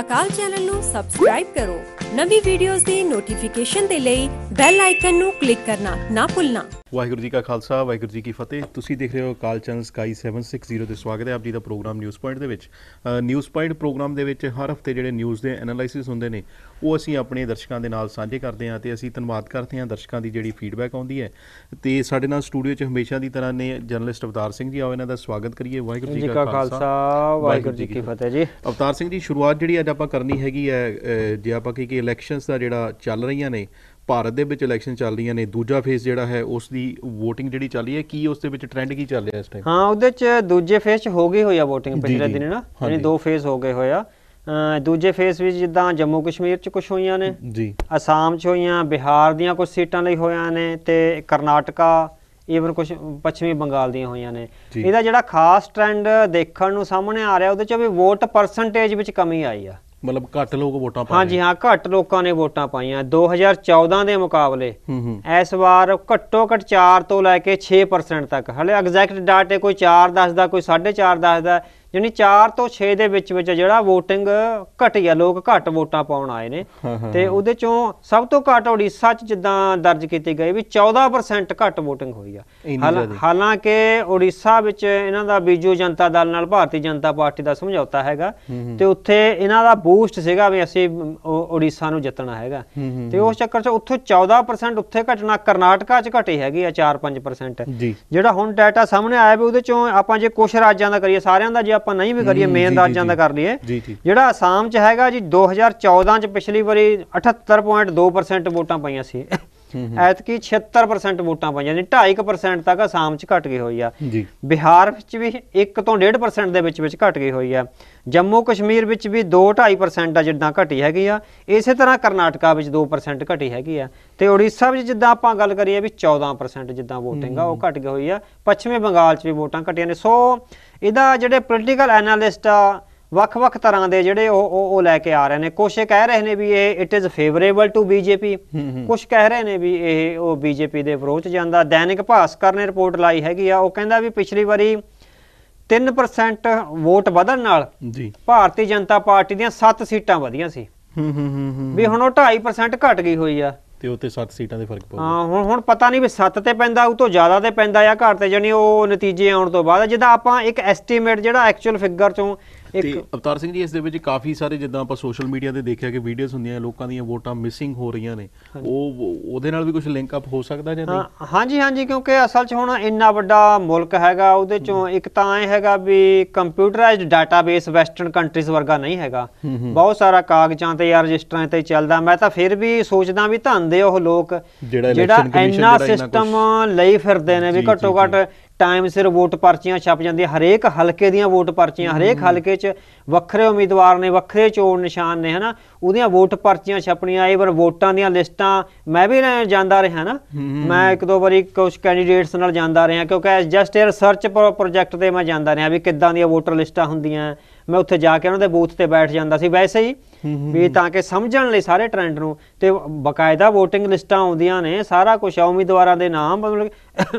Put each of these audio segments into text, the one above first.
ਅਕਾਲ channel ਨੂੰ subscribe ਕਰੋ ਨਵੀਂ ਵੀਡੀਓਜ਼ ਦੀ ਨੋਟੀਫਿਕੇਸ਼ਨ ਦੇ ਲਈ ਬੈਲ ਆਈਕਨ ਨੂੰ ਕਲਿੱਕ ਕਰਨਾ ਨਾ ਭੁੱਲਣਾ ਵਾਹਿਗੁਰੂ ਜੀ ਕਾ ਖਾਲਸਾ ਵਾਹਿਗੁਰੂ ਜੀ ਕੀ ਫਤਿਹ ਤੁਸੀਂ ਦੇਖ ਰਹੇ ਹੋ ਅਕਾਲ ਚੈਨਲ ਸਕਾਈ 760 ਦੇ ਸਵਾਗਤ ਹੈ ਆਪ ਜੀ ਦਾ ਪ੍ਰੋਗਰਾਮ ਨਿਊਜ਼ ਪੁਆਇੰਟ ਦੇ ਵਿੱਚ ਨਿਊਜ਼ ਪੁਆਇੰਟ ਪ੍ਰੋਗਰਾਮ ਦੇ ਵਿੱਚ ਹਰ ਹਫਤੇ ਜਿਹੜੇ ਨਿਊਜ਼ ਦੇ ਐਨਾਲਿਸਿਸ ਹੁੰਦੇ ਨੇ ਉਹ ਅਸੀਂ ਆਪਣੇ ਦਰਸ਼ਕਾਂ ਦੇ ਨਾਲ ਸਾਂਝੇ ਕਰਦੇ ਹਾਂ ਤੇ ਅਸੀਂ ਧੰਨਵਾਦ ਕਰਦੇ ਹਾਂ ਦਰਸ਼ਕਾਂ ਦੀ ਜਿਹੜੀ ਫੀਡਬੈਕ ਆਉਂਦੀ ਹੈ ਤੇ ਸਾਡੇ ਨਾਲ ਸਟੂਡੀਓ 'ਚ ਹਮੇਸ਼ਾ ਦੀ ਤਰ੍ਹਾਂ ਨੇ ਜਰਨਲਿਸਟ ਅਵਤਾਰ ਸਿੰਘ ਜੀ ਆਓ ਇਹਨਾਂ ਦਾ ਸਵਾਗਤ ਕਰੀਏ ਵਾਹਿਗੁਰੂ ਜੀ ਕਾ ਖਾਲਸਾ ਵਾਹਿਗੁਰੂ ਜੀ ਕੀ ਫਤਿਹ ਜੀ ਅਵਤਾਰ ਸਿੰਘ ਜੀ ਸ਼ੁਰੂਆਤ ਜਿਹੜੀ ਅੱਜ ਆਪਾਂ ਕਰਨੀ ਹੈਗੀ ਹੈ ਜੇ ਆਪਾਂ ਕੀ ਕਿ ਇਲੈਕਸ਼ਨਸ ਦਾ ਜਿਹੜਾ ਚੱਲ ਰਹੀਆਂ ਨੇ ਭਾਰਤ ਦੇ ਵਿੱਚ ਇਲੈਕਸ਼ਨ ਚੱਲ ਰਹੀਆਂ ਨੇ ਦੂਜਾ ਫੇਸ ਜਿਹੜਾ ਹੈ ਉਸ ਦੀ VOTING ਜਿਹੜੀ ਚੱਲ ਰਹੀ ਹੈ ਕੀ ਉਸ ਦੇ ਵਿੱਚ ਟ੍ਰੈਂਡ ਕੀ ਚੱਲ ਰਿਹਾ ਇਸ ਟਾਈਮ ਹਾਂ ਉਹਦੇ ਚ ਦੂਜੇ ਫੇਸ ਚ ਹੋ ਗਈ ਹੋਈ ਆ VOTING ਪਿਛਲੇ ਦਿਨ ਨਾ ਯਾਨੀ ਦੋ ਫੇਸ ਹੋ ਗਏ ਹੋਇਆ ਦੂਜੇ ਫੇਸ ਵਿੱਚ ਜਿੱਦਾਂ ਜੰਮੂ ਕਸ਼ਮੀਰ 'ਚ ਕੁਝ ਹੋਈਆਂ ਨੇ ਜੀ ਅਸਾਮ 'ਚ ਹੋਈਆਂ ਬਿਹਾਰ ਦੀਆਂ ਕੁਝ ਸੀਟਾਂ ਲਈ ਹੋਈਆਂ ਨੇ ਤੇ ਕਰਨਾਟਕਾ ਈਵਨ ਕੁਝ ਪੱਛਮੀ ਬੰਗਾਲ ਦੀਆਂ ਹੋਈਆਂ ਨੇ ਇਹਦਾ ਜਿਹੜਾ ਖਾਸ ਟ੍ਰੈਂਡ ਦੇਖਣ ਨੂੰ ਸਾਹਮਣੇ ਆ ਰਿਹਾ ਉਹਦੇ 'ਚ ਵੀ ਵੋਟ ਪਰਸੈਂਟੇਜ ਵਿੱਚ ਕਮੀ ਆਈ ਆ ਮਤਲਬ ਘੱਟ ਲੋਕ ਵੋਟਾਂ ਪਾਏ ਹਾਂਜੀ ਹਾਂ ਘੱਟ ਲੋਕਾਂ ਨੇ ਵੋਟਾਂ ਪਾਈਆਂ 2014 ਦੇ ਮੁਕਾਬਲੇ ਇਸ ਵਾਰ ਘੱਟੋ ਘੱਟ 4 ਤੋਂ ਲੈ ਕੇ 6% ਤੱਕ ਹਲੇ ਐਗਜ਼ੈਕਟ ਡਾਟਾ ਕੋਈ 4 ਦੱਸਦਾ ਕੋਈ 4.5 ਦੱਸਦਾ ਯਾਨੀ 4 ਤੋਂ 6 ਦੇ ਵਿੱਚ ਵਿੱਚ ਜਿਹੜਾ VOTING ਘਟਿਆ ਲੋਕ ਘੱਟ ਵੋਟਾਂ ਪਾਉਣ ਆਏ ਨੇ ਤੇ ਉਹਦੇ ਚੋਂ ਸਭ ਤੋਂ ਘੱਟ ਓਡੀਸ਼ਾ 'ਚ ਜਿੱਦਾਂ ਦਰਜ ਕੀਤੀ ਗਈ ਵੀ 14% ਘੱਟ VOTING ਹੋਈ ਆ ਹਾਲਾਂਕਿ ਓਡੀਸ਼ਾ ਵਿੱਚ ਇਹਨਾਂ ਦਾ ਬੀਜੂ ਜਨਤਾ ਦਲ ਨਾਲ ਭਾਰਤੀ ਜਨਤਾ ਪਾਰਟੀ ਦਾ ਸਮਝੌਤਾ ਹੈਗਾ ਤੇ ਉੱਥੇ ਇਹਨਾਂ ਦਾ ਬੂਸਟ ਸੀਗਾ ਵੀ ਅਸੀਂ ਓਡੀਸ਼ਾ ਨੂੰ ਜਿੱਤਣਾ ਹੈਗਾ ਤੇ ਉਸ ਚੱਕਰ 'ਚ ਉੱਥੋਂ 14% ਉੱਥੇ ਘਟਣਾ ਕਰਨਾਟਕਾ 'ਚ ਘਟੇ ਹੈਗੀ ਆ 4-5% ਜਿਹੜਾ ਹੁਣ ਡਾਟਾ ਸਾਹਮਣੇ ਆਇਆ ਵੀ ਉਹਦੇ ਚੋਂ ਆਪਾਂ ਜੇ ਕੁਝ ਰਾਜਾਂ ਦਾ ਕਰੀਏ ਸਾਰਿਆਂ ਦਾ ਜੇ ਆਪਾਂ ਨਹੀਂ ਵੀ ਕਰੀਏ ਮੇਨ ਰਾਜਾਂ ਦਾ ਕਰ ਲਈਏ ਜਿਹੜਾ ਆਸਾਮ 'ਚ ਹੈਗਾ ਜੀ 2014 'ਚ ਪਿਛਲੀ ਵਾਰੀ 78.2% ਵੋਟਾਂ ਪਈਆਂ ਸੀ ਐਤਕੀ 76% ਵੋਟਾਂ ਪਾਈਆਂ ਨੇ 2.5% ਤੱਕ ਆਸਾਮ 'ਚ ਘਟ ਗਈ ਹੋਈ ਆ ਜੀ ਬਿਹਾਰ ਵਿੱਚ ਵੀ 1 ਤੋਂ 1.5% ਦੇ ਵਿੱਚ ਵਿੱਚ ਘਟ ਗਈ ਹੋਈ ਆ ਜੰਮੂ ਕਸ਼ਮੀਰ ਵਿੱਚ ਵੀ 25 ਆ ਜਿੱਦਾਂ ਘਟੀ ਹੈਗੀ ਆ ਇਸੇ ਤਰ੍ਹਾਂ ਕਰਨਾਟਕਾ ਵਿੱਚ 2% ਘਟੀ ਹੈਗੀ ਆ ਤੇ ਓਡੀਸ਼ਾ ਵਿੱਚ ਜਿੱਦਾਂ ਆਪਾਂ ਗੱਲ ਕਰੀਏ ਵੀ 14% ਜਿੱਦਾਂ VOTING ਆ ਉਹ ਘਟ ਗਈ ਹੋਈ ਆ ਪੱਛਮੀ ਬੰਗਾਲ 'ਚ ਵੀ ਵੋਟਾਂ ਘਟੀਆਂ ਨੇ ਸੋ ਇਹਦਾ ਜਿਹੜੇ ਪੋਲੀਟੀਕਲ ਐਨਾਲਿਸਟ ਆ ਵੱਖ-ਵੱਖ ਤਰ੍ਹਾਂ ਦੇ ਜਿਹੜੇ ਉਹ ਉਹ ਲੈ ਕੇ ਆ ਰਹੇ ਨੇ ਕੁਝ ਕਹਿ ਰਹੇ ਨੇ ਵੀ ਇਹ it is favourable to BJP ਕੁਝ ਕਹਿ ਰਹੇ ਨੇ ਵੀ ਇਹ ਉਹ ਬੀਜੇਪੀ ਦੇ ਵਿਰੋਧ ਜਾਂਦਾ ਦੈਨਿਕ ਭਾਸਕਰ ਨੇ ਰਿਪੋਰਟ ਲਾਈ ਹੈਗੀ ਆ ਉਹ ਕਹਿੰਦਾ ਵੀ ਪਿਛਲੀ ਵਾਰੀ 3% ਵੋਟ ਵਧਣ ਨਾਲ ਜੀ ਭਾਰਤੀ ਜਨਤਾ ਪਾਰਟੀ ਦੀਆਂ 7 ਸੀਟਾਂ ਵਧੀਆਂ ਸੀ ਹੂੰ ਹੂੰ ਹੂੰ ਵੀ ਹੁਣ ਉਹ 2.5% ਘਟ ਗਈ ਹੋਈ ਆ ਤੇ ਉੱਤੇ 7 ਸੀਟਾਂ ਦੇ ਫਰਕ ਪਾਉਂਦਾ ਹਾਂ ਹੁਣ ਹੁਣ ਪਤਾ ਨਹੀਂ ਵੀ 7 ਤੇ ਪੈਂਦਾ ਉਹ ਤੋਂ ਜ਼ਿਆਦਾ ਤੇ ਪੈਂਦਾ ਜਾਂ ਘੱਟ ਤੇ ਜਾਨੀ ਉਹ ਨਤੀਜੇ ਆਉਣ ਤੋਂ ਬਾਅਦ ਜਿੱਦਾਂ ਆਪਾਂ ਇੱਕ ਐਸਟੀਮੇਟ ਜਿਹੜਾ ਐਕਚੁਅਲ ਫਿਗਰ ਚੋਂ ਤੇ ਅਵਤਾਰ ਸਿੰਘ ਜੀ ਇਸ ਦੇ ਵਿੱਚ ਕਾਫੀ ਸਾਰੇ ਜਿੱਦਾਂ ਆਪਾਂ ਸੋਸ਼ਲ ਮੀਡੀਆ ਤੇ ਦੇਖਿਆ ਕਿ ਵੀਡੀਓਜ਼ ਹੁੰਦੀਆਂ ਲੋਕਾਂ ਦੀਆਂ ਵੋਟਾਂ ਮਿਸਿੰਗ ਹੋ ਰਹੀਆਂ ਨੇ ਉਹ ਉਹਦੇ ਨਾਲ ਵੀ ਕੁਝ ਲਿੰਕ ਅਪ ਹੋ ਸਕਦਾ ਜਾਂ ਨਹੀਂ ਹਾਂ ਹਾਂਜੀ ਹਾਂਜੀ ਕਿਉਂਕਿ ਅਸਲ 'ਚ ਹੁਣ ਇੰਨਾ ਵੱਡਾ ਮੁਲਕ ਹੈਗਾ ਉਹਦੇ ਚੋਂ ਇੱਕ ਤਾਂ ਇਹ ਹੈਗਾ ਵੀ ਕੰਪਿਊਟਰਾਈਜ਼ਡ ਡਾਟਾਬੇਸ ਵੈਸਟਰਨ ਕੰਟਰੀਜ਼ ਵਰਗਾ ਨਹੀਂ ਹੈਗਾ ਬਹੁਤ ਸਾਰਾ ਕਾਗਜ਼ਾਂ ਤੇ ਜਾਂ ਰਜਿਸਟਰਾਂ ਤੇ ਚੱਲਦਾ ਮੈਂ ਤਾਂ ਫਿਰ ਵੀ ਸੋਚਦਾ ਵੀ ਧੰਦੇ ਉਹ ਲੋਕ ਜਿਹੜਾ ਇੰਨਾ ਸਿਸਟਮ ਲਈ ਫਿਰਦੇ ਨੇ ਵੀ ਘੱਟੋ ਘੱਟ ਟਾਈਮ ਸਿਰ ਵੋਟ ਪਰਚੀਆਂ ਛਪ ਜਾਂਦੀਆਂ ਹਰੇਕ ਹਲਕੇ ਦੀਆਂ ਵੋਟ ਪਰਚੀਆਂ ਹਰੇਕ ਹਲਕੇ 'ਚ ਵੱਖਰੇ ਉਮੀਦਵਾਰ ਨੇ ਵੱਖਰੇ ਚੋਣ ਨਿਸ਼ਾਨ ਨੇ ਹਨਾ ਉਹਦੀਆਂ ਵੋਟ ਪਰਚੀਆਂ ਛਪਣੀਆਂ ਇਹ ਵਾਰ ਵੋਟਾਂ ਦੀਆਂ ਲਿਸਟਾਂ ਮੈਂ ਵੀ ਜਾਂਦਾ ਰਿਹਾ ਹਨਾ ਮੈਂ ਇੱਕ ਦੋ ਵਾਰੀ ਕੁਝ ਕੈਂਡੀਡੇਟਸ ਨਾਲ ਜਾਂਦਾ ਰਿਹਾ ਕਿਉਂਕਿ ਜਸਟ ਇਹ ਰਿਸਰਚ ਪ੍ਰੋਜੈਕਟ ਤੇ ਮੈਂ ਜਾਂਦਾ ਰਿਹਾ ਵੀ ਕਿੱਦਾਂ ਦੀਆਂ ਵੋਟਰ ਲਿਸਟਾਂ ਹੁੰਦੀਆਂ ਮੈਂ ਉੱਥੇ ਜਾ ਕੇ ਉਹਨਾਂ ਦੇ ਬੂਥ ਤੇ ਬੈਠ ਜਾਂਦਾ ਸੀ ਵੈਸੇ ਹੀ ਵੀ ਤਾਂ ਕਿ ਸਮਝਣ ਲਈ ਸਾਰੇ ਟ੍ਰੈਂਡ ਨੂੰ ਤੇ ਬਕਾਇਦਾ VOTING ਲਿਸਟਾਂ ਆਉਂਦੀਆਂ ਨੇ ਸਾਰਾ ਕੁਝ ਉਮੀਦਵਾਰਾਂ ਦੇ ਨਾਮ ਮਤਲਬ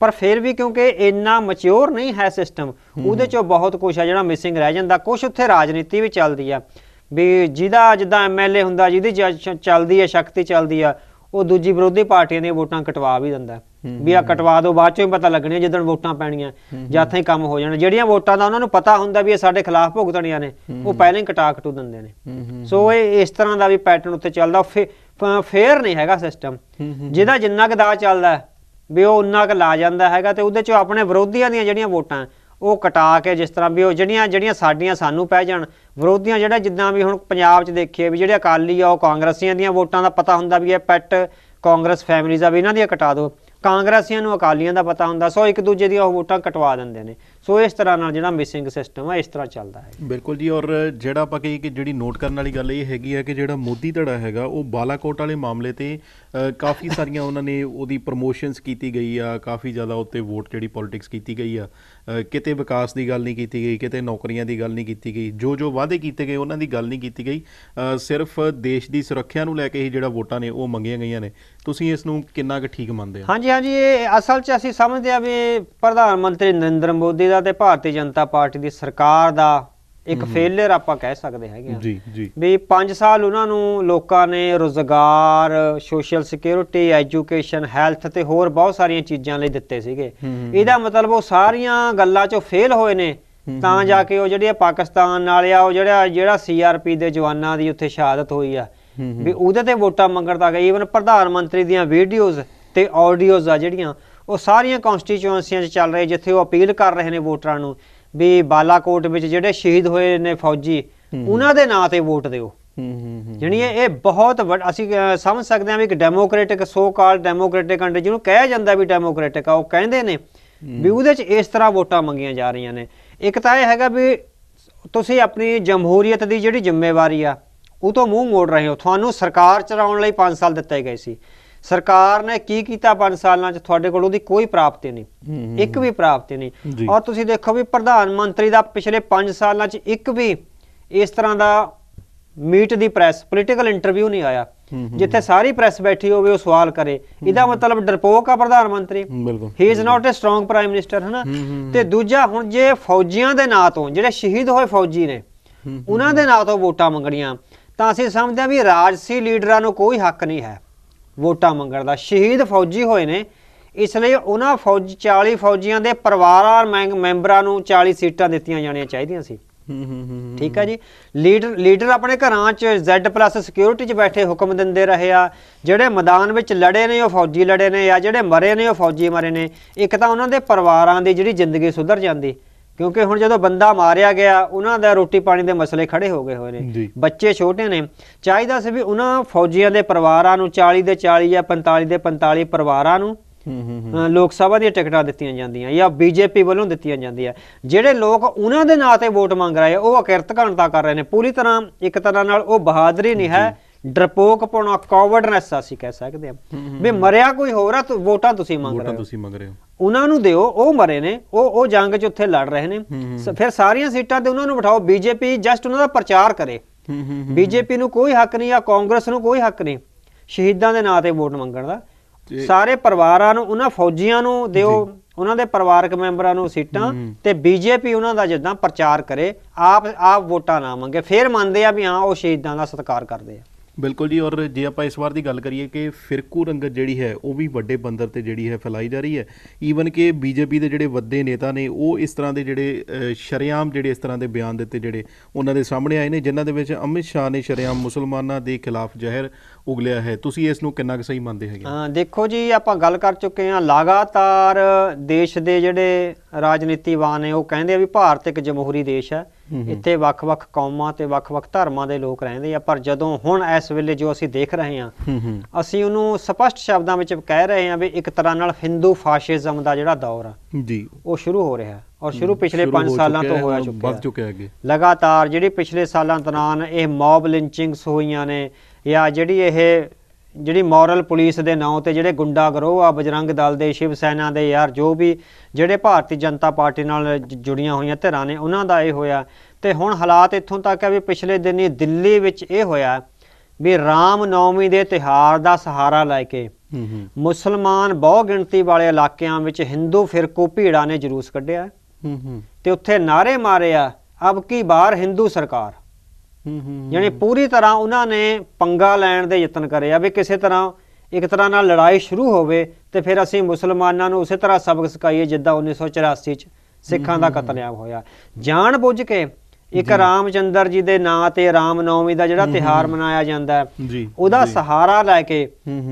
ਪਰ ਫਿਰ ਵੀ ਕਿਉਂਕਿ ਇੰਨਾ ਮੈਚੁਰ ਨਹੀਂ ਹੈ ਸਿਸਟਮ ਉਹਦੇ ਚੋਂ ਬਹੁਤ ਕੁਝ ਹੈ ਜਿਹੜਾ ਮਿਸਿੰਗ ਰਹਿ ਜਾਂਦਾ ਕੁਝ ਉੱਥੇ ਰਾਜਨੀਤੀ ਵੀ ਚੱਲਦੀ ਆ ਵੀ ਜਿਹਦਾ ਜਿੱਦਾਂ ਐਮਐਲਏ ਹੁੰਦਾ ਜਿਹਦੀ ਚੱਲਦੀ ਆ ਸ਼ਕਤੀ ਚੱਲਦੀ ਆ ਉਹ ਦੂਜੀ ਵਿਰੋਧੀ ਪਾਰਟੀਆਂ ਦੀਆਂ ਵੋਟਾਂ ਕਟਵਾ ਵੀ ਦਿੰਦਾ ਵੀ ਆ ਕਟਵਾ ਦੋ ਬਾਅਦ ਚੋਂ ਹੀ ਪਤਾ ਲੱਗਣੀਆਂ ਜਦੋਂ ਵੋਟਾਂ ਪੈਣੀਆਂ ਜਾਂ ਹੀ ਕੰਮ ਹੋ ਜਾਣਾ ਜਿਹੜੀਆਂ ਵੋਟਾਂ ਦਾ ਉਹਨਾਂ ਨੂੰ ਪਤਾ ਹੁੰਦਾ ਵੀ ਇਹ ਸਾਡੇ ਖਿਲਾਫ ਭੁਗਤਣੀਆਂ ਨੇ ਉਹ ਪਹਿਲਾਂ ਹੀ ਕਟਾ ਕਟੂ ਦਿੰਦੇ ਨੇ ਸੋ ਇਹ ਇਸ ਤਰ੍ਹਾਂ ਦਾ ਵੀ ਪੈਟਰਨ ਉੱਤੇ ਚੱਲਦਾ ਫੇਰ ਨਹੀਂ ਹੈਗਾ ਸਿਸਟਮ ਜਿਹਦਾ ਜਿੰਨਾ ਕਦਾ ਚੱਲਦਾ ਵੀ ਉਹ ਉਨਾ ਕ ਲਾ ਜਾਂਦਾ ਹੈਗਾ ਤੇ ਉਹਦੇ ਚੋਂ ਆਪਣੇ ਵਿਰੋਧੀਆਂ ਦੀਆਂ ਜਿਹੜੀਆਂ ਵੋਟਾਂ ਉਹ ਕਟਾ ਕੇ ਜਿਸ ਤਰ੍ਹਾਂ ਵੀ ਉਹ ਜਿਹੜੀਆਂ ਜਿਹੜੀਆਂ ਸਾਡੀਆਂ ਸਾਨੂੰ ਪੈ ਜਾਣ ਵਿਰੋਧੀਆਂ ਜਿਹੜਾ ਜਿੱਦਾਂ ਵੀ ਹੁਣ ਪੰਜਾਬ 'ਚ ਦੇਖੀਏ ਵੀ ਜਿਹੜੇ ਅਕਾਲੀ ਆ ਉਹ ਕਾਂਗਰਸੀਆਂ ਦੀਆਂ ਵੋਟਾਂ ਦਾ ਪਤਾ ਹੁੰਦਾ ਵੀ ਇਹ ਪੈਟ ਕਾਂਗਰਸ ਫੈਮਿਲੀਜ਼ ਆ ਵੀ ਇਹਨਾਂ ਦੀਆਂ ਕਟਾ ਦਿਓ ਕਾਂਗਰਸੀਆਂ ਨੂੰ ਅਕਾਲੀਆਂ ਦਾ ਪਤਾ ਹੁੰਦਾ ਸੋ ਇੱਕ ਦੂਜੇ ਦੀਆਂ ਉਹ ਵੋਟਾਂ ਕਟਵਾ ਦਿੰਦੇ ਨੇ ਸੋ ਇਸ ਤਰ੍ਹਾਂ ਨਾਲ ਜਿਹੜਾ ਮਿਸਿੰਗ ਸਿਸਟਮ ਆ ਇਸ ਤਰ੍ਹਾਂ ਚੱਲਦਾ ਹੈ ਬਿਲਕੁਲ ਜੀ ਔਰ ਜਿਹੜਾ ਆਪਾਂ ਕਹੀ ਕਿ ਜਿਹੜੀ ਨੋਟ ਕਰਨ ਵਾਲੀ ਗੱਲ ਇਹ ਹੈਗੀ ਹੈ ਕਿ ਜਿਹੜਾ ਮੋਦੀ ਧੜਾ ਹੈਗਾ ਉਹ ਬਾਲਾਕੋਟ ਵਾਲੇ ਮਾਮਲੇ ਤੇ ਕਾਫੀ ਸਾਰੀਆਂ ਉਹਨਾਂ ਨੇ ਉਹਦੀ ਪ੍ਰੋਮੋਸ਼ਨਸ ਕੀਤੀ ਗਈ ਆ ਕਾਫੀ ਜ਼ਿਆਦਾ ਉੱਤੇ ਵੋਟ ਜਿਹੜੀ ਪੋਲਿਟਿਕਸ ਕੀਤੀ ਗਈ ਆ ਕਿਤੇ ਵਿਕਾਸ ਦੀ ਗੱਲ ਨਹੀਂ ਕੀਤੀ ਗਈ ਕਿਤੇ ਨੌਕਰੀਆਂ ਦੀ ਗੱਲ ਨਹੀਂ ਕੀਤੀ ਗਈ ਜੋ ਜੋ ਵਾਅਦੇ ਕੀਤੇ ਗਏ ਉਹਨਾਂ ਦੀ ਗੱਲ ਨਹੀਂ ਕੀਤੀ ਗਈ ਸਿਰਫ ਦੇਸ਼ ਦੀ ਸੁਰੱਖਿਆ ਨੂੰ ਲੈ ਕੇ ਹੀ ਜਿਹੜਾ ਵੋਟਾਂ ਨੇ ਉਹ ਮੰਗੀਆਂ ਗਈਆਂ ਨੇ ਤੁਸੀਂ ਇਸ ਨੂੰ ਕਿੰਨਾ ਕੁ ਠੀਕ ਮੰਨਦੇ ਹੋ ਹਾਂਜੀ ਹਾਂਜੀ ਇਹ ਅਸਲ 'ਚ ਅਸੀਂ ਸਮਝਦੇ ਆ ਵੀ ਪ੍ਰਧਾਨ ਮੰਤਰੀ ਨਰਿੰਦਰ ਮੋਦੀ ਦਾ ਤੇ ਭਾਰਤੀ ਜਨਤਾ ਪਾਰਟੀ ਦੀ ਸਰਕਾਰ ਦਾ ਇੱਕ ਫੇਲਰ ਆਪਾਂ ਕਹਿ ਸਕਦੇ ਹੈਗੇ ਆ ਜੀ ਜੀ ਵੀ 5 ਸਾਲ ਉਹਨਾਂ ਨੂੰ ਲੋਕਾਂ ਨੇ ਰੋਜ਼ਗਾਰ ਸੋਸ਼ਲ ਸਿਕਿਉਰਿਟੀ ਐਜੂਕੇਸ਼ਨ ਹੈਲਥ ਤੇ ਹੋਰ ਬਹੁਤ ਸਾਰੀਆਂ ਚੀਜ਼ਾਂ ਲਈ ਦਿੱਤੇ ਸੀਗੇ ਇਹਦਾ ਮਤਲਬ ਉਹ ਸਾਰੀਆਂ ਗੱਲਾਂ 'ਚੋਂ ਫੇਲ ਹੋਏ ਨੇ ਤਾਂ ਜਾ ਕੇ ਉਹ ਜਿਹੜੇ ਪਾਕਿਸਤਾਨ ਨਾਲ ਆ ਉਹ ਜਿਹੜਾ ਜਿਹੜਾ ਸੀਆਰਪੀ ਦੇ ਜਵਾਨਾਂ ਦੀ ਉੱਥੇ ਸ਼ਹਾਦਤ ਹੋਈ ਆ ਵੀ ਉਹਦੇ ਤੇ ਵੋਟਾਂ ਮੰਗਣ ਗਏ ਇਵਨ ਪ੍ਰਧਾਨ ਮੰਤਰੀ ਦੀਆਂ ਵੀਡੀਓਜ਼ ਤੇ ਆਡੀਓਜ਼ ਆ ਜਿਹੜੀਆਂ ਉਹ ਸਾਰੀਆਂ ਕਨਸਟੀਚੁਐਂਸੀਆਂ 'ਚ ਚੱਲ ਰਹੇ ਜਿੱਥੇ ਉਹ ਅਪੀਲ ਕਰ ਰਹੇ ਨੇ ਵੋਟਰਾਂ ਨੂੰ ਵੀ ਬਾਲਾਕੋਟ ਵਿੱਚ ਜਿਹੜੇ ਸ਼ਹੀਦ ਹੋਏ ਨੇ ਫੌਜੀ ਉਹਨਾਂ ਦੇ ਨਾਂ ਤੇ ਵੋਟ ਦਿਓ ਜਣੀ ਇਹ ਬਹੁਤ ਅਸੀਂ ਸਮਝ ਸਕਦੇ ਹਾਂ ਵੀ ਇੱਕ democratic so called democratic country ਜਿਹਨੂੰ ਕਿਹਾ ਜਾਂਦਾ ਵੀ ਡੈਮੋਕ੍ਰੈਟਿਕ ਆ ਉਹ ਕਹਿੰਦੇ ਨੇ ਵੀ ਉਹਦੇ 'ਚ ਇਸ ਤਰ੍ਹਾਂ ਵੋਟਾਂ ਮੰਗੀਆਂ ਜਾ ਰਹੀਆਂ ਨੇ ਇੱਕ ਤਾਂ ਇਹ ਹੈਗਾ ਵੀ ਤੁਸੀਂ ਆਪਣੀ ਜਮਹੂਰੀਅਤ ਦੀ ਜਿਹੜੀ ਜ਼ਿੰਮੇਵਾਰੀ ਆ ਉਹ ਤੋਂ ਮੂੰਹ ਮੋੜ ਰਹੇ ਹੋ ਤੁਹਾਨੂੰ ਸਰਕਾਰ ਚਲਾਉਣ ਲਈ 5 ਸਾਲ ਦਿੱਤੇ ਗਏ ਸੀ ਸਰਕਾਰ ਨੇ ਕੀ ਕੀਤਾ 5 ਸਾਲਾਂ 'ਚ ਤੁਹਾਡੇ ਕੋਲ ਉਹਦੀ ਕੋਈ ਪ੍ਰਾਪਤੀ ਨਹੀਂ ਇੱਕ ਵੀ ਪ੍ਰਾਪਤੀ ਨਹੀਂ ਔਰ ਤੁਸੀਂ ਦੇਖੋ ਵੀ ਪ੍ਰਧਾਨ ਮੰਤਰੀ ਦਾ ਪਿਛਲੇ 5 ਸਾਲਾਂ 'ਚ ਇੱਕ ਵੀ ਇਸ ਤਰ੍ਹਾਂ ਦਾ meet the press political interview ਨਹੀਂ ਆਇਆ ਜਿੱਥੇ ਸਾਰੀ ਪ੍ਰੈਸ ਬੈਠੀ ਹੋਵੇ ਉਹ ਸਵਾਲ ਕਰੇ ਇਹਦਾ ਮਤਲਬ ਡਰਪੋਕ ਆ ਪ੍ਰਧਾਨ ਮੰਤਰੀ he is not a strong prime minister ਹਨਾ ਤੇ ਦੂਜਾ ਹੁਣ ਜੇ ਫੌਜੀਆਂ ਦੇ ਨਾਂ ਤੋਂ ਜਿਹੜੇ ਸ਼ਹੀਦ ਹੋਏ ਫੌਜੀ ਨੇ ਉਹਨਾਂ ਦੇ ਨਾਂ ਤੋਂ ਵੋਟਾਂ ਮੰਗਣੀਆਂ ਤਾਂ ਅਸੀਂ ਸਮਝਦੇ ਆ ਵੀ ਰਾਜਸੀ ਲੀਡਰਾਂ ਨੂੰ ਕੋਈ ਹੱਕ ਨਹੀਂ ਹੈ ਵੋਟਾਂ ਮੰਗਣ ਦਾ ਸ਼ਹੀਦ ਫੌਜੀ ਹੋਏ ਨੇ ਇਸ ਲਈ ਉਹਨਾਂ ਫੌਜ 40 ਫੌਜੀਆਂ ਦੇ ਪਰਿਵਾਰਾਂ ਮੈਂਬਰਾਂ ਨੂੰ 40 ਸੀਟਾਂ ਦਿੱਤੀਆਂ ਜਾਣੀਆਂ ਚਾਹੀਦੀਆਂ ਸੀ ਠੀਕ ਹੈ ਜੀ ਲੀਡਰ ਲੀਡਰ ਆਪਣੇ ਘਰਾਂ 'ਚ Z+ ਸਿਕਿਉਰਿਟੀ 'ਚ ਬੈਠੇ ਹੁਕਮ ਦਿੰਦੇ ਰਹੇ ਆ ਜਿਹੜੇ ਮੈਦਾਨ ਵਿੱਚ ਲੜੇ ਨੇ ਉਹ ਫੌਜੀ ਲੜੇ ਨੇ ਆ ਜਿਹੜੇ ਮਰੇ ਨੇ ਉਹ ਫੌਜੀ ਮਰੇ ਨੇ ਇੱਕ ਤਾਂ ਉਹਨਾਂ ਦੇ ਪਰਿਵਾਰਾਂ ਦੀ ਜਿਹੜੀ ਜ਼ਿੰਦਗੀ ਸੁਧਰ ਜਾਂਦੀ ਕਿਉਂਕਿ ਹੁਣ ਜਦੋਂ ਬੰਦਾ ਮਾਰਿਆ ਗਿਆ ਉਹਨਾਂ ਦਾ ਰੋਟੀ ਪਾਣੀ ਦੇ ਮਸਲੇ ਖੜੇ ਹੋ ਗਏ ਹੋਏ ਨੇ ਬੱਚੇ ਛੋਟੇ ਨੇ ਚਾਹੀਦਾ ਸੀ ਵੀ ਉਹਨਾਂ ਫੌਜੀਆਂ ਦੇ ਪਰਿਵਾਰਾਂ ਨੂੰ 40 ਦੇ 40 ਜਾਂ 45 ਦੇ 45 ਪਰਿਵਾਰਾਂ ਨੂੰ ਲੋਕ ਸਭਾ ਦੀਆਂ ਟਿਕਟਾਂ ਦਿੱਤੀਆਂ ਜਾਂਦੀਆਂ ਜਾਂ ਬੀਜੇਪੀ ਵੱਲੋਂ ਦਿੱਤੀਆਂ ਜਾਂਦੀਆਂ ਜਿਹੜੇ ਲੋਕ ਉਹਨਾਂ ਦੇ ਨਾਂ ਤੇ ਵੋਟ ਮੰਗ ਰਹੇ ਉਹ ਅਕਿਰਤ ਘਣਤਾ ਕਰ ਰਹੇ ਨੇ ਪੂਰੀ ਤਰ੍ਹਾਂ ਇੱਕ ਤਰ੍ਹਾਂ ਨਾਲ ਉਹ ਬਹਾਦਰੀ ਨਹੀਂ ਹੈ ਡਰਪੋਕਪਣ ਆ ਕਾਵਰਡਨੈਸ ਅਸੀਂ ਕਹਿ ਸਕਦੇ ਆ ਵੀ ਮਰਿਆ ਕੋਈ ਹੋਰ ਆ ਤਾਂ ਵੋਟਾਂ ਤੁਸੀਂ ਮੰਗ ਰਹੇ ਹੋ ਵੋਟਾਂ ਤੁਸੀਂ ਮੰਗ ਰਹੇ ਹੋ ਉਹਨਾਂ ਨੂੰ ਦਿਓ ਉਹ ਮਰੇ ਨੇ ਉਹ ਉਹ ਜੰਗ 'ਚ ਉੱਥੇ ਲੜ ਰਹੇ ਨੇ ਫਿਰ ਸਾਰੀਆਂ ਸੀਟਾਂ ਤੇ ਉਹਨਾਂ ਨੂੰ ਬਿਠਾਓ ਬੀਜੇਪੀ ਜਸਟ ਉਹਨਾਂ ਦਾ ਪ੍ਰਚਾਰ ਕਰੇ ਬੀਜੇਪੀ ਨੂੰ ਕੋਈ ਹੱਕ ਨਹੀਂ ਆ ਕਾਂਗਰਸ ਨੂੰ ਕੋਈ ਹੱਕ ਨਹੀਂ ਸ਼ਹੀਦਾਂ ਦੇ ਨਾਂ ਤੇ ਵੋਟ ਮੰਗਣ ਦਾ ਸਾਰੇ ਪਰਿਵਾਰਾਂ ਨੂੰ ਉਹਨਾਂ ਫੌਜੀਆਂ ਨੂੰ ਦਿਓ ਉਹਨਾਂ ਦੇ ਪਰਿਵਾਰਕ ਮੈਂਬਰਾਂ ਨੂੰ ਸੀਟਾਂ ਤੇ ਬੀਜੇਪੀ ਉਹਨਾਂ ਦਾ ਜਿੱਦਾਂ ਪ੍ਰਚਾਰ ਕਰੇ ਆਪ ਆਪ ਵੋਟਾਂ ਨਾ ਮੰਗੇ ਫਿਰ ਮੰਨਦੇ ਆ ਵੀ ਹਾਂ ਉਹ ਸ਼ਹੀਦਾਂ ਦਾ ਸਤਿਕਾਰ ਕਰਦੇ ਆ ਬਿਲਕੁਲ ਜੀ ਔਰ ਜੇ ਆਪਾਂ ਇਸ ਵਾਰ ਦੀ ਗੱਲ ਕਰੀਏ ਕਿ ਫਿਰਕੂ ਰੰਗਤ ਜਿਹੜੀ ਹੈ ਉਹ ਵੀ ਵੱਡੇ ਬੰਦਰ ਤੇ ਜਿਹੜੀ ਹੈ ਫੈਲਾਈ ਜਾ ਰਹੀ ਹੈ ਈਵਨ ਕਿ ਬੀਜੇਪੀ ਦੇ ਜਿਹੜੇ ਵੱਡੇ ਨੇਤਾ ਨੇ ਉਹ ਇਸ ਤਰ੍ਹਾਂ ਦੇ ਜਿਹੜੇ ਸ਼ਰਿਆਮ ਜਿਹੜੇ ਇਸ ਤਰ੍ਹਾਂ ਦੇ ਬਿਆਨ ਦਿੱਤੇ ਜਿਹੜੇ ਉਹਨਾਂ ਦੇ ਸਾਹਮਣੇ ਆਏ ਨੇ ਜਿਨ੍ਹਾਂ ਦੇ ਵਿੱਚ ਅਮਿਤ ਸ਼ਾਹ ਨੇ ਸ਼ਰਿਆਮ ਮੁਸਲਮਾਨਾਂ ਦੇ ਖਿਲਾਫ ਜ਼ਹਿਰ ਉਗਲਿਆ ਹੈ ਤੁਸੀਂ ਇਸ ਨੂੰ ਕਿੰਨਾ ਕੁ ਸਹੀ ਮੰਨਦੇ ਹੈਗੇ ਹਾਂ ਦੇਖੋ ਜੀ ਆਪਾਂ ਗੱਲ ਕਰ ਚੁੱਕੇ ਹਾਂ ਲਗਾਤਾਰ ਦੇਸ਼ ਦੇ ਜਿਹੜੇ ਰਾਜਨੀਤੀਵਾਨ ਨੇ ਉਹ ਕਹਿੰਦੇ ਆ ਵੀ ਭਾਰਤ ਇੱਕ ਜਮਹੂਰੀ ਦੇਸ਼ ਹੈ ਇੱਥੇ ਵੱਖ-ਵੱਖ ਕੌਮਾਂ ਤੇ ਵੱਖ-ਵੱਖ ਧਰਮਾਂ ਦੇ ਲੋਕ ਰਹਿੰਦੇ ਆ ਪਰ ਜਦੋਂ ਹੁਣ ਇਸ ਵੇਲੇ ਜੋ ਅਸੀਂ ਦੇਖ ਰਹੇ ਹਾਂ ਅਸੀਂ ਉਹਨੂੰ ਸਪਸ਼ਟ ਸ਼ਬਦਾਂ ਵਿੱਚ ਕਹਿ ਰਹੇ ਹਾਂ ਵੀ ਇੱਕ ਤਰ੍ਹਾਂ ਨਾਲ ਹਿੰਦੂ ਫਾਸ਼ਿਜ਼ਮ ਦਾ ਜਿਹੜਾ ਦੌਰ ਆ ਜੀ ਉਹ ਸ਼ੁਰੂ ਹੋ ਰਿਹਾ ਔਰ ਸ਼ੁਰੂ ਪਿਛਲੇ 5 ਸਾਲਾਂ ਤੋਂ ਹੋਇਆ ਚੁੱਕਿਆ ਹੈ ਲਗਾਤਾਰ ਜਿਹੜੇ ਪਿਛਲੇ ਸਾਲਾਂ ਦੌਰਾਨ ਇਹ ਮੌਬ ਲਿੰਚਿੰਗਸ ਹੋਈਆਂ ਨੇ ਜਾਂ ਜਿਹੜੀ ਇਹ ਜਿਹੜੀ ਮੋਰਲ ਪੁਲਿਸ ਦੇ ਨਾਂ ਤੇ ਜਿਹੜੇ ਗੁੰਡਾ ਗਰੋਹ ਆ ਬਜਰੰਗ ਦਲ ਦੇ ਸ਼ਿਵ ਸੈਨਾ ਦੇ ਯਾਰ ਜੋ ਵੀ ਜਿਹੜੇ ਭਾਰਤੀ ਜਨਤਾ ਪਾਰਟੀ ਨਾਲ ਜੁੜੀਆਂ ਹੋਈਆਂ ਧਿਰਾਂ ਨੇ ਉਹਨਾਂ ਦਾ ਇਹ ਹੋਇਆ ਤੇ ਹੁਣ ਹਾਲਾਤ ਇੱਥੋਂ ਤੱਕ ਆ ਵੀ ਪਿਛਲੇ ਦਿਨੀ ਦਿੱਲੀ ਵਿੱਚ ਇਹ ਹੋਇਆ ਵੀ ਰਾਮ ਨੌਮੀ ਦੇ ਤਿਹਾਰ ਦਾ ਸਹਾਰਾ ਲੈ ਕੇ ਮੁਸਲਮਾਨ ਬਹੁ ਗਿਣਤੀ ਵਾਲੇ ਇਲਾਕਿਆਂ ਵਿੱਚ ਹਿੰਦੂ ਫਿਰਕੂ ਭੀੜਾ ਨੇ ਜਲੂਸ ਕੱਢਿਆ ਤੇ ਉੱਥੇ ਨਾਰੇ ਮਾਰੇ ਆ ਅਬ ਕੀ ਬਾਰ ਹਿੰਦੂ ਸਰਕਾਰ ਯਾਨੀ ਪੂਰੀ ਤਰ੍ਹਾਂ ਉਹਨਾਂ ਨੇ ਪੰਗਾ ਲੈਣ ਦੇ ਯਤਨ ਕਰੇ ਆ ਵੀ ਕਿਸੇ ਤਰ੍ਹਾਂ ਇੱਕ ਤਰ੍ਹਾਂ ਨਾਲ ਲੜਾਈ ਸ਼ੁਰੂ ਹੋਵੇ ਤੇ ਫਿਰ ਅਸੀਂ ਮੁਸਲਮਾਨਾਂ ਨੂੰ ਉਸੇ ਤਰ੍ਹਾਂ ਸਬਕ ਸਿਖਾਈਏ ਜਿੱਦਾਂ 1984 ਚ ਸਿੱਖਾਂ ਦਾ ਕਤਲੇਆਮ ਹੋਇਆ ਜਾਣ ਬੁੱਝ ਕੇ ਇੱਕ ਰਾਮਚੰਦਰ ਜੀ ਦੇ ਨਾਂ ਤੇ ਨੌਮੀ ਦਾ ਜਿਹੜਾ ਤਿਹਾਰ ਮਨਾਇਆ ਜਾਂਦਾ ਉਹਦਾ ਸਹਾਰਾ ਲੈ ਕੇ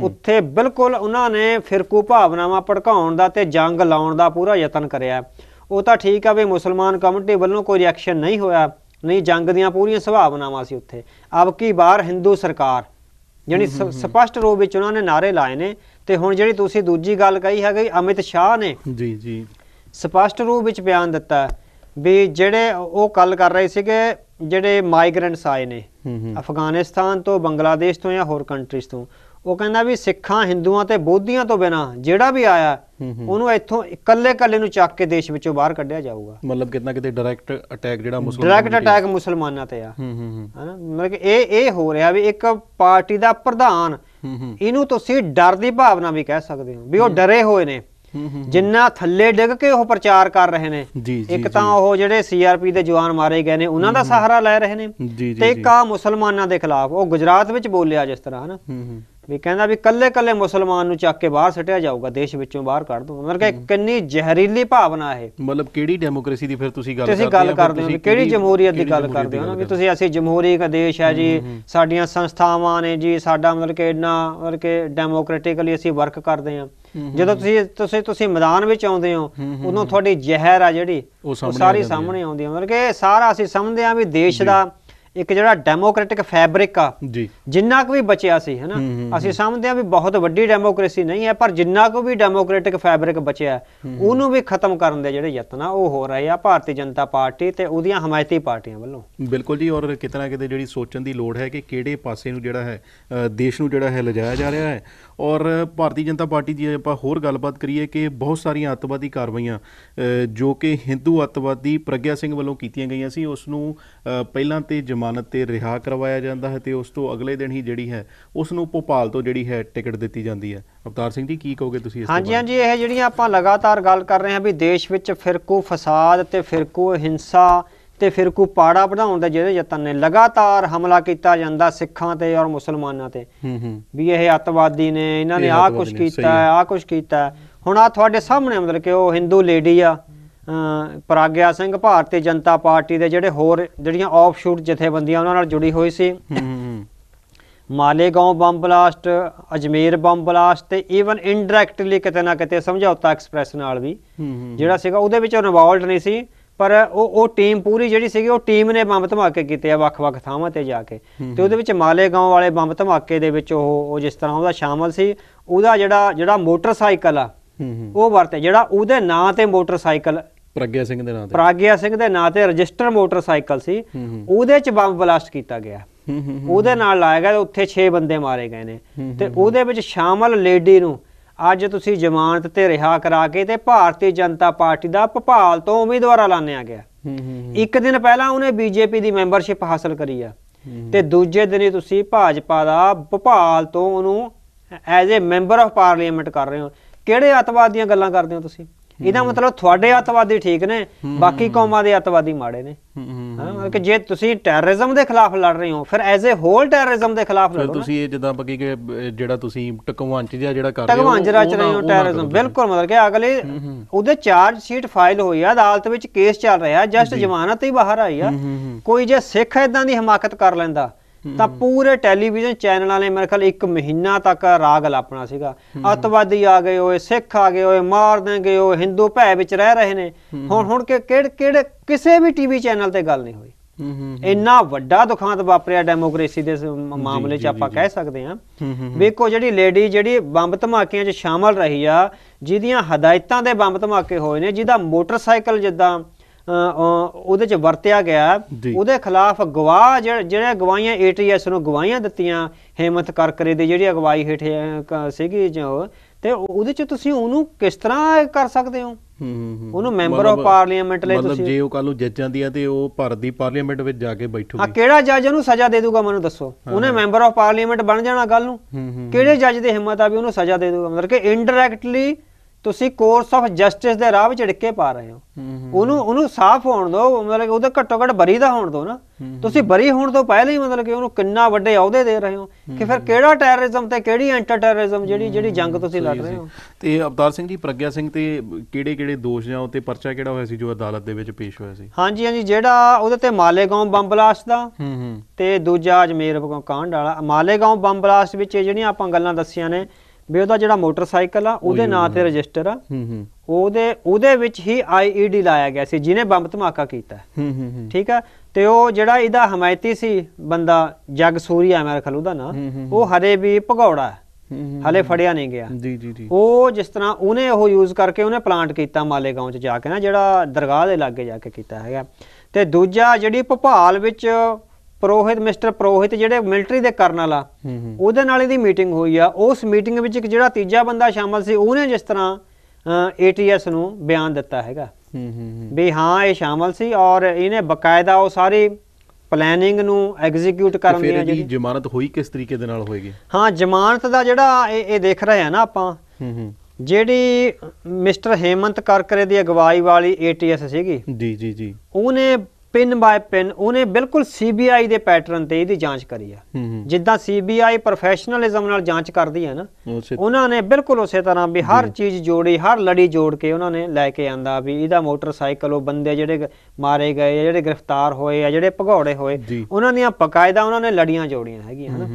ਉੱਥੇ ਬਿਲਕੁਲ ਉਹਨਾਂ ਨੇ ਫਿਰਕੂ ਭਾਵਨਾਵਾਂ ਭੜਕਾਉਣ ਦਾ ਤੇ ਜੰਗ ਲਾਉਣ ਦਾ ਪੂਰਾ ਯਤਨ ਕਰਿਆ ਉਹ ਤਾਂ ਠੀਕ ਆ ਵੀ ਮੁਸਲਮਾਨ ਕਮਿਊਨਿਟੀ ਵੱਲੋਂ ਕੋਈ ਰਿਐਕਸ਼ਨ ਨਹੀਂ ਹੋਇਆ ਨਹੀਂ ਜੰਗ ਦੀਆਂ ਪੂਰੀਆਂ ਸੁਭਾਵਨਾਵਾਂ ਸੀ ਉੱਥੇ ਅਬ ਕੀ ਬਾਰ ਹਿੰਦੂ ਸਰਕਾਰ ਯਾਨੀ ਸਪਸ਼ਟ ਰੂਪ ਵਿੱਚ ਉਹਨਾਂ ਨੇ ਨਾਰੇ ਲਾਏ ਨੇ ਤੇ ਹੁਣ ਜਿਹੜੀ ਤੁਸੀਂ ਦੂਜੀ ਗੱਲ ਕਹੀ ਹੈ ਗਈ ਅਮਿਤ ਸ਼ਾਹ ਨੇ ਜੀ ਜੀ ਸਪਸ਼ਟ ਰੂਪ ਵਿੱਚ ਬਿਆਨ ਦਿੱਤਾ ਵੀ ਜਿਹੜੇ ਉਹ ਕੱਲ ਕਰ ਰਹੇ ਸੀਗੇ ਜਿਹੜੇ ਮਾਈਗ੍ਰੈਂਟਸ ਆਏ ਨੇ ਅਫਗਾਨਿਸਤਾਨ ਤੋਂ ਬੰਗਲਾਦੇਸ਼ ਤੋਂ ਜਾਂ ਹੋਰ ਕੰਟਰੀਜ਼ ਤੋਂ ਉਹ ਕਹਿੰਦਾ ਵੀ ਸਿੱਖਾਂ ਹਿੰਦੂਆਂ ਤੇ ਬੋਧੀਆਂ ਤੋਂ ਬਿਨਾ ਜਿਹੜਾ ਵੀ ਆਇਆ ਉਹਨੂੰ ਇੱਥੋਂ ਇਕੱਲੇ-ਇਕੱਲੇ ਨੂੰ ਚੱਕ ਕੇ ਦੇਸ਼ ਵਿੱਚੋਂ ਬਾਹਰ ਕੱਢਿਆ ਜਾਊਗਾ ਮਤਲਬ ਕਿੰਨਾ ਕਿਤੇ ਡਾਇਰੈਕਟ ਅਟੈਕ ਜਿਹੜਾ ਮੁਸਲਮਾਨ ਡਾਇਰੈਕਟ ਅਟੈਕ ਮੁਸਲਮਾਨਾਂ ਤੇ ਆ ਹਾਂ ਮਤਲਬ ਕਿ ਇਹ ਇਹ ਹੋ ਰਿਹਾ ਵੀ ਇੱਕ ਪਾਰਟੀ ਦਾ ਪ੍ਰਧਾਨ ਇਹਨੂੰ ਤੁਸੀਂ ਡਰ ਦੀ ਭਾਵਨਾ ਵੀ ਕਹਿ ਸਕਦੇ ਹੋ ਵੀ ਉਹ ਡਰੇ ਹੋਏ ਨੇ ਜਿੰਨਾ ਥੱਲੇ ਡਿੱਗ ਕੇ ਉਹ ਪ੍ਰਚਾਰ ਕਰ ਰਹੇ ਨੇ ਇੱਕ ਤਾਂ ਉਹ ਜਿਹੜੇ ਸੀਆਰਪੀ ਦੇ ਜਵਾਨ ਮਾਰੇ ਗਏ ਨੇ ਉਹਨਾਂ ਦਾ ਸਹਾਰਾ ਲੈ ਰਹੇ ਨੇ ਤੇ ਇੱਕ ਆ ਮੁਸਲਮਾਨਾਂ ਦੇ ਖਿਲਾਫ ਉਹ ਗੁਜਰਾਤ ਵਿੱਚ ਬੋਲਿਆ ਜਿਸ ਤਰ੍ਹਾਂ ਹਨ ਵੀ ਕਹਿੰਦਾ ਵੀ ਕੱਲੇ ਕੱਲੇ ਮੁਸਲਮਾਨ ਨੂੰ ਚੱਕ ਕੇ ਬਾਹਰ ਸਟਿਆ ਜਾਊਗਾ ਦੇਸ਼ ਵਿੱਚੋਂ ਬਾਹਰ ਕੱਢ ਦੋ ਮਤਲਬ ਕਿ ਕਿੰਨੀ ਜ਼ਹਿਰੀਲੀ ਭਾਵਨਾ ਇਹ ਮਤਲਬ ਕਿਹੜੀ ਡੈਮੋਕ੍ਰੇਸੀ ਦੀ ਫਿਰ ਤੁਸੀਂ ਗੱਲ ਕਰਦੇ ਹੋ ਤੁਸੀਂ ਗੱਲ ਕਰਦੇ ਹੋ ਕਿਹੜੀ ਜਮਹੂਰੀਅਤ ਦੀ ਗੱਲ ਕਰਦੇ ਹੋ ਨਾ ਵੀ ਤੁਸੀਂ ਅਸੀਂ ਜਮਹੂਰੀ ਦਾ ਦੇਸ਼ ਹੈ ਜੀ ਸਾਡੀਆਂ ਸੰਸਥਾਵਾਂ ਨੇ ਜੀ ਸਾਡਾ ਮਤਲਬ ਕਿ ਇੰਨਾ ਮਤਲਬ ਕਿ ਡੈਮੋਕ੍ਰੈਟਿਕਲੀ ਅਸੀਂ ਵਰਕ ਕਰਦੇ ਹਾਂ ਜਦੋਂ ਤੁਸੀਂ ਤੁਸੀਂ ਤੁਸੀਂ ਮੈਦਾਨ ਵਿੱਚ ਆਉਂਦੇ ਹੋ ਉਦੋਂ ਤੁਹਾਡੀ ਜ਼ਹਿਰ ਆ ਜਿਹੜੀ ਉਹ ਸਾਰੀ ਸਾਹਮਣੇ ਆਉਂਦੀ ਹੈ ਮਤਲਬ ਕਿ ਸਾਰਾ ਅਸੀਂ ਸਮਝਦੇ ਹਾਂ ਵੀ ਦੇਸ਼ ਦਾ ਇੱਕ ਜਿਹੜਾ ਡੈਮੋਕ੍ਰੈਟਿਕ ਫੈਬਰਿਕ ਆ ਜੀ ਜਿੰਨਾ ਕੁ ਵੀ ਬਚਿਆ ਸੀ ਹੈਨਾ ਅਸੀਂ ਸਮਝਦੇ ਆ ਵੀ ਬਹੁਤ ਵੱਡੀ ਡੈਮੋਕ੍ਰੇਸੀ ਨਹੀਂ ਹੈ ਪਰ ਜਿੰਨਾ ਕੁ ਵੀ ਡੈਮੋਕ੍ਰੈਟਿਕ ਫੈਬਰਿਕ ਬਚਿਆ ਉਹਨੂੰ ਵੀ ਖਤਮ ਕਰਨ ਦੇ ਜਿਹੜੇ ਯਤਨ ਆ ਉਹ ਹੋ ਰਹੇ ਆ ਭਾਰਤੀ ਜਨਤਾ ਪਾਰਟੀ ਤੇ ਉਹਦੀਆਂ ਹਮਾਇਤੀ ਪਾਰਟੀਆਂ ਵੱਲੋਂ ਬਿਲਕੁਲ ਜੀ ਔਰ ਕਿਤਨਾ ਕਿਤੇ ਜਿਹੜੀ ਸੋਚਣ ਦੀ ਲੋੜ ਹੈ ਕਿ ਕਿਹੜੇ ਪਾਸੇ ਨੂੰ ਜਿਹੜਾ ਹੈ ਦੇਸ਼ ਨੂੰ ਜਿਹੜਾ ਹੈ ਲਿਜਾਇਆ ਜਾ ਰਿਹਾ ਹੈ ਔਰ ਭਾਰਤੀ ਜਨਤਾ ਪਾਰਟੀ ਦੀ ਆਪਾਂ ਹੋਰ ਗੱਲਬਾਤ ਕਰੀਏ ਕਿ ਬਹੁਤ ਸਾਰੀਆਂ ਅਤਵਾਦੀ ਕਾਰਵਾਈਆਂ ਜੋ ਕਿ ਹਿੰਦੂ ਅਤਵਾਦੀ ਪ੍ਰਗਿਆ ਸਿੰਘ ਵੱਲੋਂ ਕੀਤੀਆਂ ਗਈਆਂ ਸੀ ਉਸ ਨੂੰ ਪਹਿਲਾਂ ਤੇ ਜ਼ਮਾਨਤ ਤੇ ਰਿਹਾ ਕਰਵਾਇਆ ਜਾਂਦਾ ਹੈ ਤੇ ਉਸ ਤੋਂ ਅਗਲੇ ਦਿਨ ਹੀ ਜਿਹੜੀ ਹੈ ਉਸ ਨੂੰ ਭੋਪਾਲ ਤੋਂ ਜਿਹੜੀ ਹੈ ਟਿਕਟ ਦਿੱਤੀ ਜਾਂਦੀ ਹੈ ਅਵਤਾਰ ਸਿੰਘ ਜੀ ਕੀ ਕਹੋਗੇ ਤੁਸੀਂ ਇਸ ਬਾਰੇ ਹਾਂਜੀ ਹਾਂਜੀ ਇਹ ਜਿਹੜੀਆਂ ਆਪਾਂ ਲਗਾਤਾਰ ਗੱਲ ਕਰ ਰਹੇ ਹਾਂ ਵੀ ਦੇਸ਼ ਵਿੱਚ ਫਿਰਕੂ ਫਸਾਦ ਤੇ ਫਿਰਕੂ ਹਿੰਸਾ ਤੇ ਫਿਰਕੂ ਪਾੜਾ ਵਧਾਉਣ ਦੇ ਜਿਹੜੇ ਯਤਨ ਨੇ ਲਗਾਤਾਰ ਹਮਲਾ ਕੀਤਾ ਜਾਂਦਾ ਸਿੱਖਾਂ ਤੇ ਔਰ ਮੁਸਲਮਾਨਾਂ ਤੇ ਹੂੰ ਹੂੰ ਵੀ ਇਹ ਅਤਵਾਦੀ ਨੇ ਇਹਨਾਂ ਨੇ ਆਹ ਕੁਝ ਕੀਤਾ ਆਹ ਕੁਝ ਕੀਤਾ ਹੁਣ ਆ ਤੁਹਾਡੇ ਸਾਹਮਣੇ ਮਤਲਬ ਕਿ ਉਹ ਹਿੰਦੂ ਲੇਡੀ ਆ ਪ੍ਰਾਗਿਆ ਸਿੰਘ ਭਾਰਤੀ ਜਨਤਾ ਪਾਰਟੀ ਦੇ ਜਿਹੜੇ ਹੋਰ ਜਿਹੜੀਆਂ ਆਫਸ਼ੂਟ ਜਥੇਬੰਦੀਆਂ ਉਹਨਾਂ ਨਾਲ ਜੁੜੀ ਹੋਈ ਸੀ Malegaon bomb blast Ajmer bomb blast ਤੇ ਈਵਨ ਇਨਡਾਇਰੈਕਟਲੀ ਕਿਤੇ ਨਾ ਕਿਤੇ ਸਮਝੌਤਾ ਐਕਸਪ੍ਰੈਸ ਨਾਲ ਵੀ ਜਿਹੜਾ ਸੀਗਾ ਉਹਦੇ ਵਿੱਚ ਉਹ ਇਨਵੋਲਡ ਨਹੀਂ ਸੀ ਪਰ ਉਹ ਉਹ ਟੀਮ ਪੂਰੀ ਜਿਹੜੀ ਸੀਗੀ ਉਹ ਟੀਮ ਨੇ ਬੰਬ ਧਮਾਕੇ ਕੀਤੇ ਆ ਵੱਖ-ਵੱਖ ਥਾਵਾਂ ਤੇ ਜਾ ਕੇ ਤੇ ਉਹਦੇ ਵਿੱਚ ਮਾਲੇਗਾਉਂ ਵਾਲੇ ਬੰਬ ਧਮਾਕੇ ਦੇ ਵਿੱਚ ਉਹ ਉਹ ਜਿਸ ਤਰ੍ਹਾਂ ਉਹਦਾ ਸ਼ਾਮਲ ਸੀ ਉਹਦਾ ਜਿਹੜਾ ਜਿਹੜਾ ਮੋਟਰਸਾਈਕਲ ਆ ਉਹ ਵਰਤੇ ਜਿਹੜਾ ਉਹਦੇ ਨਾਂ ਤੇ ਮੋਟਰਸਾਈਕਲ ਪ੍ਰਗਿਆ ਸਿੰਘ ਦੇ ਨਾਂ ਤੇ ਪ੍ਰਗਿਆ ਸਿੰਘ ਦੇ ਨਾਂ ਤੇ ਰਜਿਸਟਰ ਮੋਟਰਸਾਈਕਲ ਸੀ ਉਹਦੇ 'ਚ ਬੰਬ ਬਲਾਸਟ ਕੀਤਾ ਗਿਆ ਉਹਦੇ ਨਾਲ ਲਾਇਆ ਗਿਆ ਉੱਥੇ 6 ਬੰਦੇ ਮਾਰੇ ਗਏ ਨੇ ਤੇ ਉਹਦੇ ਵਿੱਚ ਸ਼ਾਮਲ ਲੇਡੀ ਨੂੰ ਅੱਜ ਤੁਸੀਂ ਜ਼ਮਾਨਤ ਤੇ ਰਿਹਾ ਕਰਾ ਕੇ ਤੇ ਭਾਰਤੀ ਜਨਤਾ ਪਾਰਟੀ ਦਾ ਭਪਾਲ ਤੋਂ ਉਮੀਦਵਾਰ ਐਲਾਨਿਆ ਗਿਆ ਇੱਕ ਦਿਨ ਪਹਿਲਾਂ ਉਹਨੇ ਬੀਜੇਪੀ ਦੀ ਮੈਂਬਰਸ਼ਿਪ ਹਾਸਲ ਕਰੀ ਆ ਤੇ ਦੂਜੇ ਦਿਨ ਹੀ ਤੁਸੀਂ ਭਾਜਪਾ ਦਾ ਭਪਾਲ ਤੋਂ ਉਹਨੂੰ as a member of parliament ਕਰ ਰਹੇ ਹੋ ਕਿਹੜੇ ਅਤਵਾਦ ਦੀਆਂ ਗੱਲਾਂ ਕਰਦੇ ਹੋ ਤੁਸੀਂ ਇਹਦਾ ਮਤਲਬ ਤੁਹਾਡੇ ਅੱਤਵਾਦੀ ਠੀਕ ਨੇ ਬਾਕੀ ਕੌਮਾਂ ਦੇ ਅੱਤਵਾਦੀ ਮਾੜੇ ਨੇ ਹਾਂ ਕਿ ਜੇ ਤੁਸੀਂ ਟੈਰਰਿਜ਼ਮ ਦੇ ਖਿਲਾਫ ਲੜ ਰਹੇ ਹੋ ਫਿਰ ਐਜ਼ ਅ ਹੋਲ ਟੈਰਰਿਜ਼ਮ ਦੇ ਖਿਲਾਫ ਲੜੋ ਤੁਸੀਂ ਇਹ ਜਿੱਦਾਂ ਬਕੀ ਕਿ ਜਿਹੜਾ ਤੁਸੀਂ ਟਕਵਾਂਚ ਜਿਹਾ ਜਿਹੜਾ ਕਰ ਰਹੇ ਹੋ ਟਕਵਾਂਚ ਰਚ ਰਹੇ ਹੋ ਟੈਰਰਿਜ਼ਮ ਬਿਲਕੁਲ ਮਤਲਬ ਕਿ ਅਗਲੇ ਉਹਦੇ ਚਾਰਜ ਸ਼ੀਟ ਫਾਈਲ ਹੋਈ ਆ ਅਦਾਲਤ ਵਿੱਚ ਕੇਸ ਚੱਲ ਰਿਹਾ ਜਸਟ ਜ਼ਮਾਨਤ ਹੀ ਬਾਹਰ ਆਈ ਆ ਕੋਈ ਜੇ ਸਿੱਖ ਇਦਾਂ ਦੀ ਹਮਾਕਤ ਕਰ ਲੈਂਦਾ ਤਾਂ ਪੂਰੇ ਟੈਲੀਵਿਜ਼ਨ ਚੈਨਲ ਵਾਲੇ ਮੇਰੇ ਖਿਆਲ ਇੱਕ ਮਹੀਨਾ ਤੱਕ ਰਾਗ ਲਾਪਣਾ ਸੀਗਾ ਅਤਵਾਦੀ ਆ ਗਏ ਓਏ ਸਿੱਖ ਆ ਗਏ ਓਏ ਮਾਰ ਦੇਣਗੇ ਓ ਹਿੰਦੂ ਭੈ ਵਿੱਚ ਰਹਿ ਰਹੇ ਨੇ ਹੁਣ ਹੁਣ ਕਿ ਕਿਹੜੇ ਕਿਹੜੇ ਕਿਸੇ ਵੀ ਟੀਵੀ ਚੈਨਲ ਤੇ ਗੱਲ ਨਹੀਂ ਹੋਈ ਇੰਨਾ ਵੱਡਾ ਦੁਖਾਂਤ ਵਾਪਰਿਆ ਡੈਮੋਕ੍ਰੇਸੀ ਦੇ ਮਾਮਲੇ 'ਚ ਆਪਾਂ ਕਹਿ ਸਕਦੇ ਹਾਂ ਵੇਖੋ ਜਿਹੜੀ ਲੇਡੀ ਜਿਹੜੀ ਬੰਬ ਧਮਾਕਿਆਂ 'ਚ ਸ਼ਾਮਲ ਰਹੀ ਆ ਜਿਹਦੀਆਂ ਹਦਾਇਤਾਂ ਦੇ ਬੰਬ ਧਮਾਕੇ ਹੋਏ ਨੇ ਜਿਹਦਾ ਮੋਟਰਸਾਈਕਲ ਜਿੱਦਾਂ ਉਹਦੇ ਚ ਵਰਤਿਆ ਗਿਆ ਉਹਦੇ ਖਿਲਾਫ ਗਵਾਹ ਜਿਹੜੇ ਗਵਾਹੀਆਂ ਏਟੀਐਸ ਨੂੰ ਗਵਾਹੀਆਂ ਦਿੱਤੀਆਂ ਹਿੰਮਤ ਕਰਕਰੇ ਦੇ ਜਿਹੜੀ ਅਗਵਾਈ ਹੇਠ ਸੀਗੀ ਜੋ ਤੇ ਉਹਦੇ ਚ ਤੁਸੀਂ ਉਹਨੂੰ ਕਿਸ ਤਰ੍ਹਾਂ ਕਰ ਸਕਦੇ ਹੋ ਉਹਨੂੰ ਮੈਂਬਰ ਆਫ ਪਾਰਲੀਮੈਂਟ ਲਈ ਤੁਸੀਂ ਮਤਲਬ ਜੇ ਉਹ ਕੱਲ ਨੂੰ ਜੱਜਾਂ ਦੀਆਂ ਤੇ ਉਹ ਭਾਰਤ ਦੀ ਪਾਰਲੀਮੈਂਟ ਵਿੱਚ ਜਾ ਕੇ ਬੈਠੂਗੀ ਆ ਕਿਹੜਾ ਜੱਜ ਉਹਨੂੰ ਸਜ਼ਾ ਦੇ ਦੂਗਾ ਮੈਨੂੰ ਦੱਸੋ ਉਹਨੇ ਮੈਂਬਰ ਆਫ ਪਾਰਲੀਮੈਂਟ ਬਣ ਜਾਣਾ ਕੱਲ ਨੂੰ ਕਿਹੜੇ ਜੱਜ ਦੀ ਹਿੰਮਤ ਆ ਵੀ ਉਹਨੂੰ ਸਜ਼ਾ ਦੇ ਦੂਗਾ ਮਤਲਬ ਕਿ ਇਨਡਾਇਰੈਕਟਲੀ ਤੁਸੀਂ ਕੋਰਸ ਆਫ ਜਸਟਿਸ ਦੇ ਰਾਹ ਵਿੱਚ ੜਕੇ ਪਾ ਰਹੇ ਹੋ ਉਹਨੂੰ ਉਹਨੂੰ ਸਾਫ਼ ਹੋਣ ਦੋ ਮਤਲਬ ਉਹਦੇ ਘੱਟੋ ਘੱਟ ਬਰੀ ਦਾ ਹੋਣ ਦੋ ਨਾ ਤੁਸੀਂ ਬਰੀ ਹੋਣ ਤੋਂ ਪਹਿਲਾਂ ਹੀ ਮਤਲਬ ਕਿ ਉਹਨੂੰ ਕਿੰਨਾ ਵੱਡੇ ਅਹੁਦੇ ਦੇ ਰਹੇ ਹੋ ਕਿ ਫਿਰ ਕਿਹੜਾ ਟੈਰਰਿਜ਼ਮ ਤੇ ਕਿਹੜੀ ਐਂਟੀ ਟੈਰਰਿਜ਼ਮ ਜਿਹੜੀ ਜਿਹੜੀ ਜੰਗ ਤੁਸੀਂ ਲੜ ਰਹੇ ਹੋ ਤੇ ਅਵਤਾਰ ਸਿੰਘ ਜੀ ਪ੍ਰਗਿਆ ਸਿੰਘ ਤੇ ਕਿਹੜੇ ਕਿਹੜੇ ਦੋਸ਼ ਜਾਂ ਉਤੇ ਪਰਚਾ ਕਿਹੜਾ ਹੋਇਆ ਸੀ ਜੋ ਅਦਾਲਤ ਦੇ ਵਿੱਚ ਪੇਸ਼ ਹੋਇਆ ਸੀ ਹਾਂਜੀ ਹਾਂਜੀ ਜਿਹੜਾ ਉਹਦੇ ਤੇ ਮਾਲੇਗਾਉਂ ਬੰਬ ਬਲਾਸਟ ਦਾ ਤੇ ਦੂਜਾ ਅਜਮੇਰ ਕਾਂਡ ਵਾਲਾ ਮਾਲੇਗਾਉਂ ਬੰਬ ਬਲਾਸਟ ਵਿੱਚ ਜਿਹੜੀਆਂ ਆਪਾਂ ਗੱਲਾਂ ਦੱਸੀਆਂ ਨੇ ਵੀ ਉਹਦਾ ਜਿਹੜਾ ਮੋਟਰਸਾਈਕਲ ਆ ਉਹਦੇ ਨਾਂ ਤੇ ਰਜਿਸਟਰ ਆ ਹੂੰ ਹੂੰ ਉਹਦੇ ਉਹਦੇ ਵਿੱਚ ਹੀ ਆਈਈਡੀ e ਲਾਇਆ ਗਿਆ ਸੀ ਜਿਹਨੇ ਬੰਬ ਧਮਾਕਾ ਕੀਤਾ ਹੂੰ ਹੂੰ ਠੀਕ ਆ ਤੇ ਉਹ ਜਿਹੜਾ ਇਹਦਾ ਹਮਾਇਤੀ ਸੀ ਬੰਦਾ ਜਗ ਸੂਰੀਆ ਮੇਰਾ ਖਲ ਉਹਦਾ ਨਾਂ ਉਹ ਹਰੇ ਵੀ ਭਗੌੜਾ ਹਲੇ ਫੜਿਆ ਨਹੀਂ ਗਿਆ ਜੀ ਜੀ ਜੀ ਉਹ ਜਿਸ ਤਰ੍ਹਾਂ ਉਹਨੇ ਉਹ ਯੂਜ਼ ਕਰਕੇ ਉਹਨੇ ਪਲਾਂਟ ਕੀਤਾ ਮਾਲੇਗਾਉਂ ਚ ਜਾ ਕੇ ਨਾ ਜਿਹੜਾ ਦਰਗਾਹ ਦੇ ਲਾਗੇ ਜਾ ਕੇ ਕੀਤਾ ਹੈਗਾ ਤੇ ਦੂਜਾ ਜਿਹੜੀ ਭੋਪਾਲ ਵਿੱਚ ਪ੍ਰੋਹਿਤ ਮਿਸਟਰ ਪ੍ਰੋਹਿਤ ਜਿਹੜੇ ਮਿਲਟਰੀ ਦੇ ਕਰਨਲ ਆ ਉਹਦੇ ਨਾਲ ਇਹਦੀ ਮੀਟਿੰਗ ਹੋਈ ਆ ਉਸ ਮੀਟਿੰਗ ਵਿੱਚ ਇੱਕ ਜਿਹੜਾ ਤੀਜਾ ਬੰਦਾ ਸ਼ਾਮਲ ਸੀ ਉਹਨੇ ਜਿਸ ਤਰ੍ਹਾਂ ਏਟੀਐਸ ਨੂੰ ਬਿਆਨ ਦਿੱਤਾ ਹੈਗਾ ਵੀ ਹਾਂ ਇਹ ਸ਼ਾਮਲ ਸੀ ਔਰ ਇਹਨੇ ਬਕਾਇਦਾ ਉਹ ਸਾਰੀ ਪਲੈਨਿੰਗ ਨੂੰ ਐਗਜ਼ੀਕਿਊਟ ਕਰਨ ਦੀ ਜਿਹੜੀ ਜ਼ਮਾਨਤ ਹੋਈ ਕਿਸ ਤਰੀਕੇ ਦੇ ਨਾਲ ਹੋਏਗੀ ਹਾਂ ਜ਼ਮਾਨਤ ਦਾ ਜਿਹੜਾ ਇਹ ਇਹ ਦੇਖ ਰਹੇ ਆ ਨਾ ਆਪਾਂ ਜਿਹੜੀ ਮਿਸਟਰ ਹੇਮੰਤ ਕਰਕਰੇ ਦੀ ਅਗਵਾਈ ਵਾਲੀ ਏਟੀਐਸ ਸੀਗੀ ਜੀ ਜੀ ਜੀ ਉਹਨੇ ਪਿੰਨ ਬਾਏ ਪਿੰਨ ਉਹਨੇ ਬਿਲਕੁਲ ਸੀਬੀਆਈ ਦੇ ਪੈਟਰਨ ਤੇ ਇਹਦੀ ਜਾਂਚ ਕਰੀ ਆ ਜਿੱਦਾਂ ਸੀਬੀਆਈ ਪ੍ਰੋਫੈਸ਼ਨਲਿਜ਼ਮ ਨਾਲ ਜਾਂਚ ਕਰਦੀ ਹੈ ਨਾ ਉਹਨਾਂ ਨੇ ਬਿਲਕੁਲ ਉਸੇ ਤਰ੍ਹਾਂ ਵੀ ਹਰ ਚੀਜ਼ ਜੋੜੀ ਹਰ ਲੜੀ ਜੋੜ ਕੇ ਉਹਨਾਂ ਨੇ ਲੈ ਕੇ ਆਂਦਾ ਵੀ ਇਹਦਾ ਮੋਟਰਸਾਈਕਲ ਉਹ ਬੰਦੇ ਜਿਹੜੇ ਮਾਰੇ ਗਏ ਜਿਹੜੇ ਗ੍ਰਿਫਤਾਰ ਹੋਏ ਆ ਜਿਹੜੇ ਭਗੌੜੇ ਹੋਏ ਉਹਨਾਂ ਦੀਆਂ ਬਕਾਇਦਾ ਉਹਨਾਂ ਨੇ ਲੜੀਆਂ ਜੋੜੀਆਂ ਹੈਗੀਆਂ ਹਨਾ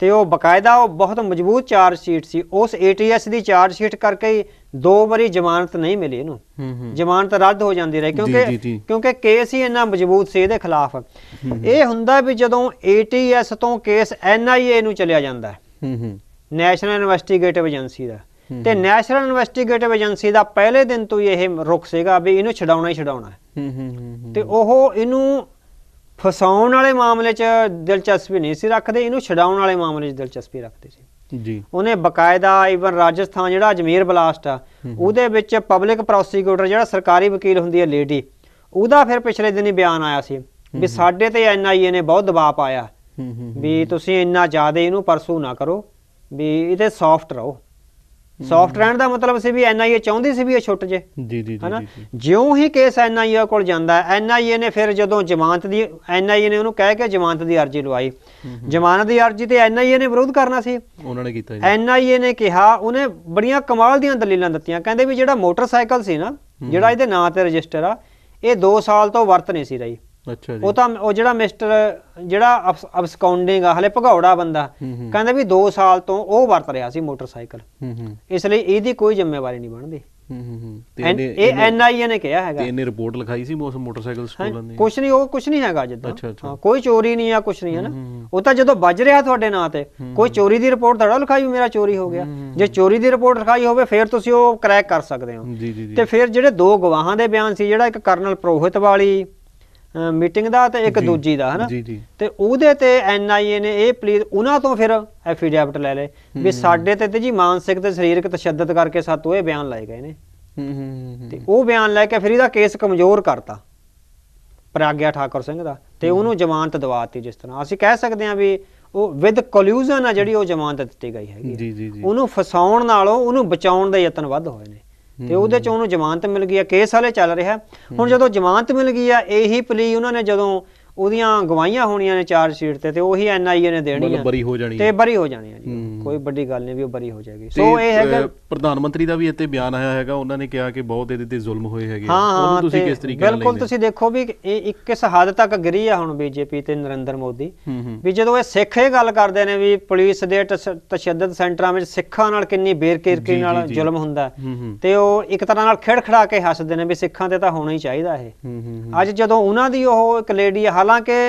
ਤੇ ਉਹ ਬਕਾਇਦਾ ਉਹ ਬਹੁਤ ਮਜ਼ਬੂਤ ਚਾਰਜ ਸ਼ੀਟ ਸੀ ਉਸ ਏਟੀਐਸ ਦੀ ਚਾਰਜ ਸ਼ੀਟ ਕਰਕੇ ਹੀ ਦੋ ਵਾਰੀ ਜ਼ਮਾਨਤ ਨਹੀਂ ਮਿਲੀ ਇਹਨੂੰ ਜ਼ਮਾਨਤ ਰੱਦ ਹੋ ਜਾਂਦੀ ਰਹੀ ਕਿਉਂਕਿ ਕਿਉਂਕਿ ਕੇਸ ਹੀ ਇੰਨਾ ਮਜ਼ਬੂਤ ਸੀ ਇਹਦੇ ਖਿਲਾਫ ਇਹ ਹੁੰਦਾ ਵੀ ਜਦੋਂ ਏਟੀਐਸ ਤੋਂ ਕੇਸ ਐਨਆਈਏ ਨੂੰ ਚਲਿਆ ਜਾਂਦਾ ਹੈ ਨੈਸ਼ਨਲ ਇਨਵੈਸਟੀਗੇਟਿਵ ਏਜੰਸੀ ਦਾ ਤੇ ਨੈਸ਼ਨਲ ਇਨਵੈਸਟੀਗੇਟਿਵ ਏਜੰਸੀ ਦਾ ਪਹਿਲੇ ਦਿਨ ਤੋਂ ਹੀ ਇਹ ਰੁਕ ਸੀਗਾ ਵੀ ਇਹਨੂੰ ਛਡਾਉਣਾ ਹੀ ਛਡਾਉਣਾ ਹੈ ਤੇ ਉਹ ਇਹਨੂੰ ਫਸਾਉਣ ਵਾਲੇ ਮਾਮਲੇ 'ਚ ਦਿਲਚਸਪੀ ਨਹੀਂ ਸੀ ਰੱਖਦੇ ਇਹਨੂੰ ਛਡਾਉਣ ਵਾਲੇ ਮਾਮਲੇ 'ਚ ਦਿਲਚਸਪੀ ਰੱਖਦੇ ਸੀ ਜੀ ਉਹਨੇ ਬਕਾਇਦਾ ਇਵਨ ਰਾਜਸਥਾਨ ਜਿਹੜਾ ਅਜਮੇਰ ਬਲਾਸਟ ਆ ਉਹਦੇ ਵਿੱਚ ਪਬਲਿਕ ਪ੍ਰੋਸੀਕਿਊਟਰ ਜਿਹੜਾ ਸਰਕਾਰੀ ਵਕੀਲ ਹੁੰਦੀ ਹੈ ਲੇਡੀ ਉਹਦਾ ਫਿਰ ਪਿਛਲੇ ਦਿਨੀ ਬਿਆਨ ਆਇਆ ਸੀ ਵੀ ਸਾਡੇ ਤੇ ਐਨਆਈਏ ਨੇ ਬਹੁਤ ਦਬਾਅ ਪਾਇਆ ਵੀ ਤੁਸੀਂ ਇੰਨਾ ਜ਼ਿਆਦਾ ਇਹਨੂੰ ਪਰਸੂ ਨਾ ਕਰੋ ਵੀ ਇਹਦੇ ਸੌਫਟ ਰਹੋ ਸੌਫਟ ਰਹਿਣ ਦਾ ਮਤਲਬ ਸੀ ਵੀ ਐਨਆਈਏ ਚਾਹੁੰਦੀ ਸੀ ਵੀ ਇਹ ਛੁੱਟ ਜੇ ਜੀ ਜੀ ਹਨਾ ਜਿਉਂ ਹੀ ਕੇਸ ਐਨਆਈਏ ਕੋਲ ਜਾਂਦਾ ਐਨਆਈਏ ਨੇ ਫਿਰ ਜਦੋਂ ਜ਼ਮਾਨਤ ਦੀ ਐਨਆਈਏ ਨੇ ਉਹਨੂੰ ਕਹਿ ਕੇ ਜ਼ਮਾਨਤ ਦੀ ਅਰਜ਼ੀ ਲਵਾਈ ਜ਼ਮਾਨਤ ਦੀ ਅਰਜ਼ੀ ਤੇ ਐਨਆਈਏ ਨੇ ਵਿਰੋਧ ਕਰਨਾ ਸੀ ਉਹਨਾਂ ਨੇ ਕੀਤਾ ਜੀ ਐਨਆਈਏ ਨੇ ਕਿਹਾ ਉਹਨੇ ਬੜੀਆਂ ਕਮਾਲ ਦੀਆਂ ਦਲੀਲਾਂ ਦਿੱਤੀਆਂ ਕਹਿੰਦੇ ਵੀ ਜਿਹੜਾ ਮੋਟਰਸਾਈਕਲ ਸੀ ਨਾ ਜਿਹੜਾ ਇਹਦੇ ਨਾਂ ਤੇ ਰਜਿਸਟਰ ਆ ਇਹ 2 ਸਾਲ ਤੋਂ ਵਰਤ ਨਹੀਂ ਸੀ ਰਹੀ ਅੱਛਾ ਜੀ ਉਹ ਤਾਂ ਉਹ ਜਿਹੜਾ ਮਿਸਟਰ ਜਿਹੜਾ ਅਬਸਕਾਉਂਡਿੰਗ ਆ ਹਲੇ ਭਗੌੜਾ ਬੰਦਾ ਕਹਿੰਦਾ ਵੀ 2 ਸਾਲ ਤੋਂ ਉਹ ਵਰਤ ਰਿਹਾ ਸੀ ਮੋਟਰਸਾਈਕਲ ਹੂੰ ਹੂੰ ਇਸ ਲਈ ਇਹਦੀ ਕੋਈ ਜ਼ਿੰਮੇਵਾਰੀ ਨਹੀਂ ਬਣਦੀ ਹੂੰ ਹੂੰ ਇਹ ਐਨਆਈਏ ਨੇ ਕਿਹਾ ਹੈਗਾ ਤੇ ਇਹਨੇ ਰਿਪੋਰਟ ਲਿਖਾਈ ਸੀ ਮੋਸ ਮੋਟਰਸਾਈਕਲ ਸਕੂਲਾਂ ਦੀ ਕੁਛ ਨਹੀਂ ਉਹ ਕੁਛ ਨਹੀਂ ਹੈਗਾ ਜਿੱਦਾਂ ਕੋਈ ਚੋਰੀ ਨਹੀਂ ਆ ਕੁਛ ਨਹੀਂ ਹੈ ਨਾ ਉਹ ਤਾਂ ਜਦੋਂ ਵੱਜ ਰਿਹਾ ਤੁਹਾਡੇ ਨਾਂ ਤੇ ਕੋਈ ਚੋਰੀ ਦੀ ਰਿਪੋਰਟ ਥੜਾ ਲਿਖਾਈ ਵੀ ਮੇਰਾ ਚੋਰੀ ਹੋ ਗਿਆ ਜੇ ਚੋਰੀ ਦੀ ਰਿਪੋਰਟ ਲਿਖਾਈ ਹੋਵੇ ਫਿਰ ਤੁਸੀਂ ਉਹ ਕਰੈਕ ਕਰ ਸਕਦੇ ਹੋ ਤੇ ਫਿਰ ਜਿਹੜੇ ਦੋ ਗਵਾਹਾਂ ਦੇ ਬਿਆਨ ਸੀ ਜਿਹੜਾ ਇੱਕ ਕਰਨਲ ਪ੍ਰੋਹਿਤ ਵਾਲੀ ਮੀਟਿੰਗ ਦਾ ਤੇ ਇੱਕ ਦੂਜੀ ਦਾ ਹਨਾ ਤੇ ਉਹਦੇ ਤੇ ਐਨਆਈਏ ਨੇ ਇਹ ਪਲੀਜ਼ ਉਹਨਾਂ ਤੋਂ ਫਿਰ ਐਫੀਡੈਵਿਟ ਲੈ ਲੈ ਵੀ ਸਾਡੇ ਤੇ ਤੇ ਜੀ ਮਾਨਸਿਕ ਤੇ ਸਰੀਰਕ ਤਸ਼ੱਦਦ ਕਰਕੇ ਸਾਤੋਂ ਇਹ ਬਿਆਨ ਲਾਏ ਗਏ ਨੇ ਤੇ ਉਹ ਬਿਆਨ ਲੈ ਕੇ ਫਿਰ ਇਹਦਾ ਕੇਸ ਕਮਜ਼ੋਰ ਕਰਤਾ ਪ੍ਰਾਗਿਆ ਠਾਕੁਰ ਸਿੰਘ ਦਾ ਤੇ ਉਹਨੂੰ ਜ਼ਮਾਨਤ ਦਵਾਤੀ ਜਿਸ ਤਰ੍ਹਾਂ ਅਸੀਂ ਕਹਿ ਸਕਦੇ ਹਾਂ ਵੀ ਉਹ ਵਿਦ ਕੋਲਿਊਜ਼ਨ ਆ ਜਿਹੜੀ ਉਹ ਜ਼ਮਾਨਤ ਦਿੱਤੀ ਗਈ ਹੈਗੀ ਉਹਨੂੰ ਫਸਾਉਣ ਨਾਲੋਂ ਉਹਨੂੰ ਬਚਾਉਣ ਦੇ ਯਤਨ ਵੱਧ ਹੋਏ ਨੇ ਤੇ ਉਹਦੇ ਚ ਉਹਨੂੰ ਜ਼ਮਾਨਤ ਮਿਲ ਗਈ ਆ ਕੇਸ ਹਲੇ ਚੱਲ ਰਿਹਾ ਹੁਣ ਜਦੋਂ ਜ਼ਮਾਨਤ ਮਿਲ ਗਈ ਆ ਇਹੀ ਪਲੀ ਉਹਨਾਂ ਨੇ ਜਦੋਂ ਉਹਦੀਆਂ ਗਵਾਹੀਆਂ ਹੋਣੀਆਂ ਨੇ ਚਾਰਜ ਸ਼ੀਟ ਤੇ ਤੇ ਉਹੀ ਐਨਆਈਏ ਨੇ ਦੇਣੀ ਆ ਬਰੀ ਹੋ ਜਾਣੀ ਤੇ ਬਰੀ ਹੋ ਜਾਣੀ ਆ ਜੀ ਕੋਈ ਵੱਡੀ ਗੱਲ ਨਹੀਂ ਵੀ ਉਹ ਬਰੀ ਹੋ ਜਾਏਗੀ ਸੋ ਇਹ ਹੈਗਾ ਪ੍ਰਧਾਨ ਮੰਤਰੀ ਦਾ ਵੀ ਇੱਥੇ ਬਿਆਨ ਆਇਆ ਹੈਗਾ ਉਹਨਾਂ ਨੇ ਕਿਹਾ ਕਿ ਬਹੁਤ ਇਹਦੇ ਤੇ ਜ਼ੁਲਮ ਹੋਏ ਹੈਗੇ ਉਹਨੂੰ ਤੁਸੀਂ ਕਿਸ ਤਰੀਕੇ ਨਾਲ ਬਿਲਕੁਲ ਤੁਸੀਂ ਦੇਖੋ ਵੀ ਇਹ ਇੱਕ ਕਿਸ ਹੱਦ ਤੱਕ ਗਿਰੀ ਆ ਹੁਣ ਬੀਜੇਪੀ ਤੇ ਨਰਿੰਦਰ ਮੋਦੀ ਵੀ ਜਦੋਂ ਇਹ ਸਿੱਖ ਇਹ ਗੱਲ ਕਰਦੇ ਨੇ ਵੀ ਪੁਲਿਸ ਦੇ ਤਸ਼ੱਦਦ ਸੈਂਟਰਾਂ ਵਿੱਚ ਸਿੱਖਾਂ ਨਾਲ ਕਿੰਨੀ ਬੇਰਕੇਰਕੀ ਨਾਲ ਜ਼ੁਲਮ ਹੁੰਦਾ ਤੇ ਉਹ ਇੱਕ ਤਰ੍ਹਾਂ ਨਾਲ ਖਿੜਖੜਾ ਕੇ ਹੱਸਦੇ ਨੇ ਵੀ ਸਿੱਖਾਂ ਤੇ ਤਾਂ ਹੋਣਾ ਹੀ ਚਾਹੀਦਾ ਇਹ ਅੱਜ ਜਦੋਂ ਉਹਨਾਂ ਦੀ ਉਹ ਇੱਕ ਲੇਡੀ ਹਾਲਾਂਕਿ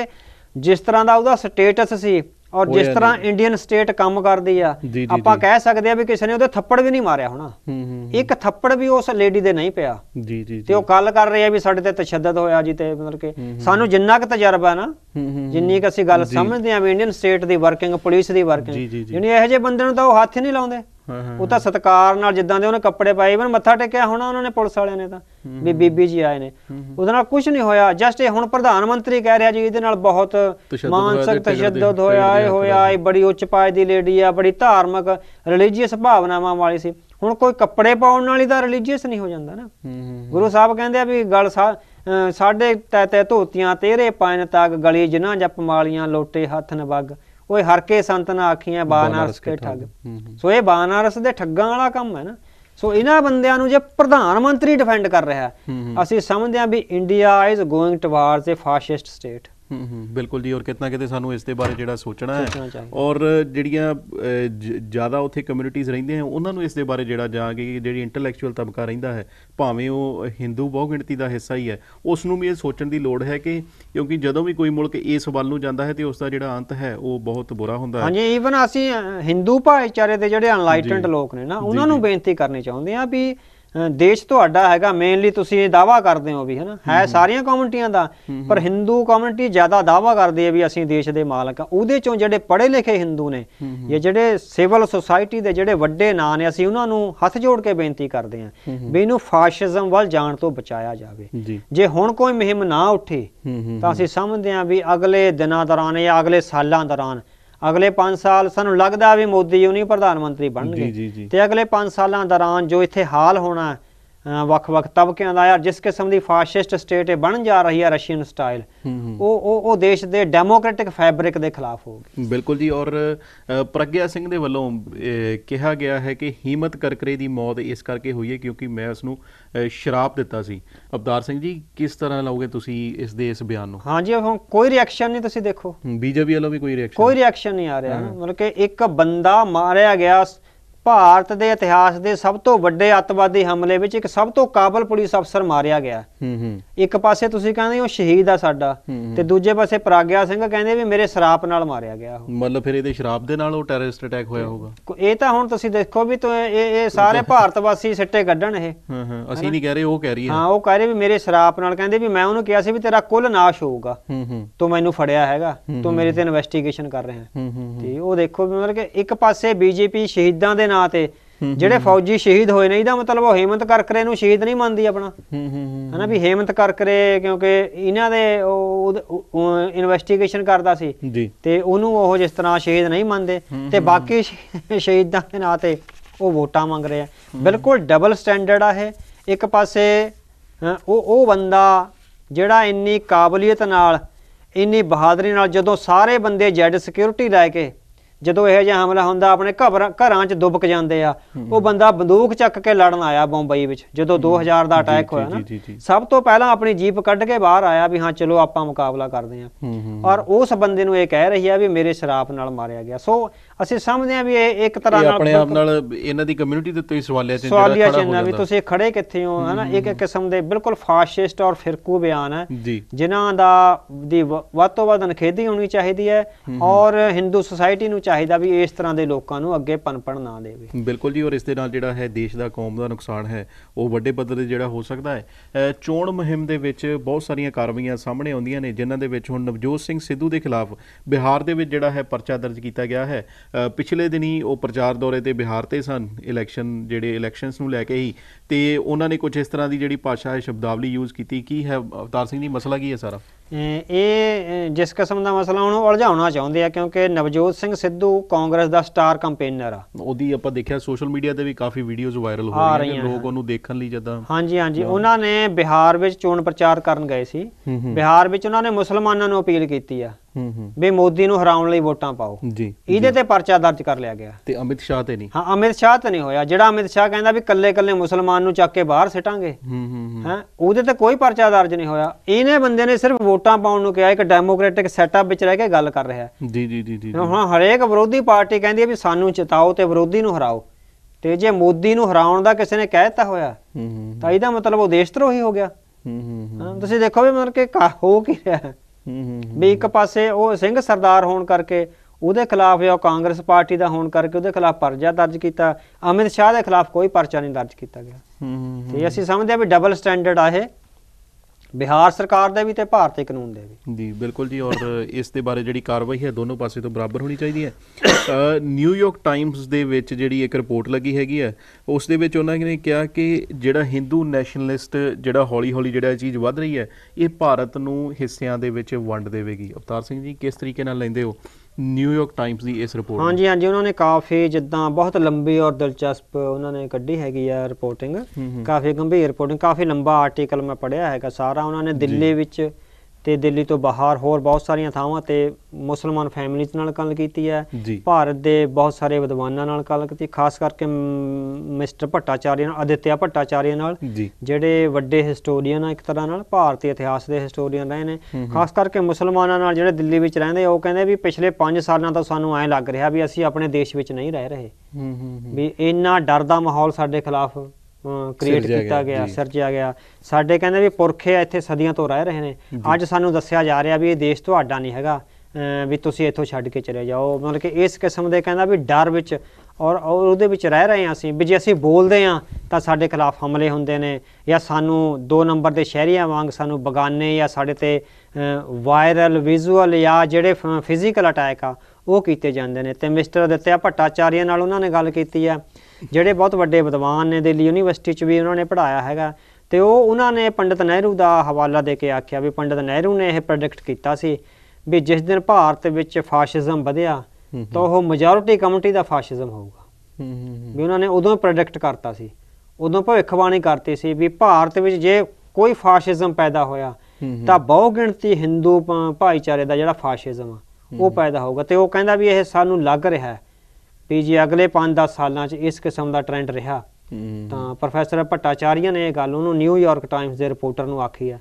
ਜਿਸ ਤਰ੍ਹਾਂ ਦਾ ਉਹਦਾ ਸਟੇਟਸ ਸੀ ਔਰ ਜਿਸ ਤਰ੍ਹਾਂ ਇੰਡੀਅਨ ਸਟੇਟ ਕੰਮ ਕਰਦੀ ਆ ਆਪਾਂ ਕਹਿ ਸਕਦੇ ਆ ਵੀ ਕਿਸੇ ਨੇ ਉਹਦੇ ਥੱਪੜ ਵੀ ਨਹੀਂ ਮਾਰਿਆ ਹੋਣਾ ਇੱਕ ਥੱਪੜ ਵੀ ਉਸ ਲੇਡੀ ਦੇ ਨਹੀਂ ਪਿਆ ਜੀ ਜੀ ਤੇ ਉਹ ਗੱਲ ਕਰ ਰਹੀ ਆ ਵੀ ਸਾਡੇ ਤੇ ਤਸ਼ੱਦਦ ਹੋਇਆ ਜੀ ਤੇ ਮਤਲਬ ਕਿ ਸਾਨੂੰ ਜਿੰਨਾ ਕੁ ਤਜਰਬਾ ਨਾ ਜਿੰਨੀ ਕੁ ਅਸੀਂ ਗੱਲ ਸਮਝਦੇ ਆ ਵੀ ਇੰਡੀਅਨ ਸਟੇਟ ਦੀ ਵਰਕਿੰਗ ਪੁਲਿਸ ਦੀ ਵਰਕਿੰਗ ਜਿਹੜੀ ਇਹੋ ਜਿਹੇ ਬੰਦੇ ਨੂੰ ਤਾਂ ਉਹ ਹੱਥ ਹੀ ਨਹੀਂ ਲਾਉਂਦੇ ਉਹ ਤਾਂ ਸਤਕਾਰ ਨਾਲ ਜਿੱਦਾਂ ਦੇ ਉਹਨੇ ਕੱਪੜੇ ਪਾਏ ਇਵਨ ਮੱਥਾ ਟੇਕਿਆ ਹੋਣਾ ਉਹਨਾਂ ਨੇ ਪੁਲਿਸ ਵਾਲਿਆਂ ਨੇ ਤਾਂ ਵੀ ਬੀਬੀ ਜੀ ਆਏ ਨੇ ਉਹਦੇ ਨਾਲ ਕੁਝ ਨਹੀਂ ਹੋਇਆ ਜਸਟ ਇਹ ਹੁਣ ਪ੍ਰਧਾਨ ਮੰਤਰੀ ਕਹਿ ਰਿਹਾ ਜੀ ਇਹਦੇ ਨਾਲ ਬਹੁਤ ਮਾਨਸਿਕ ਤਸ਼ੱਦਦ ਹੋਇਆ ਇਹ ਹੋਇਆ ਇਹ ਬੜੀ ਉੱਚ ਪਾਏ ਦੀ ਲੇਡੀ ਆ ਬੜੀ ਧਾਰਮਿਕ ਰਿਲੀਜੀਅਸ ਭਾਵਨਾਵਾਂ ਵਾਲੀ ਸੀ ਹੁਣ ਕੋਈ ਕੱਪੜੇ ਪਾਉਣ ਨਾਲ ਹੀ ਤਾਂ ਰਿਲੀਜੀਅਸ ਨਹੀਂ ਹੋ ਜਾਂਦਾ ਨਾ ਗੁਰੂ ਸਾਹਿਬ ਕਹਿੰਦੇ ਆ ਵੀ ਗਲ ਸਾਡੇ ਤੈ ਤੈ ਧੋਤੀਆਂ ਤੇਰੇ ਪਾਇਨ ਤੱਕ ਗਲੀ ਜਿਨ੍ਹਾਂ ਜਪ ਮਾਲੀਆਂ ਲੋਟੇ ਹੱਥ ਨਵਗ ਓਏ ਹਰ ਕੇ ਸੰਤ ਨਾ ਆਖੀਆਂ ਬਾਨਾਰਸ ਕੇ ਠੱਗ ਸੋ ਇਹ ਬਾਨਾਰਸ ਦੇ ਠੱਗਾਂ ਵਾਲਾ ਕੰਮ ਹੈ ਨਾ ਸੋ ਇਹਨਾਂ ਬੰਦਿਆਂ ਨੂੰ ਜੇ ਪ੍ਰਧਾਨ ਮੰਤਰੀ ਡਿਫੈਂਡ ਕਰ ਰਿਹਾ ਅਸੀਂ ਸਮਝਦੇ ਆ ਵੀ India is going towards a fascist state ਹੂੰ ਬਿਲਕੁਲ ਜੀ ਔਰ ਕਿਤਨਾ ਕਿਤੇ ਸਾਨੂੰ ਇਸ ਦੇ ਬਾਰੇ ਜਿਹੜਾ ਸੋਚਣਾ ਹੈ ਔਰ ਜਿਹੜੀਆਂ ਜਿਆਦਾ ਉੱਥੇ ਕਮਿਊਨਿਟੀਆਂ ਰਹਿੰਦੀਆਂ ਹਨ ਉਹਨਾਂ ਨੂੰ ਇਸ ਦੇ ਬਾਰੇ ਜਿਹੜਾ ਜਾਣ ਕੇ ਜਿਹੜੀ ਇੰਟੈਲੈਕਚੁਅਲ ਤਬਕਾ ਰਹਿੰਦਾ ਹੈ ਭਾਵੇਂ ਉਹ ਹਿੰਦੂ ਬਹੁਗਿਣਤੀ ਦਾ ਹਿੱਸਾ ਹੀ ਹੈ ਉਸ ਨੂੰ ਵੀ ਇਹ ਸੋਚਣ ਦੀ ਲੋੜ ਹੈ ਕਿ ਕਿਉਂਕਿ ਜਦੋਂ ਵੀ ਕੋਈ ਮੁਲਕ ਇਸ ਵੱਲ ਨੂੰ ਜਾਂਦਾ ਹੈ ਤੇ ਉਸ ਦਾ ਜਿਹੜਾ ਅੰਤ ਹੈ ਉਹ ਬਹੁਤ ਬੁਰਾ ਹੁੰਦਾ ਹੈ ਹਾਂਜੀ ਈਵਨ ਅਸੀਂ ਹਿੰਦੂ ਭਾਈਚਾਰੇ ਦੇ ਜਿਹੜੇ ਅਨਲਾਈਟਨਡ ਲੋਕ ਨੇ ਨਾ ਉਹਨਾਂ ਨੂੰ ਬੇਨਤੀ ਕਰਨੀ ਚਾਹੁੰਦੇ ਆ ਵੀ ਦੇਸ਼ ਤੁਹਾਡਾ ਹੈਗਾ ਮੇਨਲੀ ਤੁਸੀਂ ਇਹ ਦਾਵਾ ਕਰਦੇ ਹੋ ਵੀ ਹੈਨਾ ਹੈ ਸਾਰੀਆਂ ਕਮਿਊਨਿਟੀਆਂ ਦਾ ਪਰ ਹਿੰਦੂ ਕਮਿਊਨਿਟੀ ਜ਼ਿਆਦਾ ਦਾਵਾ ਕਰਦੀ ਹੈ ਵੀ ਅਸੀਂ ਦੇਸ਼ ਦੇ ਮਾਲਕ ਆ ਉਹਦੇ ਚੋਂ ਜਿਹੜੇ ਪੜ੍ਹੇ ਲਿਖੇ ਹਿੰਦੂ ਨੇ ਜਾਂ ਜਿਹੜੇ ਸਿਵਲ ਸੁਸਾਇਟੀ ਦੇ ਜਿਹੜੇ ਵੱਡੇ ਨਾਂ ਨੇ ਅਸੀਂ ਉਹਨਾਂ ਨੂੰ ਹੱਥ ਜੋੜ ਕੇ ਬੇਨਤੀ ਕਰਦੇ ਹਾਂ ਵੀ ਇਹਨੂੰ ਫਾਸ਼ਿਜ਼ਮ ਵੱਲ ਜਾਣ ਤੋਂ ਬਚਾਇਆ ਜਾਵੇ ਜੇ ਹੁਣ ਕੋਈ ਮਹਿਮ ਨਾ ਉੱਠੇ ਤਾਂ ਅਸੀਂ ਸਮਝਦੇ ਹਾਂ ਵੀ ਅਗਲੇ ਦਿਨਾਂ ਦੌਰਾਨ ਜਾਂ ਅਗਲੇ ਸਾਲਾਂ ਦੌਰਾਨ ਅਗਲੇ 5 ਸਾਲ ਸਾਨੂੰ ਲੱਗਦਾ ਵੀ ਮੋਦੀ ਜੀ ਉਨੀ ਪ੍ਰਧਾਨ ਮੰਤਰੀ ਬਣਨਗੇ ਤੇ ਅਗਲੇ 5 ਸਾਲਾਂ ਦੌਰਾਨ ਜੋ ਇੱਥੇ ਹਾਲ ਹੋਣਾ ਵੱਖ-ਵੱਖ ਤਬਕਿਆਂ ਦਾ ਯਾਰ ਜਿਸ ਕਿਸਮ ਦੀ ਫਾਸ਼ਿਸਟ ਸਟੇਟ ਇਹ ਬਣ ਜਾ ਰਹੀ ਹੈ ਰਸ਼ੀਅਨ ਸਟਾਈਲ ਉਹ ਉਹ ਉਹ ਦੇਸ਼ ਦੇ ਡੈਮੋਕ੍ਰੈਟਿਕ ਫੈਬਰਿਕ ਦੇ ਖਿਲਾਫ ਹੋਊਗੀ ਬਿਲਕੁਲ ਜੀ ਔਰ ਪ੍ਰਗਿਆ ਸਿੰਘ ਦੇ ਵੱਲੋਂ ਕਿਹਾ ਗਿਆ ਹੈ ਕਿ ਹਿੰਮਤ ਕਰਕਰੇ ਦੀ ਮੌਤ ਇਸ ਕਰਕੇ ਹੋਈ ਹੈ ਕਿਉਂਕਿ ਮੈਂ ਉਸ ਨੂੰ ਸ਼ਰਾਬ ਦਿੱਤਾ ਸੀ ਅਬਦਾਰ ਸਿੰਘ ਜੀ ਕਿਸ ਤਰ੍ਹਾਂ ਲਾਓਗੇ ਤੁਸੀਂ ਇਸ ਦੇ ਇਸ ਬਿਆਨ ਨੂੰ ਹਾਂਜੀ ਹੁਣ ਕੋਈ ਰਿਐਕਸ਼ਨ ਨਹੀਂ ਤੁਸੀਂ ਦੇਖੋ ਬੀਜੇਪੀ ਵੱਲੋਂ ਵੀ ਕੋਈ ਰਿਐਕਸ਼ਨ ਕੋਈ ਰਿਐਕਸ਼ਨ ਨਹੀਂ ਆ ਰਿਹਾ ਮਤਲਬ ਕਿ ਇੱਕ ਬੰਦਾ ਮਾਰਿਆ ਗਿਆ ਭਾਰਤ ਦੇ ਇਤਿਹਾਸ ਦੇ ਸਭ ਤੋਂ ਵੱਡੇ ਅੱਤਵਾਦੀ ਹਮਲੇ ਵਿੱਚ ਇੱਕ ਸਭ ਤੋਂ ਕਾਬਲ ਪੁਲਿਸ ਅਫਸਰ ਮਾਰਿਆ ਗਿਆ ਹੂੰ ਹੂੰ ਇੱਕ ਪਾਸੇ ਤੁਸੀਂ ਕਹਿੰਦੇ ਉਹ ਸ਼ਹੀਦ ਆ ਸਾਡਾ ਤੇ ਦੂਜੇ ਪਾਸੇ ਪ੍ਰਾਗਿਆ ਸਿੰਘ ਕਹਿੰਦੇ ਵੀ ਮੇਰੇ ਸ਼ਰਾਬ ਨਾਲ ਮਾਰਿਆ ਗਿਆ ਉਹ ਮਤਲਬ ਫਿਰ ਇਹਦੇ ਸ਼ਰਾਬ ਦੇ ਨਾਲ ਉਹ ਟੈਰਰਿਸਟ ਅਟੈਕ ਹੋਇਆ ਹੋਗਾ ਇਹ ਤਾਂ ਹੁਣ ਤੁਸੀਂ ਦੇਖੋ ਵੀ ਤੋ ਇਹ ਇਹ ਸਾਰੇ ਭਾਰਤ ਵਾਸੀ ਸਿੱਟੇ ਕੱਢਣ ਇਹ ਹਾਂ ਹਾਂ ਅਸੀਂ ਨਹੀਂ ਕਹਿ ਰਹੇ ਉਹ ਕਹਿ ਰਹੀ ਹੈ ਹਾਂ ਉਹ ਕਹਿ ਰਹੇ ਵੀ ਮੇਰੇ ਸ਼ਰਾਬ ਨਾਲ ਕਹਿੰਦੇ ਵੀ ਮੈਂ ਉਹਨੂੰ ਕਿਹਾ ਸੀ ਵੀ ਤੇਰਾ ਕੁੱਲ ਨਾਸ਼ ਹੋਊਗਾ ਹੂੰ ਹੂੰ ਤੂੰ ਮੈਨੂੰ ਫੜਿਆ ਹੈਗਾ ਤੂੰ ਮੇਰੇ ਤੇ ਇਨਵੈਸਟੀਗੇਸ਼ਨ ਕਰ ਰਿਹਾ ਹੈ ਤੇ ਉਹ ਦੇਖੋ ਵੀ ਮਤਲਬ ਕਿ ਇੱਕ ਪਾਸੇ ਬੀਜੇਪੀ ਸ਼ਹੀਦਾਂ ਦੇ ਨਾਂ ਤੇ ਜਿਹੜੇ ਫੌਜੀ ਸ਼ਹੀਦ ਹੋਏ ਨੇ ਇਹਦਾ ਮਤਲਬ ਉਹ ਹੇਮੰਤ ਕਰਕਰੇ ਨੂੰ ਸ਼ਹੀਦ ਨਹੀਂ ਮੰਨਦੀ ਆਪਣਾ ਹਨਾ ਵੀ ਹੇਮੰਤ ਕਰਕਰੇ ਕਿਉਂਕਿ ਇਹਨਾਂ ਦੇ ਉਹ ਇਨਵੈਸਟੀਗੇਸ਼ਨ ਕਰਦਾ ਸੀ ਤੇ ਉਹਨੂੰ ਉਹ ਜਿਸ ਤਰ੍ਹਾਂ ਸ਼ਹੀਦ ਨਹੀਂ ਮੰਨਦੇ ਤੇ ਬਾਕੀ ਸ਼ਹੀਦਾਂ ਦੇ ਨਾਂ ਤੇ ਉਹ ਵੋਟਾਂ ਮੰਗ ਰਹੇ ਆ ਬਿਲਕੁਲ ਡਬਲ ਸਟੈਂਡਰਡ ਆ ਇਹ ਇੱਕ ਪਾਸੇ ਉਹ ਉਹ ਬੰਦਾ ਜਿਹੜਾ ਇੰਨੀ ਕਾਬਲੀਅਤ ਨਾਲ ਇੰਨੀ ਬਹਾਦਰੀ ਨਾਲ ਜਦੋਂ ਸਾਰੇ ਬੰਦੇ ਜੈਡ ਸਿਕਿਉਰਿਟੀ ਲੈ ਕੇ ਜਦੋਂ ਇਹੋ ਜਿਹਾ ਹਮਲਾ ਹੁੰਦਾ ਆਪਣੇ ਘਰਾਂ 'ਚ ਦੁਬਕ ਜਾਂਦੇ ਆ ਉਹ ਬੰਦਾ ਬੰਦੂਕ ਚੱਕ ਕੇ ਲੜਨ ਆਇਆ ਬੰਬਈ ਵਿੱਚ ਜਦੋਂ 2000 ਦਾ ਅਟੈਕ ਹੋਇਆ ਨਾ ਸਭ ਤੋਂ ਪਹਿਲਾਂ ਆਪਣੀ ਜੀਪ ਕੱਢ ਕੇ ਬਾਹਰ ਆਇਆ ਵੀ ਹਾਂ ਚਲੋ ਆਪਾਂ ਮੁਕਾਬਲਾ ਕਰਦੇ ਹਾਂ ਔਰ ਉਸ ਬੰਦੇ ਨੂੰ ਇਹ ਕਹਿ ਰਹੀ ਆ ਵੀ ਮੇਰੇ ਸ਼ਰਾਪ ਨਾਲ ਮਾਰਿਆ ਗਿਆ ਸੋ ਅਸੀਂ ਸਮਝਦੇ ਹਾਂ ਵੀ ਇਹ ਇੱਕ ਤਰ੍ਹਾਂ ਨਾਲ ਆਪਣੇ ਆਪ ਨਾਲ ਇਹਨਾਂ ਦੀ ਕਮਿਊਨਿਟੀ ਦੇ ਉੱਤੇ ਸਵਾਲਿਆ ਜਿਹੜਾ ਖੜਾ ਹੋ ਜਾਂਦਾ ਵੀ ਤੁਸੀਂ ਖੜੇ ਕਿੱਥੇ ਹੋ ਹਨਾ ਇੱਕ ਕਿਸਮ ਦੇ ਬਿਲਕੁਲ ਫਾਸ਼ਿਸਟ ਔਰ ਫਿਰਕੂ ਬਿਆਨ ਹੈ ਜਿਨ੍ਹਾਂ ਦਾ ਦੀ ਵੱਧ ਤੋਂ ਵੱਧ ਨਖੇਦੀ ਹੋਣੀ ਚਾਹੀਦੀ ਹੈ ਔਰ ਹਿੰਦੂ ਸੁਸਾਇਟੀ ਨੂੰ ਚਾਹੀਦਾ ਵੀ ਇਸ ਤਰ੍ਹਾਂ ਦੇ ਲੋਕਾਂ ਨੂੰ ਅੱਗੇ ਪਨਪਣ ਨਾ ਦੇਵੇ ਬਿਲਕੁਲ ਜੀ ਔਰ ਇਸ ਦੇ ਨਾਲ ਜਿਹੜਾ ਹੈ ਦੇਸ਼ ਦਾ ਕੌਮ ਦਾ ਨੁਕਸਾਨ ਹੈ ਉਹ ਵੱਡੇ ਪੱਧਰ ਤੇ ਜਿਹੜਾ ਹੋ ਸਕਦਾ ਹੈ ਚੋਣ ਮੁਹਿੰਮ ਦੇ ਵਿੱਚ ਬਹੁਤ ਸਾਰੀਆਂ ਕਾਰਵਾਈਆਂ ਸਾਹਮਣੇ ਆਉਂਦੀਆਂ ਨੇ ਜਿਨ੍ਹਾਂ ਦੇ ਵਿੱਚ ਹੁਣ ਨਵਜੋਤ ਸਿੰਘ ਸਿੱਧੂ ਦੇ ਖਿਲਾਫ ਬਿਹਾਰ ਦੇ ਵਿੱਚ ਜਿਹੜਾ ਹੈ ਪਰਚਾ ਦਰਜ ਕੀਤਾ ਗਿਆ ਹੈ ਪਿਛਲੇ ਦਿਨੀ ਉਹ ਪ੍ਰਚਾਰ ਦੌਰੇ ਤੇ ਬਿਹਾਰ ਤੇ ਸਨ ਇਲੈਕਸ਼ਨ ਜਿਹੜੇ ਇਲੈਕਸ਼ਨਸ ਨੂੰ ਲੈ ਕੇ ਹੀ ਤੇ ਉਹਨਾਂ ਨੇ ਕੁਝ ਇਸ ਤਰ੍ਹਾਂ ਦੀ ਜਿਹੜੀ ਭਾਸ਼ਾ ਹੈ ਸ਼ਬਦਾਵਲੀ ਯੂਜ਼ ਕੀਤੀ ਕੀ ਹੈ ਅਵਤਾਰ ਸਿੰਘ ਜੀ ਮਸਲਾ ਕੀ ਹੈ ਸਾਰਾ ਇਹ ਜਿਸ ਕਿਸਮ ਦਾ ਮਸਲਾ ਉਹਨੂੰ ਉਲਝਾਉਣਾ ਚਾਹੁੰਦੇ ਆ ਕਿਉਂਕਿ ਨਵਜੋਤ ਸਿੰਘ ਸਿੱਧੂ ਕਾਂਗਰਸ ਦਾ ਸਟਾਰ ਕੈਂਪੇਨਰ ਆ ਉਹਦੀ ਆਪਾਂ ਦੇਖਿਆ ਸੋਸ਼ਲ ਮੀਡੀਆ ਤੇ ਵੀ ਕਾਫੀ ਵੀਡੀਓਜ਼ ਵਾਇਰਲ ਹੋ ਰਹੀਆਂ ਨੇ ਲੋਕ ਉਹਨੂੰ ਦੇਖਣ ਲਈ ਜਦਾਂ ਹਾਂਜੀ ਹਾਂਜੀ ਉਹਨਾਂ ਨੇ ਬਿਹਾਰ ਵਿੱਚ ਚੋਣ ਪ੍ਰਚਾਰ ਕਰਨ ਗਏ ਸੀ ਬਿਹਾਰ ਵਿੱਚ ਉਹਨਾਂ ਨੇ ਮੁਸਲਮਾਨਾਂ ਨੂੰ ਅਪੀਲ ਕੀਤੀ ਆ ਹੂੰ ਹੂੰ ਵੀ ਮੋਦੀ ਨੂੰ ਹਰਾਉਣ ਲਈ ਵੋਟਾਂ ਪਾਓ ਜੀ ਇਹਦੇ ਤੇ ਪਰਚਾ ਦਰਜ ਕਰ ਲਿਆ ਗਿਆ ਤੇ ਅਮਿਤ ਸ਼ਾਹ ਤੇ ਨਹੀਂ ਹਾਂ ਅਮਿਤ ਸ਼ਾਹ ਤੇ ਨਹੀਂ ਹੋਇਆ ਜਿਹੜਾ ਅਮਿਤ ਸ਼ਾਹ ਕਹਿੰਦਾ ਵੀ ਕੱਲੇ-ਕੱਲੇ ਮੁਸਲਮਾਨ ਨੂੰ ਚੱਕ ਕੇ ਬਾਹਰ ਸਿਟਾਂਗੇ ਹੂੰ ਹੂੰ ਹਾਂ ਉਹਦੇ ਤੇ ਕੋਈ ਪਰਚਾ ਦਰਜ ਨਹੀਂ ਹੋਇਆ ਇਹਨੇ ਬੰਦੇ ਨੇ ਸਿਰਫ ਵੋਟਾਂ ਪਾਉਣ ਨੂੰ ਕਿਹਾ ਇੱਕ ਡੈਮੋਕ੍ਰੈਟਿਕ ਸੈਟਅਪ ਵਿੱਚ ਰਹਿ ਕੇ ਗੱਲ ਕਰ ਰਿਹਾ ਜੀ ਜੀ ਜੀ ਜੀ ਹੁਣ ਹਰੇਕ ਵਿਰੋਧੀ ਪਾਰਟੀ ਕਹਿੰਦੀ ਹੈ ਵੀ ਸਾਨੂੰ ਚਿਤਾਓ ਤੇ ਵਿਰੋਧੀ ਨੂੰ ਹਰਾਓ ਤੇ ਜੇ ਮੋਦੀ ਨੂੰ ਹਰਾਉਣ ਦਾ ਕਿਸੇ ਨੇ ਕਹਿ ਦਿੱਤਾ ਹੋਇਆ ਹੂੰ ਹੂੰ ਤਾਂ ਇਹਦਾ ਮਤਲਬ ਉਹ ਦੇਸ਼ਤਰੋਹੀ ਹੋ ਗਿਆ ਹੂੰ ਹੂੰ ਤੁਸੀਂ ਦੇਖੋ ਵੀ ਮਤਲਬ ਕਿ ਹੋ ਕੀ ਰਿਹਾ ਵੀ ਇੱਕ ਪਾਸੇ ਉਹ ਸਿੰਘ ਸਰਦਾਰ ਹੋਣ ਕਰਕੇ ਉਹਦੇ ਖਿਲਾਫ ਜਾਂ ਕਾਂਗਰਸ ਪਾਰਟੀ ਦਾ ਹੋਣ ਕਰਕੇ ਉਹਦੇ ਖਿਲਾਫ ਪਰਚਾ ਦਰਜ ਕੀਤਾ ਅਮਿਤ ਸ਼ਾਹ ਦੇ ਖਿਲਾਫ ਕੋਈ ਪਰਚਾ ਨਹੀਂ ਦਰਜ ਕੀਤਾ ਗਿਆ ਹੂੰ ਤੇ ਅਸੀਂ ਸਮਝਦੇ ਆ ਵੀ ਡਬਲ ਸਟੈਂਡਰਡ ਆ ਇਹ ਬਿਹਾਰ ਸਰਕਾਰ ਦੇ ਵੀ ਤੇ ਭਾਰਤੀ ਕਾਨੂੰਨ ਦੇ ਵੀ ਜੀ ਬਿਲਕੁਲ ਜੀ ਔਰ ਇਸ ਦੇ ਬਾਰੇ ਜਿਹੜੀ ਕਾਰਵਾਈ ਹੈ ਦੋਨੋਂ ਪਾਸੇ ਤੋਂ ਬਰਾਬਰ ਹੋਣੀ ਚਾਹੀਦੀ ਹੈ ਨਿਊਯਾਰਕ ਟਾਈਮਸ ਦੇ ਵਿੱਚ ਜਿਹੜੀ ਇੱਕ ਰਿਪੋਰਟ ਲੱਗੀ ਹੈਗੀ ਹੈ ਉਸ ਦੇ ਵਿੱਚ ਉਹਨਾਂ ਨੇ ਕਿਹਾ ਕਿ ਜਿਹੜਾ ਹਿੰਦੂ ਨੈਸ਼ਨਲਿਸਟ ਜਿਹੜਾ ਹੌਲੀ-ਹੌਲੀ ਜਿਹੜਾ ਇਹ ਚੀਜ਼ ਵੱਧ ਰਹੀ ਹੈ ਇਹ ਭਾਰਤ ਨੂੰ ਹਿੱਸਿਆਂ ਦੇ ਵਿੱਚ ਵੰਡ ਦੇਵੇਗੀ ਅਵਤਾਰ ਸਿੰਘ ਜੀ ਕਿਸ ਤਰੀਕੇ ਨਾਲ ਲੈਂਦੇ ਹੋ ਨਿਊਯਾਰਕ ਟਾਈਮਸ ਦੀ ਇਸ ਰਿਪੋਰਟ ਹਾਂਜੀ ਹਾਂਜੀ ਉਹਨਾਂ ਨੇ ਕਾਫੀ ਜਿੱਦਾਂ ਬਹੁਤ ਲੰਬੀ ਔਰ ਦਿਲਚਸਪ ਉਹਨਾਂ ਨੇ ਕੱਢੀ ਹੈਗੀ ਆ ਰਿਪੋਰਟਿੰਗ ਕਾਫੀ ਗੰਭੀਰ ਰਿਪੋਰਟਿੰਗ ਕਾਫੀ ਲੰਬਾ ਆਰਟੀਕਲ ਮੈਂ ਪੜਿਆ ਹੈਗਾ ਸਾਰਾ ਉਹਨਾਂ ਨੇ ਦਿੱਲੀ ਵਿੱਚ ਤੇ ਦਿੱਲੀ ਤੋਂ ਬਾਹਰ ਹੋਰ ਬਹੁਤ ਸਾਰੀਆਂ ਥਾਵਾਂ ਤੇ ਮੁਸਲਮਾਨ ਫੈਮਿਲੀਜ਼ ਨਾਲ ਗੱਲ ਕੀਤੀ ਹੈ ਭਾਰਤ ਦੇ ਬਹੁਤ ਸਾਰੇ ਵਿਦਵਾਨਾਂ ਨਾਲ ਗੱਲ ਕੀਤੀ ਖਾਸ ਕਰਕੇ ਮਿਸਟਰ ਭੱਟਾਚਾਰੀਆ ਨਾਲ ਅਦਿੱਤਿਆ ਭੱਟਾਚਾਰੀਆ ਨਾਲ ਜਿਹੜੇ ਵੱਡੇ ਹਿਸਟੋਰੀਅਨ ਆ ਇੱਕ ਤਰ੍ਹਾਂ ਨਾਲ ਭਾਰਤੀ ਇਤਿਹਾਸ ਦੇ ਹਿਸਟੋਰੀਅਨ ਰਹੇ ਨੇ ਖਾਸ ਕਰਕੇ ਮੁਸਲਮਾਨਾਂ ਨਾਲ ਜਿਹੜੇ ਦਿੱਲੀ ਵਿੱਚ ਰਹਿੰਦੇ ਉਹ ਕਹਿੰਦੇ ਵੀ ਪਿਛਲੇ 5 ਸਾਲਾਂ ਤੋਂ ਸਾਨੂੰ ਐਂ ਲੱਗ ਰਿਹਾ ਵੀ ਅਸੀਂ ਆਪਣੇ ਦੇਸ਼ ਵਿੱਚ ਨਹੀਂ ਰਹਿ ਰਹੇ ਵੀ ਇੰਨਾ ਡਰ ਦਾ ਮਾਹੌਲ ਸਾਡੇ ਖਿਲਾਫ ਕ੍ਰੀਏਟ ਕੀਤਾ ਗਿਆ ਸਿਰਜਿਆ ਗਿਆ ਸਾਡੇ ਕਹਿੰਦੇ ਵੀ ਪੁਰਖੇ ਇੱਥੇ ਸਦੀਆਂ ਤੋਂ ਰਹਿ ਰਹੇ ਨੇ ਅੱਜ ਸਾਨੂੰ ਦੱਸਿਆ ਜਾ ਰਿਹਾ ਵੀ ਇਹ ਦੇਸ਼ ਤੁਹਾਡਾ ਨਹੀਂ ਹੈਗਾ ਵੀ ਤੁਸੀਂ ਇੱਥੋਂ ਛੱਡ ਕੇ ਚਲੇ ਜਾਓ ਮਤਲਬ ਕਿ ਇਸ ਕਿਸਮ ਦੇ ਕਹਿੰਦਾ ਵੀ ਡਰ ਵਿੱਚ ਔਰ ਉਹਦੇ ਵਿੱਚ ਰਹਿ ਰਹੇ ਆ ਅਸੀਂ ਵੀ ਜੇ ਅਸੀਂ ਬੋਲਦੇ ਆ ਤਾਂ ਸਾਡੇ ਖਿਲਾਫ ਹਮਲੇ ਹੁੰਦੇ ਨੇ ਜਾਂ ਸਾਨੂੰ ਦੋ ਨੰਬਰ ਦੇ ਸ਼ਹਿਰੀਆਂ ਵਾਂਗ ਸਾਨੂੰ ਬਗਾਨੇ ਜਾਂ ਸਾਡੇ ਤੇ ਵਾਇਰਲ ਵਿਜ਼ੂਅਲ ਜਾਂ ਜਿਹੜੇ ਫਿਜ਼ੀਕਲ ਅਟੈਕ ਆ ਉਹ ਕੀਤੇ ਜਾਂਦੇ ਨੇ ਤੇ ਮਿਸਟਰ ਦਿੱਤਿਆ ਭੱਟਾਚਾਰੀਆ ਨਾਲ ਉਹਨਾਂ ਨੇ ਗੱਲ ਕੀਤੀ ਆ ਜਿਹੜੇ ਬਹੁਤ ਵੱਡੇ ਵਿਦਵਾਨ ਨੇ ਦਿੱਲੀ ਯੂਨੀਵਰਸਿਟੀ 'ਚ ਵੀ ਉਹਨਾਂ ਨੇ ਪੜਾਇਆ ਹੈਗਾ ਤੇ ਉਹ ਉਹਨਾਂ ਨੇ ਪੰਡਿਤ ਨਹਿਰੂ ਦਾ ਹਵਾਲਾ ਦੇ ਕੇ ਆਖਿਆ ਵੀ ਪੰਡਿਤ ਨਹਿਰੂ ਨੇ ਇਹ ਪ੍ਰੈਡਿਕਟ ਕੀਤਾ ਸੀ ਵੀ ਜਿਸ ਦਿਨ ਭਾਰਤ ਵਿੱਚ ਫਾਸ਼ਿਜ਼ਮ ਵਧਿਆ ਤਾਂ ਉਹ ਮੈਜੋਰਿਟੀ ਕਮਿਊਨਿਟੀ ਦਾ ਫਾਸ਼ਿਜ਼ਮ ਹੋਊਗਾ ਵੀ ਉਹਨਾਂ ਨੇ ਉਦੋਂ ਪ੍ਰੈਡਿਕਟ ਕਰਤਾ ਸੀ ਉਦੋਂ ਭਵਿੱਖਬਾਣੀ ਕਰਤੀ ਸੀ ਵੀ ਭਾਰਤ ਵਿੱਚ ਜੇ ਕੋਈ ਫਾਸ਼ਿਜ਼ਮ ਪੈਦਾ ਹੋਇਆ ਤਾਂ ਬਹੁ ਗਿਣਤੀ ਹਿੰਦੂ ਭਾਈਚਾਰੇ ਦਾ ਜਿਹੜਾ ਫਾਸ਼ਿਜ਼ਮ ਆ ਉਹ ਪੈਦਾ ਹੋਊਗਾ ਤੇ ਉਹ ਕਹਿੰਦਾ ਵੀ ਇਹ ਸਾਨੂੰ ਲੱਗ ਰਿਹਾ ਹੈ ਵੀ ਜੇ ਅਗਲੇ 5-10 ਸਾਲਾਂ 'ਚ ਇਸ ਕਿਸਮ ਦਾ ਟ੍ਰੈਂਡ ਰਿਹਾ ਤਾਂ ਪ੍ਰੋਫੈਸਰ ਭੱਟਾਚਾਰੀਆ ਨੇ ਇਹ ਗੱਲ ਉਹਨੂੰ ਨਿਊਯਾਰਕ ਟਾਈਮਜ਼ ਦੇ ਰਿਪੋਰਟਰ ਨੂੰ ਆਖੀ ਆ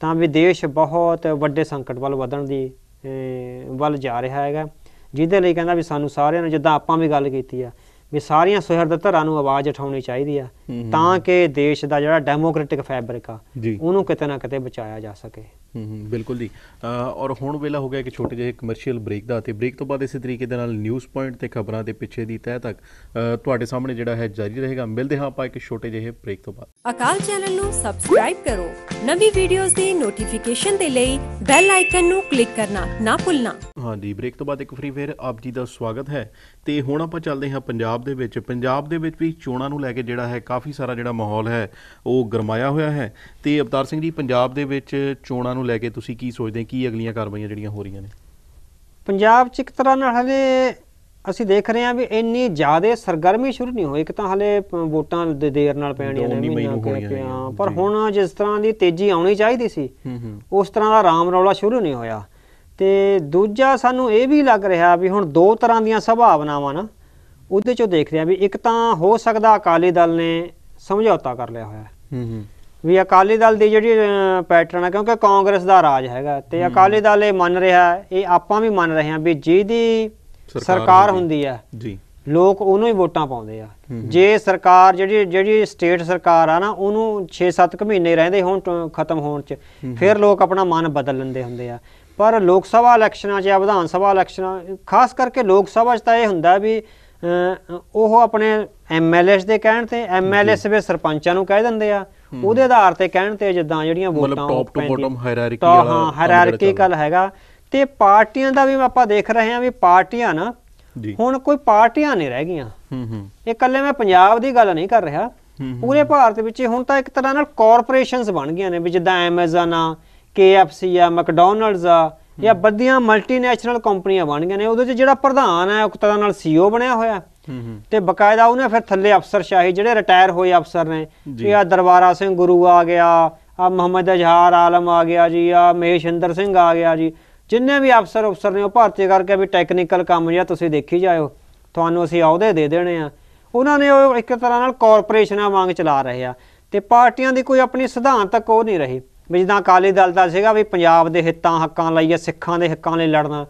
ਤਾਂ ਵੀ ਦੇਸ਼ ਬਹੁਤ ਵੱਡੇ ਸੰਕਟ ਵੱਲ ਵਧਣ ਦੀ ਵੱਲ ਜਾ ਰਿਹਾ ਹੈਗਾ ਜਿਹਦੇ ਲਈ ਕਹਿੰਦਾ ਵੀ ਸਾਨੂੰ ਸਾਰਿਆਂ ਨੂੰ ਜਿੱਦਾਂ ਆਪਾਂ ਵੀ ਗੱਲ ਕੀਤੀ ਆ ਵੀ ਸਾਰੀਆਂ ਸੁਹਿਰਦ ਧਰਾਂ ਨੂੰ ਆਵਾਜ਼ ਉਠਾਉਣੀ ਚਾਹੀਦੀ ਆ ਤਾਂ ਕਿ ਦੇਸ਼ ਦਾ ਜਿਹੜਾ ਡੈਮੋਕ੍ਰੈਟਿਕ ਫੈਬਰਿਕ ਆ ਉਹਨੂੰ ਕਿਤੇ ਨਾ ਕਿਤੇ ਬਚਾਇਆ ਜਾ ਸਕੇ ਹੂੰ ਹੂੰ ਬਿਲਕੁਲ ਜੀ ਔਰ ਹੁਣ ਵੇਲਾ ਹੋ ਗਿਆ ਕਿ ਛੋਟੇ ਜਿਹੇ ਕਮਰਸ਼ੀਅਲ ਬ੍ਰੇਕ ਦਾ ਤੇ ਬ੍ਰੇਕ ਤੋਂ ਬਾਅਦ ਇਸੇ ਤਰੀਕੇ ਦੇ ਨਾਲ ਨਿਊਜ਼ ਪੁਆਇੰਟ ਤੇ ਖਬਰਾਂ ਦੇ ਪਿੱਛੇ ਦੀ ਤਹਿ ਤੱਕ ਤੁਹਾਡੇ ਸਾਹਮਣੇ ਜਿਹੜਾ ਹੈ ਜਾਰੀ ਰਹੇਗਾ ਮਿਲਦੇ ਹਾਂ ਆਪਾਂ ਇੱਕ ਛੋਟੇ ਜਿਹੇ ਬ੍ਰੇਕ ਤੋਂ ਬਾਅਦ ਅਕਾਲ ਚੈਨਲ ਨੂੰ ਸਬਸਕ੍ਰਾਈਬ ਕਰੋ ਨਵੀਂ ਵੀਡੀਓਜ਼ ਦੀ ਨੋਟੀਫਿਕੇਸ਼ਨ ਦੇ ਲਈ ਬੈਲ ਆਈਕਨ ਨੂੰ ਕਲਿੱਕ ਕਰਨਾ ਨਾ ਭੁੱਲਣਾ ਹਾਂ ਜੀ ਬ੍ਰੇਕ ਤੋਂ ਬਾਅਦ ਇੱਕ ਫਰੀ ਫੇਰ ਆਪ ਜੀ ਦਾ ਸਵਾਗਤ ਹੈ ਤੇ ਹੁਣ ਆਪਾਂ ਚੱਲਦੇ ਹਾਂ ਪੰਜਾਬ ਦੇ ਵਿੱਚ ਪੰਜਾਬ ਦੇ ਵਿੱਚ ਵੀ ਚੋਣਾਂ ਨੂੰ ਲੈ ਕੇ ਜਿਹੜਾ ਹੈ ਕਾਫੀ ਸਾਰਾ ਜਿਹੜਾ ਮਾਹੌਲ ਹੈ ਉਹ ਗਰਮਾਇਆ ਹੋਇਆ ਹੈ ਤੇ ਅਵਤਾਰ ਸਿੰਘ ਜੀ ਪੰਜਾਬ ਦੇ ਵਿੱਚ ਚੋਣਾਂ ਨੂੰ ਲੈ ਕੇ ਤੁਸੀਂ ਕੀ ਸੋਚਦੇ ਕੀ ਅਗਲੀਆਂ ਕਾਰਵਾਈਆਂ ਜਿਹੜੀਆਂ ਹੋ ਰਹੀਆਂ ਨੇ ਪੰਜਾਬ 'ਚ ਇੱਕ ਤਰ੍ਹਾਂ ਨਾਲ ਹਲੇ ਅਸੀਂ ਦੇਖ ਰਹੇ ਹਾਂ ਵੀ ਇੰਨੀ ਜ਼ਿਆਦਾ ਸਰਗਰਮੀ ਸ਼ੁਰੂ ਨਹੀਂ ਹੋਈ ਇੱਕ ਤਾਂ ਹਲੇ ਵੋਟਾਂ ਦੇ ਦੇਰ ਨਾਲ ਪੈਣੀਆਂ ਨੇ ਮਹੀਨਾ ਕਰਕੇ ਹਾਂ ਪਰ ਹੁਣ ਜਿਸ ਤਰ੍ਹਾਂ ਦੀ ਤੇਜ਼ੀ ਆਉਣੀ ਚਾਹੀਦੀ ਸੀ ਉਸ ਤਰ੍ਹਾਂ ਦਾ ਰਾਮ ਰੌਲਾ ਸ਼ੁਰੂ ਨਹੀਂ ਹੋਇਆ ਤੇ ਦੂਜਾ ਸਾਨੂੰ ਇਹ ਵੀ ਲੱਗ ਰਿਹਾ ਵੀ ਹੁਣ ਦੋ ਤਰ੍ਹਾਂ ਦੀਆਂ ਸੁਭਾਵਨਾਵਾਂ ਨਾ ਉਹਦੇ ਚੋਂ ਦੇਖਦੇ ਆ ਵੀ ਇੱਕ ਤਾਂ ਹੋ ਸਕਦਾ ਅਕਾਲੀ ਦਲ ਨੇ ਸਮਝੌਤਾ ਕਰ ਲਿਆ ਹੋਇਆ ਹੂੰ ਹੂੰ ਵੀ ਅਕਾਲੀ ਦਲ ਦੀ ਜਿਹੜੀ ਪੈਟਰਨ ਆ ਕਿਉਂਕਿ ਕਾਂਗਰਸ ਦਾ ਰਾਜ ਹੈਗਾ ਤੇ ਅਕਾਲੀ ਦਲ ਇਹ ਮੰਨ ਰਿਹਾ ਇਹ ਆਪਾਂ ਵੀ ਮੰਨ ਰਹੇ ਹਾਂ ਵੀ ਜਿਹਦੀ ਸਰਕਾਰ ਹੁੰਦੀ ਆ ਜੀ ਲੋਕ ਉਹਨੂੰ ਹੀ ਵੋਟਾਂ ਪਾਉਂਦੇ ਆ ਜੇ ਸਰਕਾਰ ਜਿਹੜੀ ਜਿਹੜੀ ਸਟੇਟ ਸਰਕਾਰ ਆ ਨਾ ਉਹਨੂੰ 6-7 ਮਹੀਨੇ ਰਹਿੰਦੇ ਹੋਣ ਖਤਮ ਹੋਣ ਚ ਫਿਰ ਲੋਕ ਆਪਣਾ ਮਨ ਬਦਲ ਲੈਂਦੇ ਹੁੰਦੇ ਆ ਪਰ ਲੋਕ ਸਭਾ ਇਲੈਕਸ਼ਨਾਂ 'ਚ ਜਾਂ ਵਿਧਾਨ ਸਭਾ ਇਲੈਕਸ਼ਨਾਂ ਖਾਸ ਕਰਕੇ ਲੋਕ ਸਭਾ 'ਚ ਤਾਂ ਇਹ ਹੁੰਦਾ ਵੀ ਉਹ ਆਪਣੇ ਐਮਐਲਐਸ ਦੇ ਕਹਿਣ ਤੇ ਐਮਐਲਐਸ ਵੀ ਸਰਪੰਚਾਂ ਨੂੰ ਕਹਿ ਦਿੰਦੇ ਆ ਉਹਦੇ ਆਧਾਰ ਤੇ ਕਹਿਣ ਤੇ ਜਿੱਦਾਂ ਜਿਹੜੀਆਂ ਵੋਟਾਂ ਮਤਲਬ ਟੌਪ ਟੂ ਬੋਟਮ ਹਾਇਰਾਰਕੀ ਵਾਲਾ ਹਾਂ ਹਾਇਰਾਰਕੀਕਲ ਹੈਗਾ ਤੇ ਪਾਰਟੀਆਂ ਦਾ ਵੀ ਆਪਾਂ ਦੇਖ ਰਹੇ ਹਾਂ ਵੀ ਪਾਰਟੀਆਂ ਨਾ ਹੁਣ ਕੋਈ ਪਾਰਟੀਆਂ ਨਹੀਂ ਰਹਿ ਗਈਆਂ ਹੂੰ ਹੂੰ ਇਹ ਕੱਲੇ ਮੈਂ ਪੰਜਾਬ ਦੀ ਗੱਲ ਨਹੀਂ ਕਰ ਰਿਹਾ ਪੂਰੇ ਭਾਰਤ ਵਿੱਚ ਹੁਣ ਤਾਂ ਇੱਕ ਤਰ੍ਹਾਂ ਨਾਲ ਕਾਰਪੋਰੇਸ਼ਨਸ ਬਣ ਗਈਆਂ ਨੇ ਵੀ ਜਿੱਦਾਂ ਐਮਾਜ਼ਨ ਆ KFC ਆ ਮੈਕਡੋਨਲਡਸ ਆ ਜਾਂ ਵੱਡੀਆਂ ਮਲਟੀਨੈਸ਼ਨਲ ਕੰਪਨੀਆਂ ਬਣ ਗਈਆਂ ਨੇ ਉਹਦੇ 'ਚ ਜਿਹੜਾ ਪ੍ਰਧਾਨ ਹੈ ਉਕਤਾ ਨਾਲ ਸੀਓ ਬਣਿਆ ਹੋਇਆ ਤੇ ਬਕਾਇਦਾ ਉਹਨੇ ਫਿਰ ਥੱਲੇ ਅਫਸਰ ਸ਼ਾਹੀ ਜਿਹੜੇ ਰਿਟਾਇਰ ਹੋਏ ਅਫਸਰ ਨੇ ਇਹ ਆ ਦਰਬਾਰਾ ਸਿੰਘ ਗੁਰੂ ਆ ਗਿਆ ਆ ਮੁਹੰਮਦ ਅਜ਼ਹਾਰ ਆਲਮ ਆ ਗਿਆ ਜੀ ਆ ਮਹੇਸ਼ਿੰਦਰ ਸਿੰਘ ਆ ਗਿਆ ਜੀ ਜਿੰਨੇ ਵੀ ਅਫਸਰ ਅਫਸਰ ਨੇ ਉਹ ਭਾਰਤੀ ਕਰਕੇ ਵੀ ਟੈਕਨੀਕਲ ਕੰਮ ਜਿਹੜਾ ਤੁਸੀਂ ਦੇਖੀ ਜਾਇਓ ਤੁਹਾਨੂੰ ਅਸੀਂ ਅਹੁਦੇ ਦੇ ਦੇਣੇ ਆ ਉਹਨਾਂ ਨੇ ਉਹ ਇੱਕ ਤਰ੍ਹਾਂ ਨਾਲ ਕਾਰਪੋਰੇਸ਼ਨਾਂ ਵਾਂਗ ਚਲਾ ਰਹੇ ਆ ਤੇ ਪਾਰਟੀਆਂ ਦੀ ਕੋਈ ਆਪਣੀ ਸਿਧਾਂਤਕ ਉਹ ਨਹੀਂ ਰਹੀ ਵੀ ਜਿੱਦਾਂ ਅਕਾਲੀ ਦਲ ਦਾ ਸੀਗਾ ਵੀ ਪੰਜਾਬ ਦੇ ਹਿੱਤਾਂ ਹੱਕਾਂ ਲਈ ਆ ਸਿੱਖਾਂ ਦੇ ਹੱਕਾਂ ਲਈ ਲੜਨਾ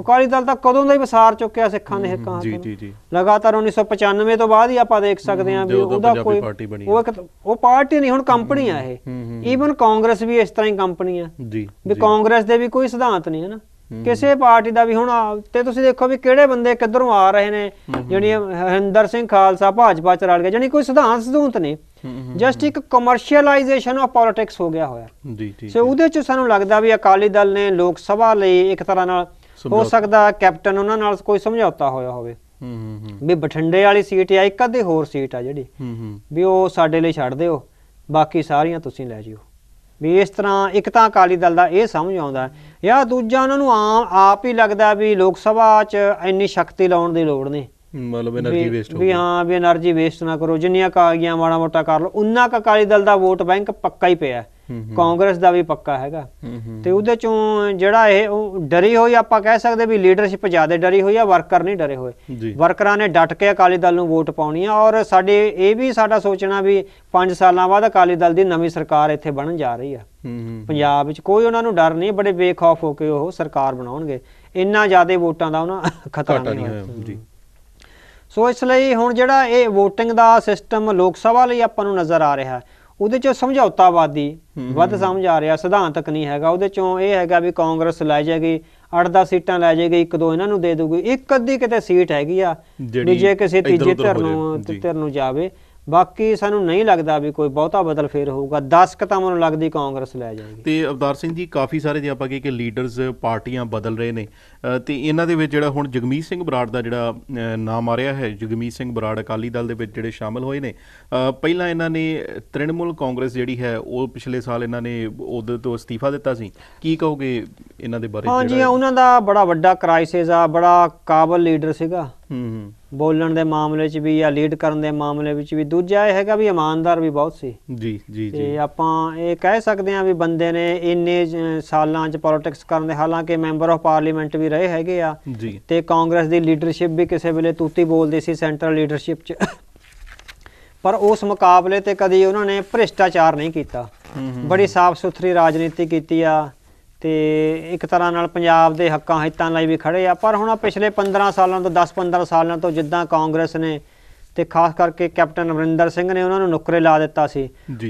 ਅਕਾਲੀ ਦਲ ਤਾਂ ਕਦੋਂ ਦਾ ਹੀ ਵਿਸਾਰ ਚੁੱਕਿਆ ਸਿੱਖਾਂ ਦੇ ਹੱਕਾਂ ਜੀ ਜੀ ਜੀ ਲਗਾਤਾਰ 1995 ਤੋਂ ਬਾਅਦ ਹੀ ਆਪਾਂ ਦੇਖ ਸਕਦੇ ਹਾਂ ਵੀ ਉਹਦਾ ਕੋਈ ਉਹ ਇੱਕ ਉਹ ਪਾਰਟੀ ਨਹੀਂ ਹੁਣ ਕੰਪਨੀ ਆ ਇਹ ਈਵਨ ਕਾਂਗਰਸ ਵੀ ਇਸ ਤਰ੍ਹਾਂ ਹੀ ਕੰਪਨੀ ਆ ਜੀ ਵੀ ਕਾਂਗਰਸ ਦੇ ਵੀ ਕੋਈ ਸਿਧਾਂਤ ਨਹੀਂ ਹੈ ਨਾ ਕਿਸੇ ਪਾਰਟੀ ਦਾ ਵੀ ਹੁਣ ਤੇ ਤੁਸੀਂ ਦੇਖੋ ਵੀ ਕਿਹੜੇ ਬੰਦੇ ਕਿੱਧਰੋਂ ਆ ਰਹੇ ਨੇ ਜਿਹੜੀ ਹਰਿੰਦਰ ਸਿੰਘ ਖਾਲਸਾ ਭਾਜਪਾ ਚ ਰਲ ਗਿਆ ਜਾਨੀ ਕੋਈ ਸਿਧਾਂਤ ਸਦੂਤ ਨਹੀਂ ਜਸਟ ਇੱਕ ਕਮਰਸ਼ੀਅਲਾਈਜੇਸ਼ਨ ਆਫ ਪੋਲਿਟਿਕਸ ਹੋ ਗਿਆ ਹੋਇਆ ਜੀ ਠੀਕ ਸੋ ਉਹਦੇ ਚ ਸਾਨੂੰ ਲੱਗਦਾ ਵੀ ਅਕਾਲੀ ਦਲ ਨੇ ਲੋਕ ਸਭਾ ਲਈ ਇੱਕ ਤਰ੍ਹਾਂ ਨਾਲ ਹੋ ਸਕਦਾ ਕੈਪਟਨ ਉਹਨਾਂ ਨਾਲ ਕੋਈ ਸਮਝੌਤਾ ਹੋਇਆ ਹੋਵੇ ਹੂੰ ਹੂੰ ਵੀ ਬਠਿੰਡੇ ਵਾਲੀ ਸੀਟ ਆ ਇੱਕ ਅੱਧੇ ਹੋਰ ਸੀਟ ਆ ਜਿਹੜੀ ਹੂੰ ਹੂੰ ਵੀ ਉਹ ਸਾਡੇ ਲਈ ਛੱਡ ਦਿਓ ਬਾਕੀ ਸਾਰੀਆਂ ਤੁਸੀਂ ਲੈ ਜਿਓ ਵੀ ਇਸ ਤਰ੍ਹਾਂ ਇੱਕ ਤਾਂ ਅਕਾਲੀ ਦਲ ਦਾ ਇਹ ਸਮਝ ਆਉਂਦਾ ਜਾਂ ਦੂਜਾ ਉਹਨਾਂ ਨੂੰ ਆਪ ਹੀ ਲੱਗਦਾ ਵੀ ਲੋਕ ਸਭਾ 'ਚ ਇੰਨੀ ਸ਼ਕਤੀ ਲਾਉਣ ਦੀ ਲੋੜ ਨਹੀਂ ਮਤਲਬ એનર્ਜੀ ਵੇਸਟ ਹੋ ਵੀ ਹਾਂ ਵੀ એનર્ਜੀ ਵੇਸਟ ਨਾ ਕਰੋ ਜਿੰਨੀਆਂ ਕਾਗੀਆਂ ਮਾੜਾ ਮੋਟਾ ਕਰ ਲਓ ਉਨਾਂ ਕ ਅਕਾਲੀ ਦਲ ਦਾ ਵੋਟ ਬੈਂਕ ਪੱਕਾ ਹੀ ਪਿਆ ਕਾਂਗਰਸ ਦਾ ਵੀ ਪੱਕਾ ਹੈਗਾ ਤੇ ਉਹਦੇ ਚੋਂ ਜਿਹੜਾ ਇਹ ਡਰੀ ਹੋਈ ਆਪਾਂ ਕਹਿ ਸਕਦੇ ਵੀ ਲੀਡਰਸ਼ਿਪ ਜ਼ਿਆਦਾ ਡਰੀ ਹੋਈ ਆ ਵਰਕਰ ਨਹੀਂ ਡਰੇ ਹੋਏ ਵਰਕਰਾਂ ਨੇ ਡਟ ਕੇ ਅਕਾਲੀ ਦਲ ਨੂੰ ਵੋਟ ਪਾਉਣੀ ਆ ਔਰ ਸਾਡੇ ਇਹ ਵੀ ਸਾਡਾ ਸੋਚਣਾ ਵੀ 5 ਸਾਲਾਂ ਬਾਅਦ ਅਕਾਲੀ ਦਲ ਦੀ ਨਵੀਂ ਸਰਕਾਰ ਇੱਥੇ ਬਣਨ ਜਾ ਰਹੀ ਆ ਪੰਜਾਬ ਵਿੱਚ ਕੋਈ ਉਹਨਾਂ ਨੂੰ ਡਰ ਨਹੀਂ ਬੜੇ ਬੇਖੌਫ ਹੋ ਕੇ ਉਹ ਸਰਕਾਰ ਬਣਾਉਣਗੇ ਇੰਨਾ ਜ਼ਿਆਦਾ ਵੋਟਾਂ ਦਾ ਉਹਨਾਂ ਖਤਰਾ ਨਹੀਂ ਹੋਇਆ ਜੀ ਸੋ ਇਸ ਲਈ ਹੁਣ ਜਿਹੜਾ ਇਹ VOTING ਦਾ ਸਿਸਟਮ ਲੋਕ ਸਭਾ ਲਈ ਆਪਾਂ ਨੂੰ ਨਜ਼ਰ ਆ ਰਿਹਾ ਉਹਦੇ ਚੋਂ ਸਮਝੌਤਾਵਾਦੀ ਵੱਧ ਸਮਝ ਆ ਰਿਹਾ ਸਿਧਾਂਤਕ ਨਹੀਂ ਹੈਗਾ ਉਹਦੇ ਚੋਂ ਇਹ ਹੈਗਾ ਵੀ ਕਾਂਗਰਸ ਲੈ ਜਾਏਗੀ 8-10 ਸੀਟਾਂ ਲੈ ਜਾਏਗੀ ਇੱਕ ਦੋ ਇਹਨਾਂ ਨੂੰ ਦੇ ਦੂਗੀ ਇੱਕ ਅੱਧੀ ਕਿਤੇ ਸੀਟ ਹੈਗੀ ਆ ਜਿਹੜੀ ਜੇ ਕਿਸੇ ਤੀਜੇ ਧਿਰ ਨੂੰ ਧਿਰ ਨੂੰ ਜਾਵੇ ਬਾਕੀ ਸਾਨੂੰ ਨਹੀਂ ਲੱਗਦਾ ਵੀ ਕੋਈ ਬਹੁਤਾ ਬਦਲ ਫੇਰ ਹੋਊਗਾ 10 ਕ ਤਾਂ ਮੈਨੂੰ ਲੱਗਦੀ ਕਾਂਗਰਸ ਲੈ ਜਾਏਗੀ ਤੇ ਅਵਤਾਰ ਸਿੰਘ ਜੀ ਕਾਫੀ ਸਾਰੇ ਜੇ ਆਪਾਂ ਕਹੇ ਕਿ ਲੀਡਰਸ ਪਾਰਟੀਆਂ ਬਦਲ ਰਹੇ ਨੇ ਤੇ ਇਹਨਾਂ ਦੇ ਵਿੱਚ ਜਿਹੜਾ ਹੁਣ ਜਗਮੀਤ ਸਿੰਘ ਬਰਾੜ ਦਾ ਜਿਹੜਾ ਨਾਮ ਆ ਰਿਹਾ ਹੈ ਜਗਮੀਤ ਸਿੰਘ ਬਰਾੜ ਅਕਾਲੀ ਦਲ ਦੇ ਵਿੱਚ ਜਿਹੜੇ ਸ਼ਾਮਲ ਹੋਏ ਨੇ ਪਹਿਲਾਂ ਇਹਨਾਂ ਨੇ ਤ੍ਰਿਣਮੂਲ ਕਾਂਗਰਸ ਜਿਹੜੀ ਹੈ ਉਹ ਪਿਛਲੇ ਸਾਲ ਇਹਨਾਂ ਨੇ ਉਹਦੇ ਤੋਂ ਅਸਤੀਫਾ ਦਿੱਤਾ ਸੀ ਕੀ ਕਹੋਗੇ ਇਹਨਾਂ ਦੇ ਬਾਰੇ ਹਾਂ ਜੀ ਉਹਨਾਂ ਦਾ ਬੜਾ ਵੱਡਾ ਕ੍ਰਾਈਸਿਸ ਆ ਬੜਾ ਕਾਬਲ ਲੀਡਰ ਸੀਗਾ ਹੂੰ ਹੂੰ ਬੋਲਣ ਦੇ ਮਾਮਲੇ 'ਚ ਵੀ ਜਾਂ ਲੀਡ ਕਰਨ ਦੇ ਮਾਮਲੇ ਵਿੱਚ ਵੀ ਦੂਜਾ ਇਹ ਹੈਗਾ ਵੀ ਇਮਾਨਦਾਰ ਵੀ ਬਹੁਤ ਸੀ ਜੀ ਜੀ ਜੀ ਤੇ ਆਪਾਂ ਇਹ ਕਹਿ ਸਕਦੇ ਹਾਂ ਵੀ ਬੰਦੇ ਨੇ ਇੰਨੇ ਸਾਲਾਂ 'ਚ ਪੋਲਿਟਿਕਸ ਕਰਨ ਦੇ ਹਾਲਾਂਕਿ ਮੈਂਬਰ ਆਫ ਪਾਰਲੀਮੈਂਟ ਵੀ ਰਹੇ ਹੈਗੇ ਆ ਤੇ ਕਾਂਗਰਸ ਦੀ ਲੀਡਰਸ਼ਿਪ ਵੀ ਕਿਸੇ ਵੇਲੇ ਤੂਤੀ ਬੋਲਦੀ ਸੀ ਸੈਂਟਰਲ ਲੀਡਰਸ਼ਿਪ 'ਚ ਪਰ ਉਸ ਮੁਕਾਬਲੇ ਤੇ ਕਦੀ ਉਹਨਾਂ ਨੇ ਭ੍ਰਿਸ਼ਟਾਚਾਰ ਨਹੀਂ ਕੀਤਾ ਬੜੀ ਸਾਫ਼ ਸੁਥਰੀ ਰਾਜਨੀਤੀ ਕੀਤੀ ਆ ਤੇ ਇੱਕ ਤਰ੍ਹਾਂ ਨਾਲ ਪੰਜਾਬ ਦੇ ਹੱਕਾਂ ਹਿੱਤਾਂ ਲਈ ਵੀ ਖੜੇ ਆ ਪਰ ਹੁਣ ਆ ਪਿਛਲੇ 15 ਸਾਲਾਂ ਤੋਂ 10-15 ਸਾਲਾਂ ਤੋਂ ਜਿੱਦਾਂ ਕਾਂਗਰਸ ਨੇ ਤੇ ਖਾਸ ਕਰਕੇ ਕੈਪਟਨ ਅਮਰਿੰਦਰ ਸਿੰਘ ਨੇ ਉਹਨਾਂ ਨੂੰ ਨੁਕਰੇ ਲਾ ਦਿੱਤਾ ਸੀ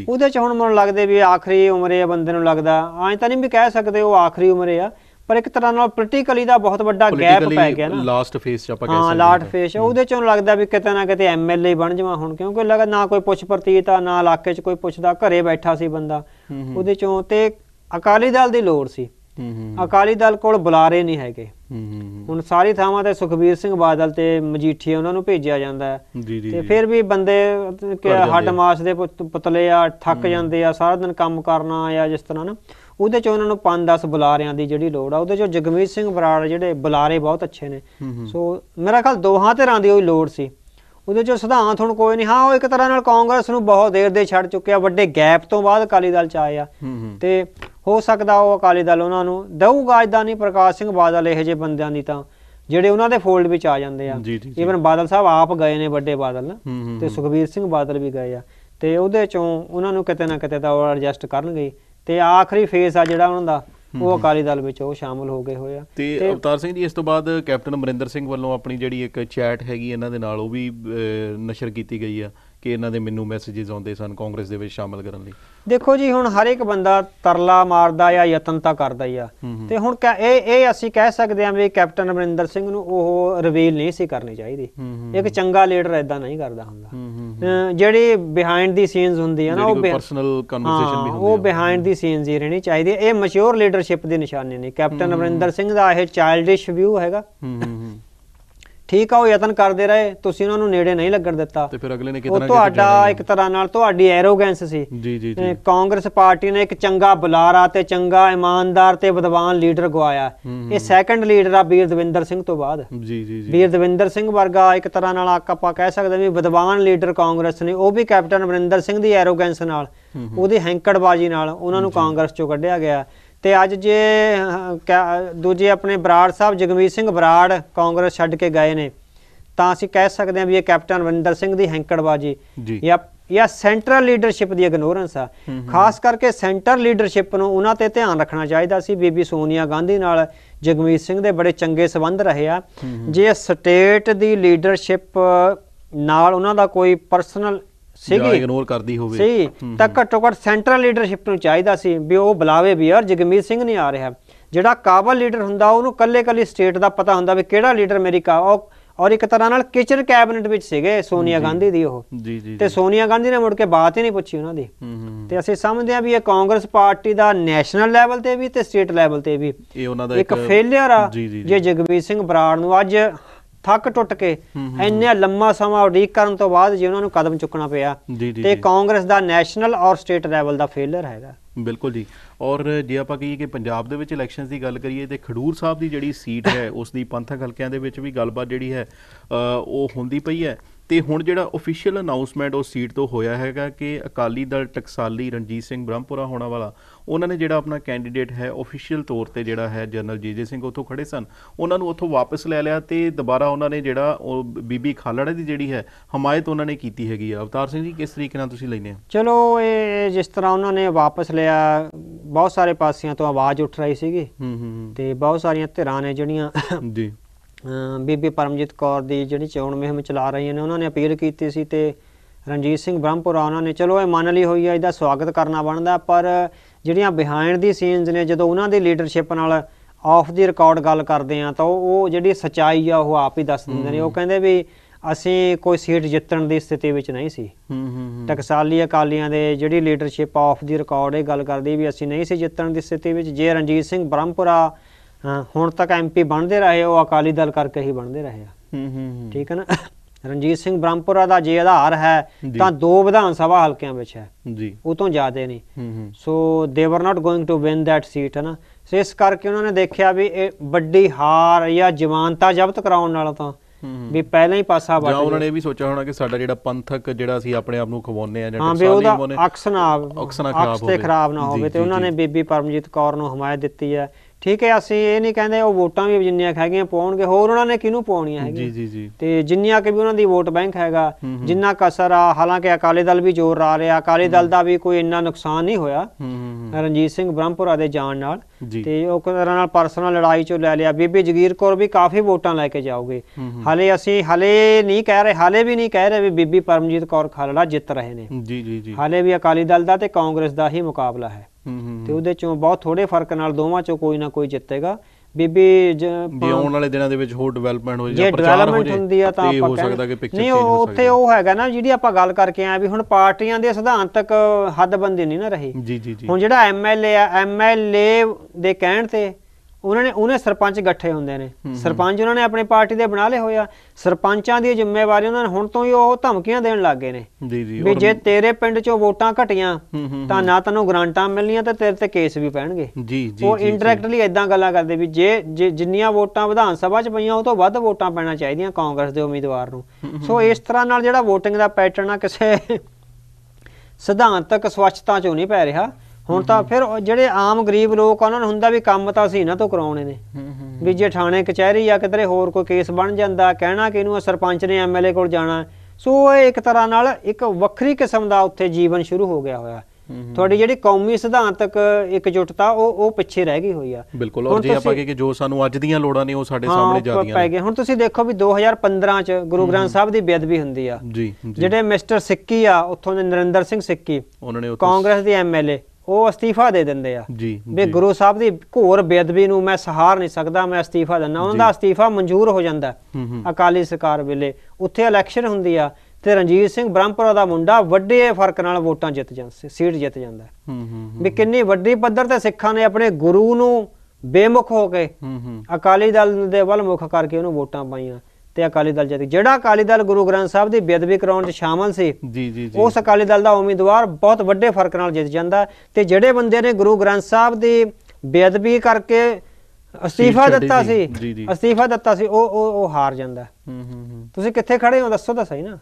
ਉਹਦੇ ਚ ਹੁਣ ਮਨ ਲੱਗਦੇ ਵੀ ਆਖਰੀ ਉਮਰੇ ਆ ਬੰਦੇ ਨੂੰ ਲੱਗਦਾ ਆਂ ਤਾਂ ਨਹੀਂ ਵੀ ਕਹਿ ਸਕਦੇ ਉਹ ਆਖਰੀ ਉਮਰੇ ਆ ਪਰ ਇੱਕ ਤਰ੍ਹਾਂ ਨਾਲ ਪੋਲੀਟੀਕਲੀ ਦਾ ਬਹੁਤ ਵੱਡਾ ਗੈਪ ਪੈ ਗਿਆ ਨਾ ਲਾਸਟ ਫੇਸ ਚ ਆਪਾਂ ਕਹਿ ਸਕਦੇ ਹਾਂ ਲਾਸਟ ਫੇਸ ਉਹਦੇ ਚੋਂ ਲੱਗਦਾ ਵੀ ਕਿਤੇ ਨਾ ਕਿਤੇ ਐਮਐਲਏ ਬਣ ਜਾਵਾਂ ਹੁਣ ਕਿਉਂਕਿ ਲੱਗਾ ਨਾ ਕੋਈ ਪੁੱਛ ਪ੍ਰਤੀਤ ਆ ਨਾ ਇਲਾਕੇ ਚ ਕੋਈ ਪੁੱਛਦਾ ਘਰੇ ਬੈਠਾ ਸੀ ਬੰਦਾ ਉਹਦੇ ਚੋਂ ਤੇ ਅਕਾਲੀ ਦਲ ਦੀ ਲੋੜ ਸੀ ਅਕਾਲੀ ਦਲ ਕੋਲ ਬੁਲਾਰੇ ਨਹੀਂ ਹੈਗੇ ਹੁਣ ਸਾਰੀ ਥਾਵਾਂ ਤੇ ਸੁਖਬੀਰ ਸਿੰਘ ਬਾਦਲ ਤੇ ਮਜੀਠੀ ਉਹਨਾਂ ਨੂੰ ਭੇਜਿਆ ਜਾਂਦਾ ਹੈ ਤੇ ਫਿਰ ਵੀ ਬੰਦੇ ਕਿ ਹੱਡ ਮਾਸ ਦੇ ਪਤਲੇ ਆ ਥੱਕ ਜਾਂਦੇ ਆ ਸਾਰਾ ਦਿਨ ਕੰਮ ਕਰਨਾ ਆ ਜਿਸ ਤਰ੍ਹਾਂ ਨਾ ਉਹਦੇ ਚ ਉਹਨਾਂ ਨੂੰ 5-10 ਬੁਲਾਰਿਆਂ ਦੀ ਜਿਹੜੀ ਲੋੜ ਆ ਉਹਦੇ ਚ ਜਗਮੀਤ ਸਿੰਘ ਬਰਾੜ ਜਿਹੜੇ ਬੁਲਾਰੇ ਬਹੁਤ ਅੱਛੇ ਨੇ ਸੋ ਮੇਰਾ ਖਿਆਲ ਦੋਹਾਂ ਧਿਰਾਂ ਦੀ ਉਹ ਲੋੜ ਸੀ ਉਹਦੇ ਚ ਸਿਧਾਂਤ ਹੁਣ ਕੋਈ ਨਹੀਂ ਹਾਂ ਉਹ ਇੱਕ ਤਰ੍ਹਾਂ ਨਾਲ ਕਾਂਗਰਸ ਨੂੰ ਬਹੁਤ ਦੇਰ ਦੇ ਛੱਡ ਚੁੱਕਿਆ ਵੱਡੇ ਗੈਪ ਤੋਂ ਬਾਅਦ ਅਕਾਲੀ ਦਲ ਚ ਆਇਆ ਤੇ ਹੋ ਸਕਦਾ ਉਹ ਅਕਾਲੀ ਦਲ ਉਹਨਾਂ ਨੂੰ ਦਊਗਾ ਗਾਜਦਾਨੀ ਪ੍ਰਕਾਸ਼ ਸਿੰਘ ਬਾਦਲ ਇਹ ਜਿਹੇ ਬੰਦਿਆਂ ਦੀ ਤਾਂ ਜਿਹੜੇ ਉਹਨਾਂ ਦੇ ਫੋਲਡ ਵਿੱਚ ਆ ਜਾਂਦੇ ਆ ਇਵਨ ਬਾਦਲ ਸਾਹਿਬ ਆਪ ਗਏ ਨੇ ਵੱਡੇ ਬਾਦਲ ਤੇ ਸੁਖਬੀਰ ਸਿੰਘ ਬਾਦਲ ਵੀ ਗਏ ਆ ਤੇ ਉਹਦੇ ਚੋਂ ਉਹਨਾਂ ਨੂੰ ਕਿਤੇ ਨਾ ਕਿਤੇ ਤਾਂ ਉਹ ਐਡਜਸਟ ਕਰਨਗੇ ਤੇ ਆਖਰੀ ਫੇਸ ਆ ਜਿਹੜਾ ਉਹਨਾਂ ਦਾ ਉਹ ਅਕਾਲੀ ਦਲ ਵਿੱਚ ਉਹ ਸ਼ਾਮਲ ਹੋ ਗਏ ਹੋਏ ਆ ਤੇ ਅਵਤਾਰ ਸਿੰਘ ਜੀ ਇਸ ਤੋਂ ਬਾਅਦ ਕੈਪਟਨ ਅਮਰਿੰਦਰ ਸਿੰਘ ਵੱਲੋਂ ਆਪਣੀ ਜਿਹੜੀ ਇੱਕ ਚੈਟ ਹੈਗੀ ਇਹਨਾਂ ਦੇ ਨਾਲ ਉਹ ਵੀ ਨਸ਼ਰ ਕੀਤੀ ਗਈ ਆ ਕਿ ਇਹਨਾਂ ਦੇ ਮੈਨੂੰ ਮੈਸੇजेस ਆਉਂਦੇ ਸਨ ਕਾਂਗਰਸ ਦੇ ਵਿੱਚ ਸ਼ਾਮਲ ਕਰਨ ਲਈ ਦੇਖੋ ਜੀ ਹੁਣ ਹਰ ਇੱਕ ਬੰਦਾ ਤਰਲਾ ਮਾਰਦਾ ਜਾਂ ਯਤਨ ਤਾਂ ਕਰਦਾ ਹੀ ਆ ਤੇ ਹੁਣ ਇਹ ਇਹ ਅਸੀਂ ਕਹਿ ਸਕਦੇ ਆ ਵੀ ਕੈਪਟਨ ਅਮਰਿੰਦਰ ਸਿੰਘ ਨੂੰ ਉਹ ਰਿਵੀਲ ਨਹੀਂ ਸੀ ਕਰਨੀ ਚਾਹੀਦੀ ਇੱਕ ਚੰਗਾ ਲੀਡਰ ਐਦਾਂ ਨਹੀਂ ਕਰਦਾ ਹੁੰਦਾ ਜਿਹੜੀ ਬਿਹਾਈਂਡ ਦੀ ਸੀਨਸ ਹੁੰਦੀ ਆ ਨਾ ਉਹ ਪਰਸਨਲ ਕਨਵਰਸੇਸ਼ਨ ਵੀ ਹੁੰਦੀ ਉਹ ਬਿਹਾਈਂਡ ਦੀ ਸੀਨਸ ਹੀ ਰਹਿਣੀ ਚਾਹੀਦੀ ਇਹ ਮੈਚੁਰ ਲੀਡਰਸ਼ਿਪ ਦੀ ਨਿਸ਼ਾਨੀ ਨਹੀਂ ਕੈਪਟਨ ਅਮਰਿੰਦਰ ਸਿੰਘ ਦਾ ਇਹ ਚਾਈਲਡਿਸ਼ ਵਿਊ ਹੈਗਾ ਠੀਕ ਆ ਉਹ ਯਤਨ ਕਰਦੇ ਰਹੇ ਤੁਸੀਂ ਉਹਨਾਂ ਨੂੰ ਨੇੜੇ ਨਹੀਂ ਲੱਗਣ ਦਿੱਤਾ ਤੇ ਫਿਰ ਅਗਲੇ ਨੇ ਕਿਤਨਾ ਕੀਤਾ ਤੁਹਾਡਾ ਇੱਕ ਤਰ੍ਹਾਂ ਨਾਲ ਤੁਹਾਡੀ ਐਰੋਗੈਂਸ ਸੀ ਜੀ ਜੀ ਜੀ ਕਾਂਗਰਸ ਪਾਰਟੀ ਨੇ ਇੱਕ ਚੰਗਾ ਬੁਲਾਰਾ ਤੇ ਚੰਗਾ ਇਮਾਨਦਾਰ ਤੇ ਵਿਦਵਾਨ ਲੀਡਰ ਗਵਾਇਆ ਇਹ ਸੈਕੰਡ ਲੀਡਰ ਆ ਵੀਰ ਦਵਿੰਦਰ ਸਿੰਘ ਤੋਂ ਬਾਅਦ ਜੀ ਜੀ ਜੀ ਵੀਰ ਦਵਿੰਦਰ ਸਿੰਘ ਵਰਗਾ ਇੱਕ ਤਰ੍ਹਾਂ ਨਾਲ ਆਪਾਂ ਕਹਿ ਸਕਦੇ ਵੀ ਵਿਦਵਾਨ ਲੀਡਰ ਕਾਂਗਰਸ ਨੇ ਉਹ ਵੀ ਕੈਪਟਨ ਅਮਰਿੰਦਰ ਸਿੰਘ ਦੀ ਐਰੋਗੈਂਸ ਨਾਲ ਉਹਦੇ ਹੈਂਕੜਬਾਜ਼ੀ ਨਾਲ ਉਹਨਾਂ ਨੂੰ ਕਾਂਗਰਸ ਚੋਂ ਕੱਢਿਆ ਗਿਆ ਤੇ ਅੱਜ ਜੇ ਦੂਜੇ ਆਪਣੇ ਬਰਾੜ ਸਾਹਿਬ ਜਗਮੀਤ ਸਿੰਘ ਬਰਾੜ ਕਾਂਗਰਸ ਛੱਡ ਕੇ ਗਏ ਨੇ ਤਾਂ ਅਸੀਂ ਕਹਿ ਸਕਦੇ ਹਾਂ ਵੀ ਇਹ ਕੈਪਟਨ ਵਿੰਦਰ ਸਿੰਘ ਦੀ ਹੈਂਕੜਬਾਜੀ ਜਾਂ ਜਾਂ ਸੈਂਟਰਲ ਲੀਡਰਸ਼ਿਪ ਦੀ ਇਗਨੋਰੈਂਸ ਆ ਖਾਸ ਕਰਕੇ ਸੈਂਟਰ ਲੀਡਰਸ਼ਿਪ ਨੂੰ ਉਹਨਾਂ ਤੇ ਧਿਆਨ ਰੱਖਣਾ ਚਾਹੀਦਾ ਸੀ ਬੀਬੀ ਸੋਨੀਆ ਗਾਂਧੀ ਨਾਲ ਜਗਮੀਤ ਸਿੰਘ ਦੇ ਬੜੇ ਚੰਗੇ ਸਬੰਧ ਰਹੇ ਆ ਜੇ ਸਟੇਟ ਦੀ ਲੀਡਰਸ਼ਿਪ ਨਾਲ ਉਹਨਾਂ ਦਾ ਕੋਈ ਪਰਸਨਲ ਸੀਗੀ ਇਗਨੋਰ ਕਰਦੀ ਹੋਵੇ ਸੀ ਤਾਂ ਘੱਟੋ ਘੱਟ ਸੈਂਟਰਲ ਲੀਡਰਸ਼ਿਪ ਨੂੰ ਚਾਹੀਦਾ ਸੀ ਵੀ ਉਹ ਬੁਲਾਵੇ ਵੀ ਯਾਰ ਜਗਮੀਤ ਸਿੰਘ ਨਹੀਂ ਆ ਰਿਹਾ ਜਿਹੜਾ ਕਾਬਲ ਲੀਡਰ ਹੁੰਦਾ ਉਹਨੂੰ ਕੱਲੇ ਕੱਲੀ ਸਟੇਟ ਦਾ ਪਤਾ ਹੁੰਦਾ ਵੀ ਕਿਹੜਾ ਲੀਡਰ ਮੇਰੀ ਕਾ ਔਰ ਇੱਕ ਤਰ੍ਹਾਂ ਨਾਲ ਕਿਚਨ ਕੈਬਨਟ ਵਿੱਚ ਸੀਗੇ ਸੋਨੀਆ ਗਾਂਧੀ ਦੀ ਉਹ ਜੀ ਜੀ ਤੇ ਸੋਨੀਆ ਗਾਂਧੀ ਨੇ ਮੁੜ ਕੇ ਬਾਤ ਹੀ ਨਹੀਂ ਪੁੱਛੀ ਉਹਨਾਂ ਦੀ ਤੇ ਅਸੀਂ ਸਮਝਦੇ ਆ ਵੀ ਇਹ ਕਾਂਗਰਸ ਪਾਰਟੀ ਦਾ ਨੈਸ਼ਨਲ ਲੈਵਲ ਤੇ ਵੀ ਤੇ ਸਟੇਟ ਲੈਵਲ ਤੇ ਵੀ ਇਹ ਉਹਨਾਂ ਦਾ ਇੱਕ ਫੇਲਿਅਰ ਆ ਜੇ ਜਗਵੀਰ ਸਿੰਘ ਬਰਾੜ ਨੂੰ ਅੱਜ ਥੱਕ ਟੁੱਟ ਕੇ ਇੰਨਾ ਲੰਮਾ ਸਮਾਂ ਉਡੀਕ ਕਰਨ ਤੋਂ ਬਾਅਦ ਜੇ ਉਹਨਾਂ ਨੂੰ ਕਦਮ ਚੁੱਕਣਾ ਪਿਆ ਤੇ ਕਾਂਗਰਸ ਦਾ ਨੈਸ਼ਨਲ ਔਰ ਸਟੇਟ ਲੈਵਲ ਦਾ ਫੇਲਰ ਹੈਗਾ ਬਿਲਕੁਲ ਜੀ ਔਰ ਜੇ ਆਪਾਂ ਕਹੀਏ ਕਿ ਪੰਜਾਬ ਦੇ ਵਿੱਚ ਇਲੈਕਸ਼ਨਸ ਦੀ ਗੱਲ ਕਰੀਏ ਤੇ ਖਡੂਰ ਸਾਹਿਬ ਦੀ ਜਿਹੜੀ ਸੀਟ ਹੈ ਉਸ ਦੀ ਪੰਥਕ ਹਲਕਿਆਂ ਦੇ ਵਿੱਚ ਵੀ ਗੱਲਬਾਤ ਜਿਹੜੀ ਹੈ ਉਹ ਹੁੰਦੀ ਪਈ ਹੈ ਤੇ ਹੁਣ ਜਿਹੜਾ ਅਫੀਸ਼ੀਅਲ ਅਨਾਉਂਸਮੈਂਟ ਉਸ ਸੀਟ ਤੋਂ ਹੋਇਆ ਹੈਗਾ ਕਿ ਅਕਾਲੀ ਦਲ ਟਕਸਾਲੀ ਰਣਜੀਤ ਸਿੰਘ ਬ੍ਰਹਮਪੁਰਾ ਹੋਣਾ ਵਾਲਾ ਉਹਨਾਂ ਨੇ ਜਿਹੜਾ ਆਪਣਾ ਕੈਂਡੀਡੇਟ ਹੈ ਅਫੀਸ਼ੀਅਲ ਤੌਰ ਤੇ ਜਿਹੜਾ ਹੈ ਜਨਰਲ ਜੀਜੇ ਸਿੰਘ ਉਥੋਂ ਖੜੇ ਸਨ ਉਹਨਾਂ ਨੂੰ ਉਥੋਂ ਵਾਪਸ ਲੈ ਲਿਆ ਤੇ ਦੁਬਾਰਾ ਉਹਨਾਂ ਨੇ ਜਿਹੜਾ ਉਹ ਬੀਬੀ ਖਾਲੜਾ ਦੀ ਜਿਹੜੀ ਹੈ ਹਮਾਇਤ ਉਹਨਾਂ ਨੇ ਕੀਤੀ ਹੈਗੀ ਆ ਅਵਤਾਰ ਸਿੰਘ ਜੀ ਕਿਸ ਤਰੀਕੇ ਨਾਲ ਤੁਸੀਂ ਲੈਨੇ ਆ ਚਲੋ ਇਹ ਜਿਸ ਤਰ੍ਹਾਂ ਉਹਨਾਂ ਨੇ ਵਾਪਸ ਲਿਆ ਬਹੁਤ ਸਾਰੇ ਪਾਸਿਆਂ ਤੋਂ ਆਵਾਜ਼ ਉੱਠ ਰਹੀ ਸੀਗੀ ਹੂੰ ਹੂੰ ਤੇ ਬਹੁਤ ਸਾਰੀਆਂ ਧਿਰਾਂ ਨੇ ਜਿਹੜੀਆਂ ਜੀ ਬੀਬੀ ਪਰਮਜੀਤ ਕੌਰ ਦੀ ਜਿਹੜੀ ਚੋਣ ਮਹਿਮ ਚਲਾ ਰਹੀਆਂ ਨੇ ਉਹਨਾਂ ਨੇ ਅਪੀਲ ਕੀਤੀ ਸੀ ਤੇ ਰਣਜੀਤ ਸਿੰਘ ਬ੍ਰਹਮਪੁਰਾ ਉਹਨਾਂ ਨੇ ਚਲੋ ਇਹ ਮੰਨ ਲਈ ਹੋਈ ਹੈ ਇਹਦਾ ਸਵਾਗਤ ਕਰਨਾ ਬਣਦਾ ਪਰ ਜਿਹੜੀਆਂ ਬਿਹਾਈਂਡ ਦੀ ਸੀਨਸ ਨੇ ਜਦੋਂ ਉਹਨਾਂ ਦੀ ਲੀਡਰਸ਼ਿਪ ਨਾਲ ਆਫ ਦੀ ਰਿਕਾਰਡ ਗੱਲ ਕਰਦੇ ਆ ਤਾਂ ਉਹ ਜਿਹੜੀ ਸਚਾਈ ਆ ਉਹ ਆਪ ਹੀ ਦੱਸ ਦਿੰਦੇ ਨੇ ਉਹ ਕਹਿੰਦੇ ਵੀ ਅਸੀਂ ਕੋਈ ਸੀਟ ਜਿੱਤਣ ਦੀ ਸਥਿਤੀ ਵਿੱਚ ਨਹੀਂ ਸੀ ਹੂੰ ਹੂੰ ਟਕਸਾਲੀ ਅਕਾਲੀਆਂ ਦੇ ਜਿਹੜੀ ਲੀਡਰਸ਼ਿਪ ਆਫ ਦੀ ਰਿਕਾਰਡ ਇਹ ਗੱਲ ਕਰਦੀ ਵੀ ਅਸੀਂ ਨਹੀਂ ਸੀ ਜਿੱਤਣ ਦੀ ਸਥਿਤੀ ਵਿੱਚ ਜੇ ਰਣਜੀਤ ਸਿੰਘ ਬ੍ਰਹਮਪੁਰਾ ਹੁਣ ਤੱਕ ਐਮਪੀ ਬਣਦੇ ਰਹੇ ਉਹ ਅਕਾਲੀ ਦਲ ਕਰਕੇ ਹੀ ਬਣਦੇ ਰਹੇ ਆ ਹੂੰ ਹੂੰ ਠੀਕ ਹੈ ਨਾ ਰਣਜੀਤ ਸਿੰਘ ਬ੍ਰਹਮਪੁਰਾ ਦਾ ਜੇ ਆਧਾਰ ਹੈ ਤਾਂ ਦੋ ਵਿਧਾਨ ਸਭਾ ਹਲਕਿਆਂ ਵਿੱਚ ਹੈ ਜੀ ਉਹ ਤੋਂ ਜ਼ਿਆਦਾ ਨਹੀਂ so they're not going to win that seat ਹੈ ਨਾ ਸੋ ਇਸ ਕਰਕੇ ਉਹਨਾਂ ਨੇ ਦੇਖਿਆ ਵੀ ਇਹ ਵੱਡੀ ਹਾਰ ਜਾਂ ਜ਼ਮਾਨਤਾ ਜ਼ਬਤ ਕਰਾਉਣ ਨਾਲ ਤਾਂ ਵੀ ਪਹਿਲਾਂ ਹੀ ਪਾਸਾ ਵੱਟ ਜਾਂ ਉਹਨਾਂ ਨੇ ਵੀ ਸੋਚਿਆ ਹੋਣਾ ਕਿ ਸਾਡਾ ਜਿਹੜਾ ਪੰਥਕ ਜਿਹੜਾ ਅਸੀਂ ਆਪਣੇ ਆਪ ਨੂੰ ਖਵਾਉਨੇ ਆ ਜਾਂ ਟਕਸਾਲੀ ਮੋਨੇ ਹਾਂ ਵੀ ਅਕਸ ਨਾ ਅਕਸ ਨਾ ਖਰਾਬ ਹੋਵੇ ਤੇ ਖਰਾਬ ਨਾ ਹੋਵੇ ਤੇ ਉਹਨਾਂ ਨੇ ਬੀਬੀ ਪਰਮਜੀਤ ਕੌਰ ਨੂੰ ਹਮਾਇਤ ਦਿੱਤੀ ਹੈ ਠੀਕ ਹੈ ਅਸੀਂ ਇਹ ਨਹੀਂ ਕਹਿੰਦੇ ਉਹ ਵੋਟਾਂ ਵੀ ਜਿੰਨੀਆਂ ਖੈਗੀਆਂ ਪਾਉਣਗੇ ਹੋਰ ਉਹਨਾਂ ਨੇ ਕਿਹਨੂੰ ਪਾਉਣੀਆਂ ਹੈਗੀਆਂ ਜੀ ਜੀ ਜੀ ਤੇ ਜਿੰਨੀਆਂ ਕਿ ਵੀ ਉਹਨਾਂ ਦੀ ਵੋਟ ਬੈਂਕ ਹੈਗਾ ਜਿੰਨਾ ਕਸਰ ਆ ਹਾਲਾਂਕਿ ਅਕਾਲੀ ਦਲ ਵੀ ਜ਼ੋਰ ਲਾ ਰਿਹਾ ਅਕਾਲੀ ਦਲ ਦਾ ਵੀ ਕੋਈ ਇੰਨਾ ਨੁਕਸਾਨ ਨਹੀਂ ਹੋਇਆ ਰਣਜੀਤ ਸਿੰਘ ਬ੍ਰਹਮਪੁਰਾ ਦੇ ਜਾਣ ਨਾਲ ਤੇ ਉਹ ਕਦਰਾਂ ਨਾਲ ਪਰਸਨਲ ਲੜਾਈ ਚੋਂ ਲੈ ਲਿਆ ਬੀਬੀ ਜਗੀਰ ਕੌਰ ਵੀ ਕਾਫੀ ਵੋਟਾਂ ਲੈ ਕੇ ਜਾਓਗੇ ਹਾਲੇ ਅਸੀਂ ਹਾਲੇ ਨਹੀਂ ਕਹਿ ਰਹੇ ਹਾਲੇ ਵੀ ਨਹੀਂ ਕਹਿ ਰਹੇ ਵੀ ਬੀਬੀ ਪਰਮਜੀਤ ਕੌਰ ਖਾਲੜਾ ਜਿੱਤ ਰਹੇ ਨੇ ਜੀ ਜੀ ਜੀ ਹਾਲੇ ਵੀ ਅਕਾਲੀ ਦਲ ਦਾ ਤੇ ਕਾਂਗਰਸ ਦਾ ਹੀ ਮੁਕਾਬਲਾ ਹੈ ਤੇ ਉਹਦੇ ਚੋਂ ਬਹੁਤ ਥੋੜੇ ਫਰਕ ਨਾਲ ਦੋਵਾਂ ਚੋਂ ਕੋਈ ਨਾ ਕੋਈ ਜਿੱਤੇਗਾ ਬੀਬੀ ਜੇ ਆਉਣ ਵਾਲੇ ਦਿਨਾਂ ਦੇ ਵਿੱਚ ਹੋਰ ਡਿਵੈਲਪਮੈਂਟ ਹੋ ਜਾਏ ਪ੍ਰਚਾਰ ਹੋ ਜਾਏ ਤਾਂ ਆਪਾਂ ਹੋ ਸਕਦਾ ਕਿ ਪਿਕਚਰ ਚੇਂਜ ਹੋ ਨਹੀਂ ਉੱਥੇ ਉਹ ਹੈਗਾ ਨਾ ਜਿਹੜੀ ਆਪਾਂ ਗੱਲ ਕਰਕੇ ਆਏ ਵੀ ਹੁਣ ਪਾਰਟੀਆਂ ਦੇ ਸਿਧਾਂਤਕ ਹੱਦਬੰਦੀ ਨਹੀਂ ਨਾ ਰਹੀ ਜੀ ਜੀ ਜੀ ਹੁਣ ਜਿਹੜਾ ਐਮਐਲਏ ਆ ਐਮਐਲਏ ਦੇ ਕਹਿਣ ਤੇ ਉਹਨਾਂ ਨੇ ਉਹਨੇ ਸਰਪੰਚ ਇਕੱਠੇ ਹੁੰਦੇ ਨੇ ਸਰਪੰਚ ਉਹਨਾਂ ਨੇ ਆਪਣੇ ਪਾਰਟੀ ਦੇ ਬਣਾ ਲਏ ਹੋਇਆ ਸਰਪੰਚਾਂ ਦੀ ਜ਼ਿੰਮੇਵਾਰੀ ਉਹਨਾਂ ਨੇ ਹੁਣ ਤੋਂ ਹੀ ਉਹ ਧਮਕੀਆਂ ਦੇਣ ਲੱਗ ਗਏ ਨੇ ਜੀ ਜੀ ਵੀ ਜੇ ਤੇਰੇ ਪਿੰਡ 'ਚੋਂ ਵੋਟਾਂ ਘਟੀਆਂ ਤਾਂ ਨਾ ਤੈਨੂੰ ਗਰੰਟਾਂ ਮਿਲਣੀਆਂ ਤੇ ਤੇਰੇ ਤੇ ਕੇਸ ਵੀ ਪੈਣਗੇ ਜੀ ਜੀ ਉਹ ਇਨਡਾਇਰੈਕਟਲੀ ਐਦਾਂ ਗੱਲਾਂ ਕਰਦੇ ਵੀ ਜੇ ਜਿੰਨੀਆਂ ਵੋਟਾਂ ਵਿਧਾਨ ਸਭਾ 'ਚ ਪਈਆਂ ਉਹ ਤੋਂ ਵੱਧ ਵੋਟਾਂ ਪੈਣਾ ਚਾਹੀਦੀਆਂ ਕਾਂਗਰਸ ਦੇ ਉਮੀਦਵਾਰ ਨੂੰ ਸੋ ਇਸ ਤਰ੍ਹਾਂ ਨਾਲ ਜਿਹੜਾ VOTING ਦਾ ਪੈਟਰਨ ਆ ਕਿਸੇ ਸਿਧਾਂਤਕ ਸਵੱਛਤਾ 'ਚੋਂ ਨਹੀਂ ਪੈ ਰਿਹਾ ਹੁਣ ਤਾਂ ਫਿਰ ਜਿਹੜੇ ਆਮ ਗਰੀਬ ਲੋਕ ਉਹਨਾਂ ਨੂੰ ਹੁੰਦਾ ਵੀ ਕੰਮ ਤਾਂ ਅਸੀਂ ਇਹਨਾਂ ਤੋਂ ਕਰਾਉਣੇ ਨੇ ਵੀ ਜੇ ਥਾਣੇ ਕਚਹਿਰੀ ਆ ਕਿਧਰੇ ਹੋਰ ਕੋਈ ਕੇਸ ਬਣ ਜਾਂਦਾ ਕਹਿਣਾ ਕਿ ਇਹਨੂੰ ਸਰਪੰਚ ਨੇ ਐਮਐਲਏ ਕੋਲ ਜਾਣਾ ਸੋ ਇਹ ਇੱਕ ਤਰ੍ਹਾਂ ਨਾਲ ਇੱਕ ਵੱਖਰੀ ਕਿਸਮ ਦਾ ਉੱਥੇ ਜੀਵਨ ਸ਼ੁਰੂ ਹੋ ਗਿਆ ਹੋਇਆ ਤੁਹਾਡੀ ਜਿਹੜੀ ਕੌਮੀ ਸਿਧਾਂਤਕ ਇਕਜੁੱਟਤਾ ਉਹ ਉਹ ਪਿੱਛੇ ਰਹਿ ਗਈ ਹੋਈ ਆ ਬਿਲਕੁਲ ਔਰ ਜੇ ਆਪਾਂ ਕਹੇ ਕਿ ਜੋ ਸਾਨੂੰ ਅੱਜ ਦੀਆਂ ਲੋੜਾਂ ਨੇ ਉਹ ਸਾਡੇ ਸਾਹਮਣੇ ਜਾਂਦੀਆਂ ਪੈ ਗਏ ਹੁਣ ਤੁਸੀਂ ਦੇਖੋ ਵੀ 2015 ਚ ਗੁਰੂ ਗ੍ਰੰਥ ਸਾਹਿਬ ਦੀ ਬੇਅਦਬੀ ਹੁੰਦੀ ਆ ਜੀ ਜਿਹੜੇ ਮਿਸਟਰ ਸਿੱਕੀ ਆ ਉੱਥੋਂ ਦੇ ਨਰਿੰਦਰ ਸਿੰਘ ਸਿੱਕੀ ਉਹਨਾਂ ਨੇ ਕਾਂਗਰਸ ਦੇ ਐਮਐਲਏ ਉਹ ਅਸਤੀਫਾ ਦੇ ਦਿੰਦੇ ਆ ਜੀ ਵੀ ਗੁਰੂ ਸਾਹਿਬ ਦੀ ਘੋਰ ਬੇਅਦਬੀ ਨੂੰ ਮੈਂ ਸਹਾਰ ਨਹੀਂ ਸਕਦਾ ਮੈਂ ਅਸਤੀਫਾ ਦਿੰਦਾ ਉਹਨਾਂ ਦਾ ਅਸਤੀਫਾ ਮਨਜ਼ੂਰ ਹੋ ਜਾਂਦਾ ਅਕਾਲੀ ਸਰਕਾਰ ਵੇਲੇ ਉੱਥੇ ਇਲੈਕਸ਼ਨ ਹੁੰਦੀ ਆ ਤੇ ਰਣਜੀਤ ਸਿੰਘ ਬ੍ਰਹਮਪੁਰਾ ਦਾ ਮੁੰਡਾ ਵੱਡੇ ਫਰਕ ਨਾਲ ਵੋਟਾਂ ਜਿੱਤ ਜਾਂਦਾ ਸੀਟ ਜਿੱਤ ਜਾਂਦਾ ਵੀ ਕਿੰਨੀ ਵੱਡੀ ਪੱਧਰ ਤੇ ਸਿੱਖਾਂ ਨੇ ਆਪਣੇ ਗੁਰੂ ਨੂੰ ਬੇਮੁਖ ਹੋ ਕੇ ਅਕਾਲੀ ਦਲ ਦੇ ਵੱਲ ਮੁਖ ਕਰਕੇ ਉਹਨੂੰ ਵੋਟਾਂ ਪਾਈਆਂ ਤੇ ਅਕਾਲੀ ਦਲ ਜਿੱਤ ਜਿਹੜਾ ਅਕਾਲੀ ਦਲ ਗੁਰੂ ਗ੍ਰੰਥ ਸਾਹਿਬ ਦੀ ਬੇਅਦਬੀ ਕਰਾਉਣ 'ਚ ਸ਼ਾਮਲ ਸੀ ਜੀ ਜੀ ਉਸ ਅਕਾਲੀ ਦਲ ਦਾ ਉਮੀਦਵਾਰ ਬਹੁਤ ਵੱਡੇ ਫਰਕ ਨਾਲ ਜਿੱਤ ਜਾਂਦਾ ਤੇ ਜਿਹੜੇ ਬੰਦੇ ਨੇ ਗੁਰੂ ਗ੍ਰੰਥ ਸਾਹਿਬ ਦੀ ਬੇਅਦਬੀ ਕਰਕੇ ਅਸਤੀਫਾ ਦਿੱਤਾ ਸੀ ਅਸਤੀਫਾ ਦਿੱਤਾ ਸੀ ਉਹ ਉਹ ਹਾਰ ਜਾਂਦਾ ਹੂੰ ਹੂੰ ਤੁਸੀਂ ਕਿੱਥੇ ਖੜੇ ਹੋ ਦੱਸੋ ਤਾਂ ਸਹੀ ਨਾ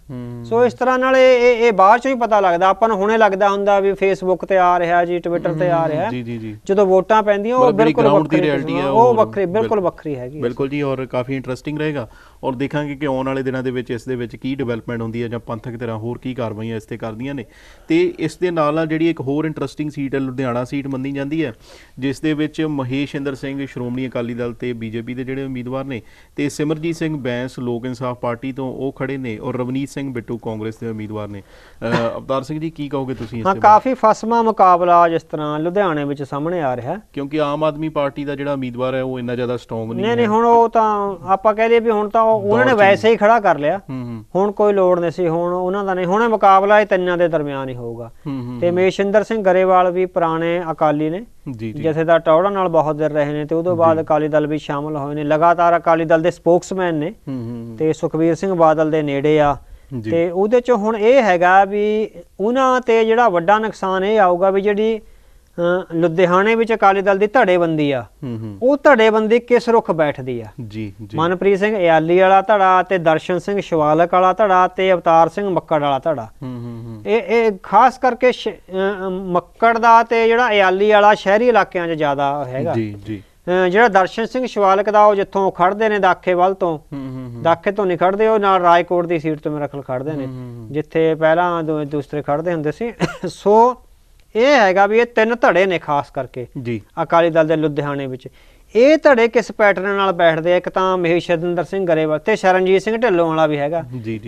ਸੋ ਇਸ ਤਰ੍ਹਾਂ ਨਾਲ ਇਹ ਇਹ ਬਾਅਦ ਚੋਂ ਹੀ ਪਤਾ ਲੱਗਦਾ ਆਪਾਂ ਨੂੰ ਹੁਣੇ ਲੱਗਦਾ ਹੁੰਦਾ ਵੀ ਫੇਸਬੁੱਕ ਤੇ ਆ ਰਿਹਾ ਜੀ ਟਵਿੱਟਰ ਤੇ ਆ ਰਿਹਾ ਜੀ ਜੀ ਜੀ ਜਦੋਂ ਵੋਟਾਂ ਪੈਂਦੀਆਂ ਉਹ ਬਿਲਕੁਲ ਵੱਖਰੀ ਰਿਐਲਿਟੀ ਉਹ ਵੱਖਰੀ ਬਿਲਕੁਲ ਵੱਖਰੀ ਹੈਗੀ ਬਿਲਕੁਲ ਜੀ ਔਰ ਕਾਫੀ ਇੰਟਰਸਟਿੰਗ ਰਹੇਗਾ ਔਰ ਦੇਖਾਂਗੇ ਕਿ ਆਉਣ ਵਾਲੇ ਦਿਨਾਂ ਦੇ ਵਿੱਚ ਇਸ ਦੇ ਵਿੱਚ ਕੀ ਡਿਵੈਲਪਮੈਂਟ ਹੁੰਦੀ ਹੈ ਜਾਂ ਪੰਥਕ ਤਰ੍ਹਾਂ ਹੋਰ ਕੀ ਕਾਰਵਾਈਆਂ ਇਸ ਤੇ ਕਰਦੀਆਂ ਨੇ ਤੇ ਇਸ ਦੇ ਨਾਲ ਨਾਲ ਜਿਹੜੀ ਇੱਕ ਹੋਰ ਇੰਟਰਸਟਿੰਗ ਸੀਟ ਹੈ ਲੁਧਿਆਣਾ ਸੀਟ ਮੰਨੀ ਜਾਂਦੀ ਹੈ ਜਿਸ ਦੇ ਵਿੱਚ ਮਹੇਸ਼ ਇੰਦਰ ਸਿੰਘ ਸ਼੍ਰੋਮਣੀ ਅਕਾਲੀ ਦਲ ਤੇ ਬੀਜੇਪੀ ਦੇ ਜਿਹੜੇ ਉਮੀਦਵਾਰ ਨੇ ਤੇ ਸਿਮਰਜੀਤ ਸਿੰਘ ਬੈਂਸ ਲੋ ਲੋਕ ਇਨਸਾਫ ਪਾਰਟੀ ਤੋਂ ਉਹ ਖੜੇ ਨੇ ਔਰ ਰਵਨੀਤ ਸਿੰਘ ਬਿੱਟੂ ਕਾਂਗਰਸ ਦੇ ਉਮੀਦਵਾਰ ਨੇ ਅਵਤਾਰ ਸਿੰਘ ਜੀ ਕੀ ਕਹੋਗੇ ਤੁਸੀਂ ਇਸ ਤੇ ਹਾਂ ਕਾਫੀ ਫਸਮਾ ਮੁਕਾਬਲਾ ਜਿਸ ਤਰ੍ਹਾਂ ਲੁਧਿਆਣੇ ਵਿੱਚ ਸਾਹਮਣੇ ਆ ਰਿਹਾ ਕਿਉਂਕਿ ਆਮ ਆਦਮੀ ਪਾਰਟੀ ਦਾ ਜਿਹੜਾ ਉਮੀਦਵਾਰ ਹੈ ਉਹ ਇੰਨਾ ਜ਼ਿਆਦਾ ਸਟਰੋਂਗ ਨਹੀਂ ਨਹੀਂ ਨਹੀਂ ਹੁਣ ਉਹ ਤਾਂ ਆਪਾਂ ਕਹਿ ਲਈਏ ਵੀ ਹੁਣ ਤਾਂ ਉਹਨਾਂ ਨੇ ਵੈਸੇ ਹੀ ਖੜਾ ਕਰ ਲਿਆ ਹੁਣ ਕੋਈ ਲੋੜ ਨਹੀਂ ਸੀ ਹੁਣ ਉਹਨਾਂ ਦਾ ਨਹੀਂ ਹੁਣ ਮੁਕਾਬਲਾ ਇਹ ਤਿੰਨਾਂ ਦੇ ਦਰਮਿਆਨ ਹੀ ਹੋਊਗਾ ਤੇ ਮੇਸ਼ਿੰਦਰ ਸਿੰਘ ਗਰੇਵਾਲ ਵੀ ਪੁਰਾਣੇ ਅਕਾਲੀ ਨੇ ਜੀ ਦਾ ਟੌੜਾ ਨਾਲ ਬਹੁਤ ਦਿਨ ਰਹੇ ਨੇ ਤੇ ਉਦੋਂ ਬਾਅਦ ਅਕਾਲੀ ਦਲ ਵੀ ਸ਼ਾਮਲ ਹੋਏ ਨੇ ਲਗਾਤਾਰ ਅਕਾਲੀ ਦਲ ਦੇ ਸਪੋਕਸਮੈਨ ਨੇ ਤੇ ਸੁਖਵੀਰ ਸਿੰਘ ਬਾਦਲ ਦੇ ਨੇੜੇ ਆ ਤੇ ਉਹਦੇ ਚ ਹੁਣ ਇਹ ਹੈਗਾ ਵੀ ਉਹਨਾਂ ਤੇ ਜਿਹੜਾ ਵੱਡਾ ਨੁਕਸਾਨ ਇਹ ਆਊਗਾ ਵੀ ਜਿਹੜੀ ਲੁਧਿਆਣੇ ਵਿੱਚ ਅਕਾਲੀ ਦਲ ਦੀ ਧੜੇਬੰਦੀ ਆ ਉਹ ਧੜੇਬੰਦੀ ਕਿਸ ਰੁਖ ਬੈਠਦੀ ਆ ਜੀ ਜੀ ਮਨਪ੍ਰੀਤ ਸਿੰਘ ਇਆਲੀ ਵਾਲਾ ਧੜਾ ਤੇ ਦਰਸ਼ਨ ਸਿੰਘ ਸ਼ਿਵਾਲਕ ਵਾਲਾ ਧੜਾ ਤੇ ਅਵਤਾਰ ਸਿੰਘ ਮੱਕੜ ਵਾਲਾ ਧੜਾ ਇਹ ਇਹ ਖਾਸ ਕਰਕੇ ਮੱਕੜ ਦਾ ਤੇ ਜਿਹੜਾ ਇਆਲੀ ਵਾਲਾ ਸ਼ਹਿਰੀ ਇਲਾਕਿਆਂ 'ਚ ਜ਼ਿਆਦਾ ਹੈਗਾ ਜੀ ਜੀ ਜਿਹੜਾ ਦਰਸ਼ਨ ਸਿੰਘ ਸ਼ਿਵਾਲਕ ਦਾ ਉਹ ਜਿੱਥੋਂ ਖੜਦੇ ਨੇ ਦਾਖੇ ਵੱਲ ਤੋਂ ਦਾਖੇ ਤੋਂ ਨਹੀਂ ਖੜਦੇ ਉਹ ਨਾਲ ਰਾਏਕੋਟ ਦੀ ਸੀਟ ਤੋਂ ਮੇਰਾ ਖਲ ਖੜਦੇ ਨੇ ਜਿੱਥੇ ਪਹਿਲਾਂ ਦੂਸਰੇ ਖੜਦੇ ਹੁੰਦੇ ਸੀ ਸੋ ਇਹ ਹੈਗਾ ਵੀ ਇਹ ਤਿੰਨ ਧੜੇ ਨੇ ਖਾਸ ਕਰਕੇ ਜੀ ਅਕਾਲੀ ਦਲ ਦੇ ਲੁਧਿਆਣੇ ਵਿੱਚ ਇਹ ਧੜੇ ਕਿਸ ਪੈਟਰਨ ਨਾਲ ਬੈਠਦੇ ਆ ਇੱਕ ਤਾਂ ਮਹੇਸ਼ ਸ਼ਰਿੰਦਰ ਸਿੰਘ ਗਰੇਵਾਲ ਤੇ ਸ਼ਰਨਜੀਤ ਸਿੰਘ ਢਿੱਲੋਂ ਵਾਲਾ ਵੀ ਹੈਗਾ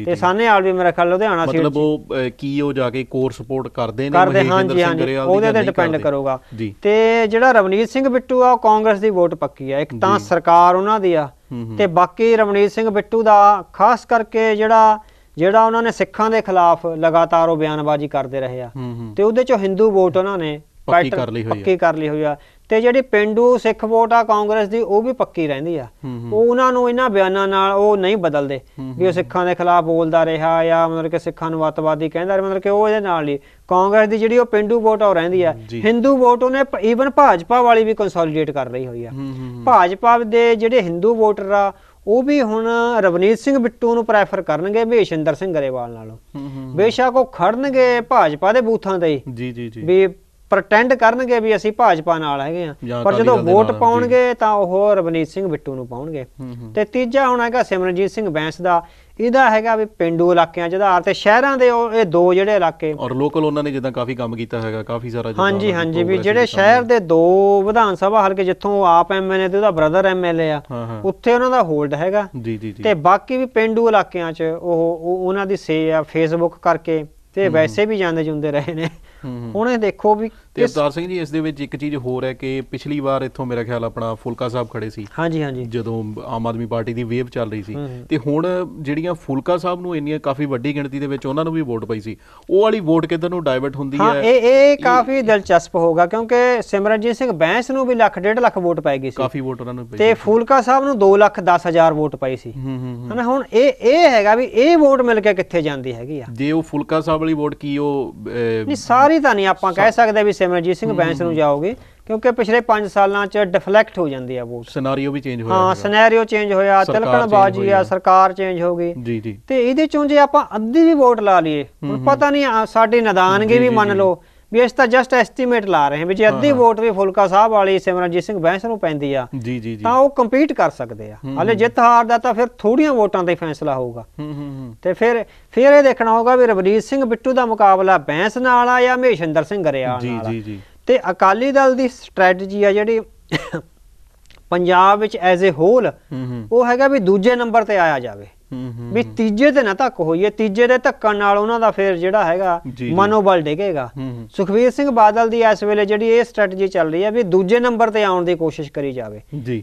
ਤੇ ਵਾਲ ਵੀ ਮੇਰਾ ਖਿਆਲ ਲੁਧਿਆਣਾ ਸੀ ਮਤਲਬ ਉਹ ਕੀ ਉਹ ਜਾ ਕੇ ਕੋਰ ਸਪੋਰਟ ਕਰਦੇ ਨੇ ਮਹੇਸ਼ ਸ਼ਰਿੰਦਰ ਸਿੰਘ ਗਰੇਵਾਲ ਦੇ ਉਹਦੇ ਤੇ ਡਿਪੈਂਡ ਕਰੂਗਾ ਤੇ ਜਿਹੜਾ ਰਵਨੀਤ ਸਿੰਘ ਬਿੱਟੂ ਆ ਉਹ ਕਾਂਗਰਸ ਦੀ ਵੋਟ ਪੱਕੀ ਆ ਇੱਕ ਤਾਂ ਸਰਕਾਰ ਉਹਨਾਂ ਦੀ ਆ ਤੇ ਬਾਕੀ ਰਵਨੀਤ ਸਿੰਘ ਬਿੱਟੂ ਦਾ ਖਾਸ ਕਰਕੇ ਜਿਹੜਾ ਜਿਹੜਾ ਉਹਨਾਂ ਨੇ ਸਿੱਖਾਂ ਦੇ ਖਿਲਾਫ ਲਗਾਤਾਰ ਉਹ ਬਿਆਨਬਾਜ਼ੀ ਕਰਦੇ ਰਹੇ ਆ ਤੇ ਉਹਦੇ ਚੋਂ ਹਿੰਦੂ ਵੋਟ ਉਹਨਾਂ ਨੇ ਪੱਕੀ ਕਰ ਲਈ ਹੋਈ ਆ ਪੱਕੀ ਕਰ ਲਈ ਹੋਈ ਆ ਤੇ ਜਿਹੜੀ ਪਿੰਡੂ ਸਿੱਖ ਵੋਟ ਆ ਕਾਂਗਰਸ ਦੀ ਉਹ ਵੀ ਪੱਕੀ ਰਹਿੰਦੀ ਆ ਉਹ ਉਹਨਾਂ ਨੂੰ ਇਹਨਾਂ ਬਿਆਨਾਂ ਨਾਲ ਉਹ ਨਹੀਂ ਬਦਲਦੇ ਵੀ ਉਹ ਸਿੱਖਾਂ ਦੇ ਖਿਲਾਫ ਬੋਲਦਾ ਰਿਹਾ ਜਾਂ ਮਤਲਬ ਕਿ ਸਿੱਖਾਂ ਨੂੰ ਵਤਵਾਦੀ ਕਹਿੰਦਾ ਰਿਹਾ ਮਤਲਬ ਕਿ ਉਹ ਇਹਦੇ ਨਾਲ ਹੀ ਕਾਂਗਰਸ ਦੀ ਜਿਹੜੀ ਉਹ ਪਿੰਡੂ ਵੋਟ ਆ ਰਹਿੰਦੀ ਆ ਹਿੰਦੂ ਵੋਟ ਉਹਨੇ ਈਵਨ ਭਾਜਪਾ ਵਾਲੀ ਵੀ ਕੰਸੋਲੀਡੇਟ ਕਰ ਲਈ ਹੋਈ ਆ ਭਾਜਪਾ ਦੇ ਜਿਹੜੇ ਹਿੰਦੂ ਵੋਟਰ ਆ ਉਹ ਵੀ ਹੁਣ ਰਵਨੀਤ ਸਿੰਘ ਬਿੱਟੂ ਨੂੰ ਪ੍ਰੈਫਰ ਕਰਨਗੇ ਮਹੇਸ਼ਿੰਦਰ ਸਿੰਘ ਗਰੇਵਾਲ ਨਾਲੋਂ ਬੇਸ਼ੱਕ ਉਹ ਖੜਨਗੇ ਭਾਜਪਾ ਦੇ ਬੂਥਾਂ ਤੇ ਜੀ ਜੀ ਜੀ ਵੀ ਪ੍ਰਟੈਂਡ ਕਰਨਗੇ ਵੀ ਅਸੀਂ ਭਾਜਪਾ ਨਾਲ ਹੈਗੇ ਆ ਪਰ ਜਦੋਂ ਵੋਟ ਪਾਉਣਗੇ ਤਾਂ ਉਹ ਰਵਨੀਤ ਸਿੰਘ ਬਿੱਟੂ ਨੂੰ ਪਾਉਣਗੇ ਤੇ ਤੀਜਾ ਹੁਣ ਹੈਗਾ ਸਿਮਰਨਜੀਤ ਸਿੰਘ ਬੈਂਸ ਦਾ ਇਹਦਾ ਹੈਗਾ ਵੀ ਪਿੰਡੂ ਇਲਾਕਿਆਂ ਜਦਾਰ ਤੇ ਸ਼ਹਿਰਾਂ ਦੇ ਇਹ ਦੋ ਜਿਹੜੇ ਇਲਾਕੇ ਔਰ ਲੋਕਲ ਉਹਨਾਂ ਨੇ ਜਿੱਦਾਂ ਕਾਫੀ ਕੰਮ ਕੀਤਾ ਹੈਗਾ ਕਾਫੀ ਸਾਰਾ ਹਾਂਜੀ ਹਾਂਜੀ ਵੀ ਜਿਹੜੇ ਸ਼ਹਿਰ ਦੇ ਦੋ ਵਿਧਾਨ ਸਭਾ ਹਲਕੇ ਜਿੱਥੋਂ ਆਪ ਐਮਐਲਏ ਤੇ ਉਹਦਾ ਬ੍ਰਦਰ ਐਮਐਲਏ ਆ ਉੱਥੇ ਉਹਨਾਂ ਦਾ ਹੋਲਡ ਹੈਗਾ ਤੇ ਬਾਕੀ ਵੀ ਪਿੰਡੂ ਇਲਾਕਿਆਂ 'ਚ ਉਹ ਉਹਨਾਂ ਦੀ ਸੇ ਆ ਫੇਸਬੁੱਕ ਕਰਕੇ ਤੇ ਵੈਸੇ ਵੀ ਜਾਂਦੇ ਜੁੰਦੇ ਰਹੇ ਨੇ ਹੁਣ ਇਹ ਦੇਖੋ ਵੀ ਤੇ ਅਵਤਾਰ ਸਿੰਘ ਜੀ ਇਸ ਦੇ ਵਿੱਚ ਇੱਕ ਚੀਜ਼ ਹੋਰ ਹੈ ਕਿ ਪਿਛਲੀ ਵਾਰ ਇੱਥੋਂ ਮੇਰਾ ਖਿਆਲ ਆਪਣਾ ਫੁਲਕਾ ਸਾਹਿਬ ਖੜੇ ਸੀ ਹਾਂਜੀ ਹਾਂਜੀ ਜਦੋਂ ਆਮ ਆਦਮੀ ਪਾਰਟੀ ਦੀ ਵੇਵ ਚੱਲ ਰਹੀ ਸੀ ਤੇ ਹੁਣ ਜਿਹੜੀਆਂ ਫੁਲਕਾ ਸਾਹਿਬ ਨੂੰ ਇੰਨੀਆਂ ਕਾਫੀ ਵੱਡੀ ਗਿਣਤੀ ਦੇ ਵਿੱਚ ਉਹਨਾਂ ਨੂੰ ਵੀ ਵੋਟ ਪਈ ਸੀ ਉਹ ਵਾਲੀ ਵੋਟ ਕਿੱਧਰ ਨੂੰ ਡਾਇਵਰਟ ਹੁੰਦੀ ਹੈ ਹਾਂ ਇਹ ਇਹ ਕਾਫੀ ਦਿਲਚਸਪ ਹੋਗਾ ਕਿਉਂਕਿ ਸਿਮਰਨਜੀਤ ਸਿੰਘ ਬੈਂਸ ਨੂੰ ਵੀ ਲੱਖ ਡੇਢ ਲੱਖ ਵੋਟ ਪਾਈ ਗਈ ਸੀ ਕਾਫੀ ਵੋਟ ਉਹਨਾਂ ਨੂੰ ਪਈ ਤੇ ਫੁਲਕਾ ਸਾਹਿਬ ਨੂੰ 2 ਲੱਖ 10 ਹਜ਼ਾਰ ਵੋਟ ਪਈ ਸੀ ਹਨਾ ਹੁਣ ਇਹ ਇਹ ਹੈਗਾ ਵੀ ਇਹ ਵੋਟ ਮਿਲ ਕੇ ਕਿੱਥੇ ਜਾਂਦੀ ਹੈਗੀ ਆ ਜੇ ਉਹ ਫੁਲਕਾ ਸਾਹਿਬ ਵਾਲੀ ਵੋਟ ਕੀ ਉਹ ਨਹੀਂ ਸਾਰੀ ਤਾਂ ਨਹੀਂ ਆਪਾਂ ਕਹਿ ਸਕਦੇ ਵੀ ਸਿਮਰਜੀਤ ਸਿੰਘ ਬੈਂਸ ਨੂੰ ਜਾਓਗੇ ਕਿਉਂਕਿ ਪਿਛਲੇ 5 ਸਾਲਾਂ ਚ ਡਿਫਲੈਕਟ ਹੋ ਜਾਂਦੇ ਆ ਵੋਟ ਸਿਨੈਰੀਓ ਵੀ ਚੇਂਜ ਹੋਇਆ ਹਾਂ ਸਿਨੈਰੀਓ ਚੇਂਜ ਹੋਇਆ ਤਿਲਕਣਬਾਜੀ ਆ ਸਰਕਾਰ ਚੇਂਜ ਹੋ ਗਈ ਜੀ ਜੀ ਤੇ ਇਹਦੇ ਚੋਂ ਜੇ ਆਪਾਂ ਅੱਧੀ ਵੀ ਵੋਟ ਲਾ ਲਈਏ ਪਤਾ ਨਹੀਂ ਸਾਡੇ ਨਦਾਨਗੇ ਵੀ ਮੰਨ ਲਓ ਵੀ ਇਸ ਤਾਂ ਜਸਟ ਐਸਟੀਮੇਟ ਲਾ ਰਹੇ ਹਾਂ ਵੀ ਜੇ ਅੱਧੀ ਵੋਟ ਵੀ ਫੁਲਕਾ ਸਾਹਿਬ ਵਾਲੀ ਸਿਮਰਨਜੀਤ ਸਿੰਘ ਬੈਂਸ ਨੂੰ ਪੈਂਦੀ ਆ ਜੀ ਜੀ ਜੀ ਤਾਂ ਉਹ ਕੰਪੀਟ ਕਰ ਸਕਦੇ ਆ ਹਲੇ ਜਿੱਤ ਹਾਰ ਦਾ ਤਾਂ ਫਿਰ ਥੋੜੀਆਂ ਵੋਟਾਂ ਦਾ ਹੀ ਫੈਸਲਾ ਹੋਊਗਾ ਤੇ ਫਿਰ ਫਿਰ ਇਹ ਦੇਖਣਾ ਹੋਊਗਾ ਵੀ ਰਵਨੀਤ ਸਿੰਘ ਬਿੱਟੂ ਦਾ ਮੁਕਾਬਲਾ ਬੈਂਸ ਨਾਲ ਆ ਜਾਂ ਮਹੇਸ਼ਿੰਦਰ ਸਿੰਘ ਗਰੇਵਾਲ ਨਾਲ ਜੀ ਜੀ ਜੀ ਤੇ ਅਕਾਲੀ ਦਲ ਦੀ ਸਟ੍ਰੈਟਜੀ ਆ ਜਿਹੜੀ ਪੰਜਾਬ ਵਿੱਚ ਐਜ਼ ਅ ਹੋਲ ਉਹ ਹੈਗਾ ਵੀ ਦੂਜੇ ਨੰਬਰ ਤੇ ਆਇਆ ਜਾਵੇ ਹੂੰ ਵੀ ਤੀਜੇ ਤੇ ਨਾ ਧੱਕ ਹੋਈਏ ਤੀਜੇ ਦੇ ਧੱਕਣ ਨਾਲ ਉਹਨਾਂ ਦਾ ਫੇਰ ਜਿਹੜਾ ਹੈਗਾ ਮਨੋਬਲ ਡਿਗੇਗਾ ਸੁਖਵੀਰ ਸਿੰਘ ਬਾਦਲ ਦੀ ਇਸ ਵੇਲੇ ਜਿਹੜੀ ਇਹ ਸਟ੍ਰੈਟਜੀ ਚੱਲ ਰਹੀ ਹੈ ਵੀ ਦੂਜੇ ਨੰਬਰ ਤੇ ਆਉਣ ਦੀ ਕੋਸ਼ਿਸ਼ ਕਰੀ ਜਾਵੇ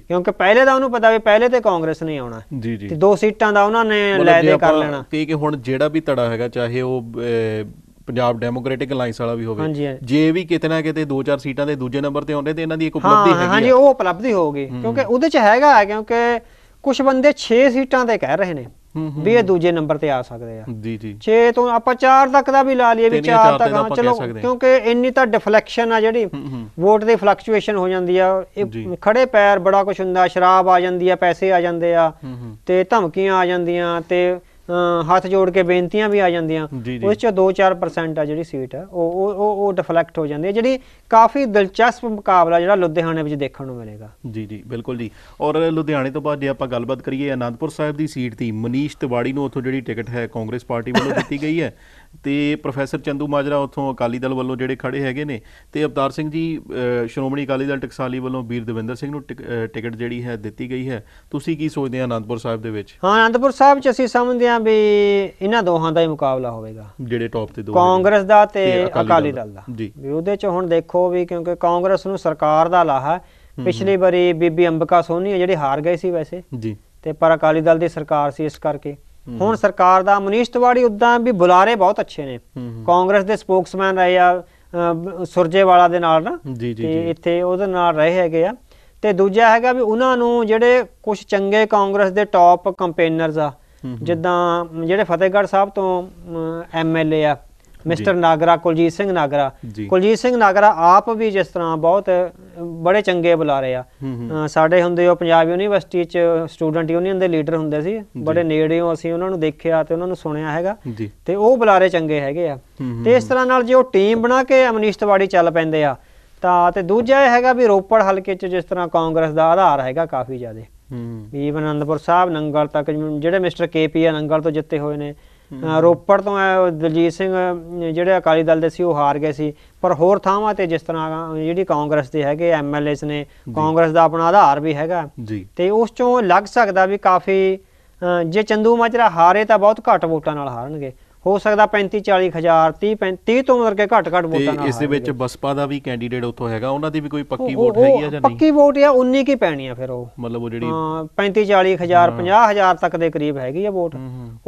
ਕਿਉਂਕਿ ਪਹਿਲੇ ਦਾ ਉਹਨੂੰ ਪਤਾ ਵੀ ਪਹਿਲੇ ਤੇ ਕਾਂਗਰਸ ਨਹੀਂ ਆਉਣਾ ਤੇ ਦੋ ਸੀਟਾਂ ਦਾ ਉਹਨਾਂ ਨੇ ਲੈ ਦੇ ਕਰ ਲੈਣਾ ਕਿ ਹੁਣ ਜਿਹੜਾ ਵੀ ਤੜਾ ਹੈਗਾ ਚਾਹੇ ਉਹ ਪੰਜਾਬ ਡੈਮੋਕ੍ਰੈਟਿਕ ਅਲਾਈਅੰਸ ਵਾਲਾ ਵੀ ਹੋਵੇ ਜੇ ਵੀ ਕਿਤੇ ਨਾ ਕਿਤੇ 2-4 ਸੀਟਾਂ ਦੇ ਦੂਜੇ ਨੰਬਰ ਤੇ ਆਉਂਦੇ ਤੇ ਇਹਨਾਂ ਦੀ ਇੱਕ ਉਪਲਬਧੀ ਹੈਗੀ ਹਾਂ ਹਾਂਜੀ ਉਹ ਉਪਲਬਧੀ ਹੋਊਗੀ ਕਿਉਂਕਿ ਉਹਦੇ ਚ ਹੈਗਾ ਕਿਉਂਕਿ ਕੁਝ ਬੰਦੇ 6 ਸੀਟਾਂ ਤੇ ਕਹਿ ਰਹੇ ਨੇ ਵੀ ਇਹ ਦੂਜੇ ਨੰਬਰ ਤੇ ਆ ਸਕਦੇ ਆ ਜੀ ਜੀ 6 ਤੋਂ ਆਪਾਂ 4 ਤੱਕ ਦਾ ਵੀ ਲਾ ਲਈਏ ਵੀ 4 ਤੱਕ ਆ ਚਲੋ ਕਿਉਂਕਿ ਇੰਨੀ ਤਾਂ ਡਿਫਲੈਕਸ਼ਨ ਆ ਜਿਹੜੀ ਵੋਟ ਦੀ ਫਲਕਚੁਏਸ਼ਨ ਹੋ ਜਾਂਦੀ ਆ ਖੜੇ ਪੈਰ ਬੜਾ ਕੁਝ ਹੁੰਦਾ ਸ਼ਰਾਬ ਆ ਜਾਂਦੀ ਆ ਪੈਸੇ ਆ ਜਾਂਦੇ ਆ ਤੇ ਧਮਕੀਆਂ ਆ ਜਾਂਦੀਆਂ ਤੇ ਹੱਥ ਜੋੜ ਕੇ ਬੇਨਤੀਆਂ ਵੀ ਆ ਜਾਂਦੀਆਂ ਉਸ ਚ 2-4% ਆ ਜਿਹੜੀ ਸੀਟ ਆ ਉਹ ਉਹ ਉਹ ਡਿਫਲੈਕਟ ਹੋ ਜਾਂਦੀ ਹੈ ਜਿਹੜੀ ਕਾਫੀ ਦਿਲਚਸਪ ਮੁਕਾਬਲਾ ਜਿਹੜਾ ਲੁਧਿਆਣੇ ਵਿੱਚ ਦੇਖਣ ਨੂੰ ਮਿਲੇਗਾ ਜੀ ਜੀ ਬਿਲਕੁਲ ਜੀ ਔਰ ਲੁਧਿਆਣੇ ਤੋਂ ਬਾਅਦ ਜੇ ਆਪਾਂ ਗੱਲਬਾਤ ਕਰੀਏ ਅਨੰਦਪੁਰ ਸਾਹਿਬ ਦੀ ਸੀਟ ਦੀ ਮਨੀਸ਼ ਤਿਵਾੜੀ ਨੂੰ ਉੱਥੋਂ ਜਿਹੜੀ ਟਿਕਟ ਹੈ ਕਾਂਗਰਸ ਪਾਰਟੀ ਵੱਲੋਂ ਦਿੱਤੀ ਗਈ ਹੈ ਤੇ ਪ੍ਰੋਫੈਸਰ ਚੰਦੂ ਮਾਜਰਾ ਉਥੋਂ ਅਕਾਲੀ ਦਲ ਵੱਲੋਂ ਜਿਹੜੇ ਖੜੇ ਹੈਗੇ ਨੇ ਤੇ ਅਵਤਾਰ ਸਿੰਘ ਜੀ ਸ਼੍ਰੋਮਣੀ ਅਕਾਲੀ ਦਲ ਟਕਸਾਲੀ ਵੱਲੋਂ ਵੀਰ ਦਵਿੰਦਰ ਸਿੰਘ ਨੂੰ ਟਿਕਟ ਜਿਹੜੀ ਹੈ ਦਿੱਤੀ ਗਈ ਹੈ ਤੁਸੀਂ ਕੀ ਸੋਚਦੇ ਆ ਆਨੰਦਪੁਰ ਸਾਹਿਬ ਦੇ ਵਿੱਚ ਹਾਂ ਆਨੰਦਪੁਰ ਸਾਹਿਬ 'ਚ ਅਸੀਂ ਸਮਝਦੇ ਆ ਵੀ ਇਹਨਾਂ ਦੋਹਾਂ ਦਾ ਹੀ ਮੁਕਾਬਲਾ ਹੋਵੇਗਾ ਜਿਹੜੇ ਟੌਪ ਤੇ ਦੋ ਕਾਂਗਰਸ ਦਾ ਤੇ ਅਕਾਲੀ ਦਲ ਦਾ ਜੀ ਵੀ ਉਹਦੇ 'ਚ ਹੁਣ ਦੇਖੋ ਵੀ ਕਿਉਂਕਿ ਕਾਂਗਰਸ ਨੂੰ ਸਰਕਾਰ ਦਾ ਲਾਹਾ ਪਿਛਲੀ ਵਾਰੀ ਬੀਬੀ ਅੰਬਕਾ ਸੋਨੀ ਜਿਹੜੇ ਹਾਰ ਗਏ ਸੀ ਵੈਸੇ ਜੀ ਤੇ ਪਰ ਅਕਾਲੀ ਦਲ ਦੀ ਸਰਕਾਰ ਸੀ ਇਸ ਕਰਕੇ ਹੁਣ ਸਰਕਾਰ ਦਾ ਮਨੀਸ਼ ਤਿਵਾੜੀ ਉਦਾਂ ਵੀ ਬੁਲਾਰੇ ਬਹੁਤ ਅੱਛੇ ਨੇ ਕਾਂਗਰਸ ਦੇ ਸਪੋਕਸਮੈਨ ਰਹੇ ਆ ਸੁਰਜੇਵਾਲਾ ਦੇ ਨਾਲ ਨਾ ਤੇ ਇੱਥੇ ਉਹਦੇ ਨਾਲ ਰਹੇ ਹੈਗੇ ਆ ਤੇ ਦੂਜਾ ਹੈਗਾ ਵੀ ਉਹਨਾਂ ਨੂੰ ਜਿਹੜੇ ਕੁਝ ਚੰਗੇ ਕਾਂਗਰਸ ਦੇ ਟਾਪ ਕੰਪੇਨਰਸ ਆ ਜਿੱਦਾਂ ਜਿਹੜੇ ਫਤਿਹਗੜ੍ਹ ਸਾਹਿਬ ਤੋਂ ਐਮਐਲਏ ਆ ਮਿਸਟਰ ਨਾਗਰਾ ਕੁਲਜੀਤ ਸਿੰਘ ਨਾਗਰਾ ਕੁਲਜੀਤ ਸਿੰਘ ਨਾਗਰਾ ਆਪ ਵੀ ਜਿਸ ਤਰ੍ਹਾਂ ਬਹੁਤ ਬੜੇ ਚੰਗੇ ਬੁਲਾ ਰਹੇ ਆ ਸਾਡੇ ਹੁੰਦੇ ਉਹ ਪੰਜਾਬ ਯੂਨੀਵਰਸਿਟੀ ਚ ਸਟੂਡੈਂਟ ਯੂਨੀਅਨ ਦੇ ਲੀਡਰ ਹੁੰਦੇ ਸੀ ਬੜੇ ਹੋ ਅਸੀਂ ਉਹਨਾਂ ਨੂੰ ਦੇਖਿਆ ਤੇ ਉਹਨਾਂ ਨੂੰ ਸੁਣਿਆ ਹੈਗਾ ਤੇ ਉਹ ਬੁਲਾਰੇ ਚੰਗੇ ਹੈਗੇ ਆ ਤੇ ਇਸ ਤਰ੍ਹਾਂ ਨਾਲ ਜੇ ਉਹ ਟੀਮ ਬਣਾ ਕੇ ਅਮਨਿਸ਼ਤਵਾੜੀ ਚੱਲ ਪੈਂਦੇ ਆ ਤਾਂ ਤੇ ਦੂਜਾ ਇਹ ਹੈਗਾ ਵੀ ਰੋਪੜ ਹਲਕੇ ਚ ਜਿਸ ਤਰ੍ਹਾਂ ਕਾਂਗਰਸ ਦਾ ਆਧਾਰ ਹੈਗਾ ਕਾਫੀ ਜ਼ਿਆਦਾ ਵੀ ਅਨੰਦਪੁਰ ਸਾਹਿਬ ਨੰਗਲ ਤੱਕ ਜਿਹੜੇ ਮਿਸਟਰ ਕੇਪੀ ਆ ਨੰਗਲ ਤੋਂ ਜਿੱਤੇ ਹੋਏ ਨੇ ਰੋਪੜ ਤੋਂ ਦਲਜੀਤ ਸਿੰਘ ਜਿਹੜੇ ਅਕਾਲੀ ਦਲ ਦੇ ਸੀ ਉਹ ਹਾਰ ਗਏ ਸੀ ਪਰ ਹੋਰ ਥਾਵਾਂ ਤੇ ਜਿਸ ਤਰ੍ਹਾਂ ਜਿਹੜੀ ਕਾਂਗਰਸ ਦੇ ਹੈਗੇ ਐਮਐਲਏਸ ਨੇ ਕਾਂਗਰਸ ਦਾ ਆਪਣਾ ਆਧਾਰ ਵੀ ਹੈਗਾ ਤੇ ਉਸ ਚੋਂ ਲੱਗ ਸਕਦਾ ਵੀ ਕਾਫੀ ਜੇ ਚੰਦੂ ਮਾਜਰਾ ਹਾਰੇ ਤਾਂ ਬਹੁਤ ਘੱਟ ਵੋਟਾਂ ਨਾਲ ਹਾਰਨਗੇ ਹੋ ਸਕਦਾ 35 40 ਹਜ਼ਾਰ 30 35 ਤੋਂ ਮਤਲਬ ਕਿ ਘੱਟ ਘੱਟ ਵੋਟਾਂ ਨਾਲ ਇਸ ਦੇ ਵਿੱਚ ਬਸਪਾ ਦਾ ਵੀ ਕੈਂਡੀਡੇਟ ਉੱਥੋਂ ਹੈਗਾ ਉਹਨਾਂ ਦੀ ਵੀ ਕੋਈ ਪੱਕੀ ਵੋਟ ਹੈਗੀ ਆ ਜਾਂ ਨਹੀਂ ਪੱਕੀ ਵੋਟ ਆ 19 ਕੀ ਪੈਣੀ ਆ ਫਿਰ ਉਹ ਮਤਲਬ ਉਹ ਜਿਹੜੀ 35 40 ਹਜ਼ਾਰ 50 ਹਜ਼ਾਰ ਤੱਕ ਦੇ ਕਰੀਬ ਹੈਗੀ ਆ ਵੋਟ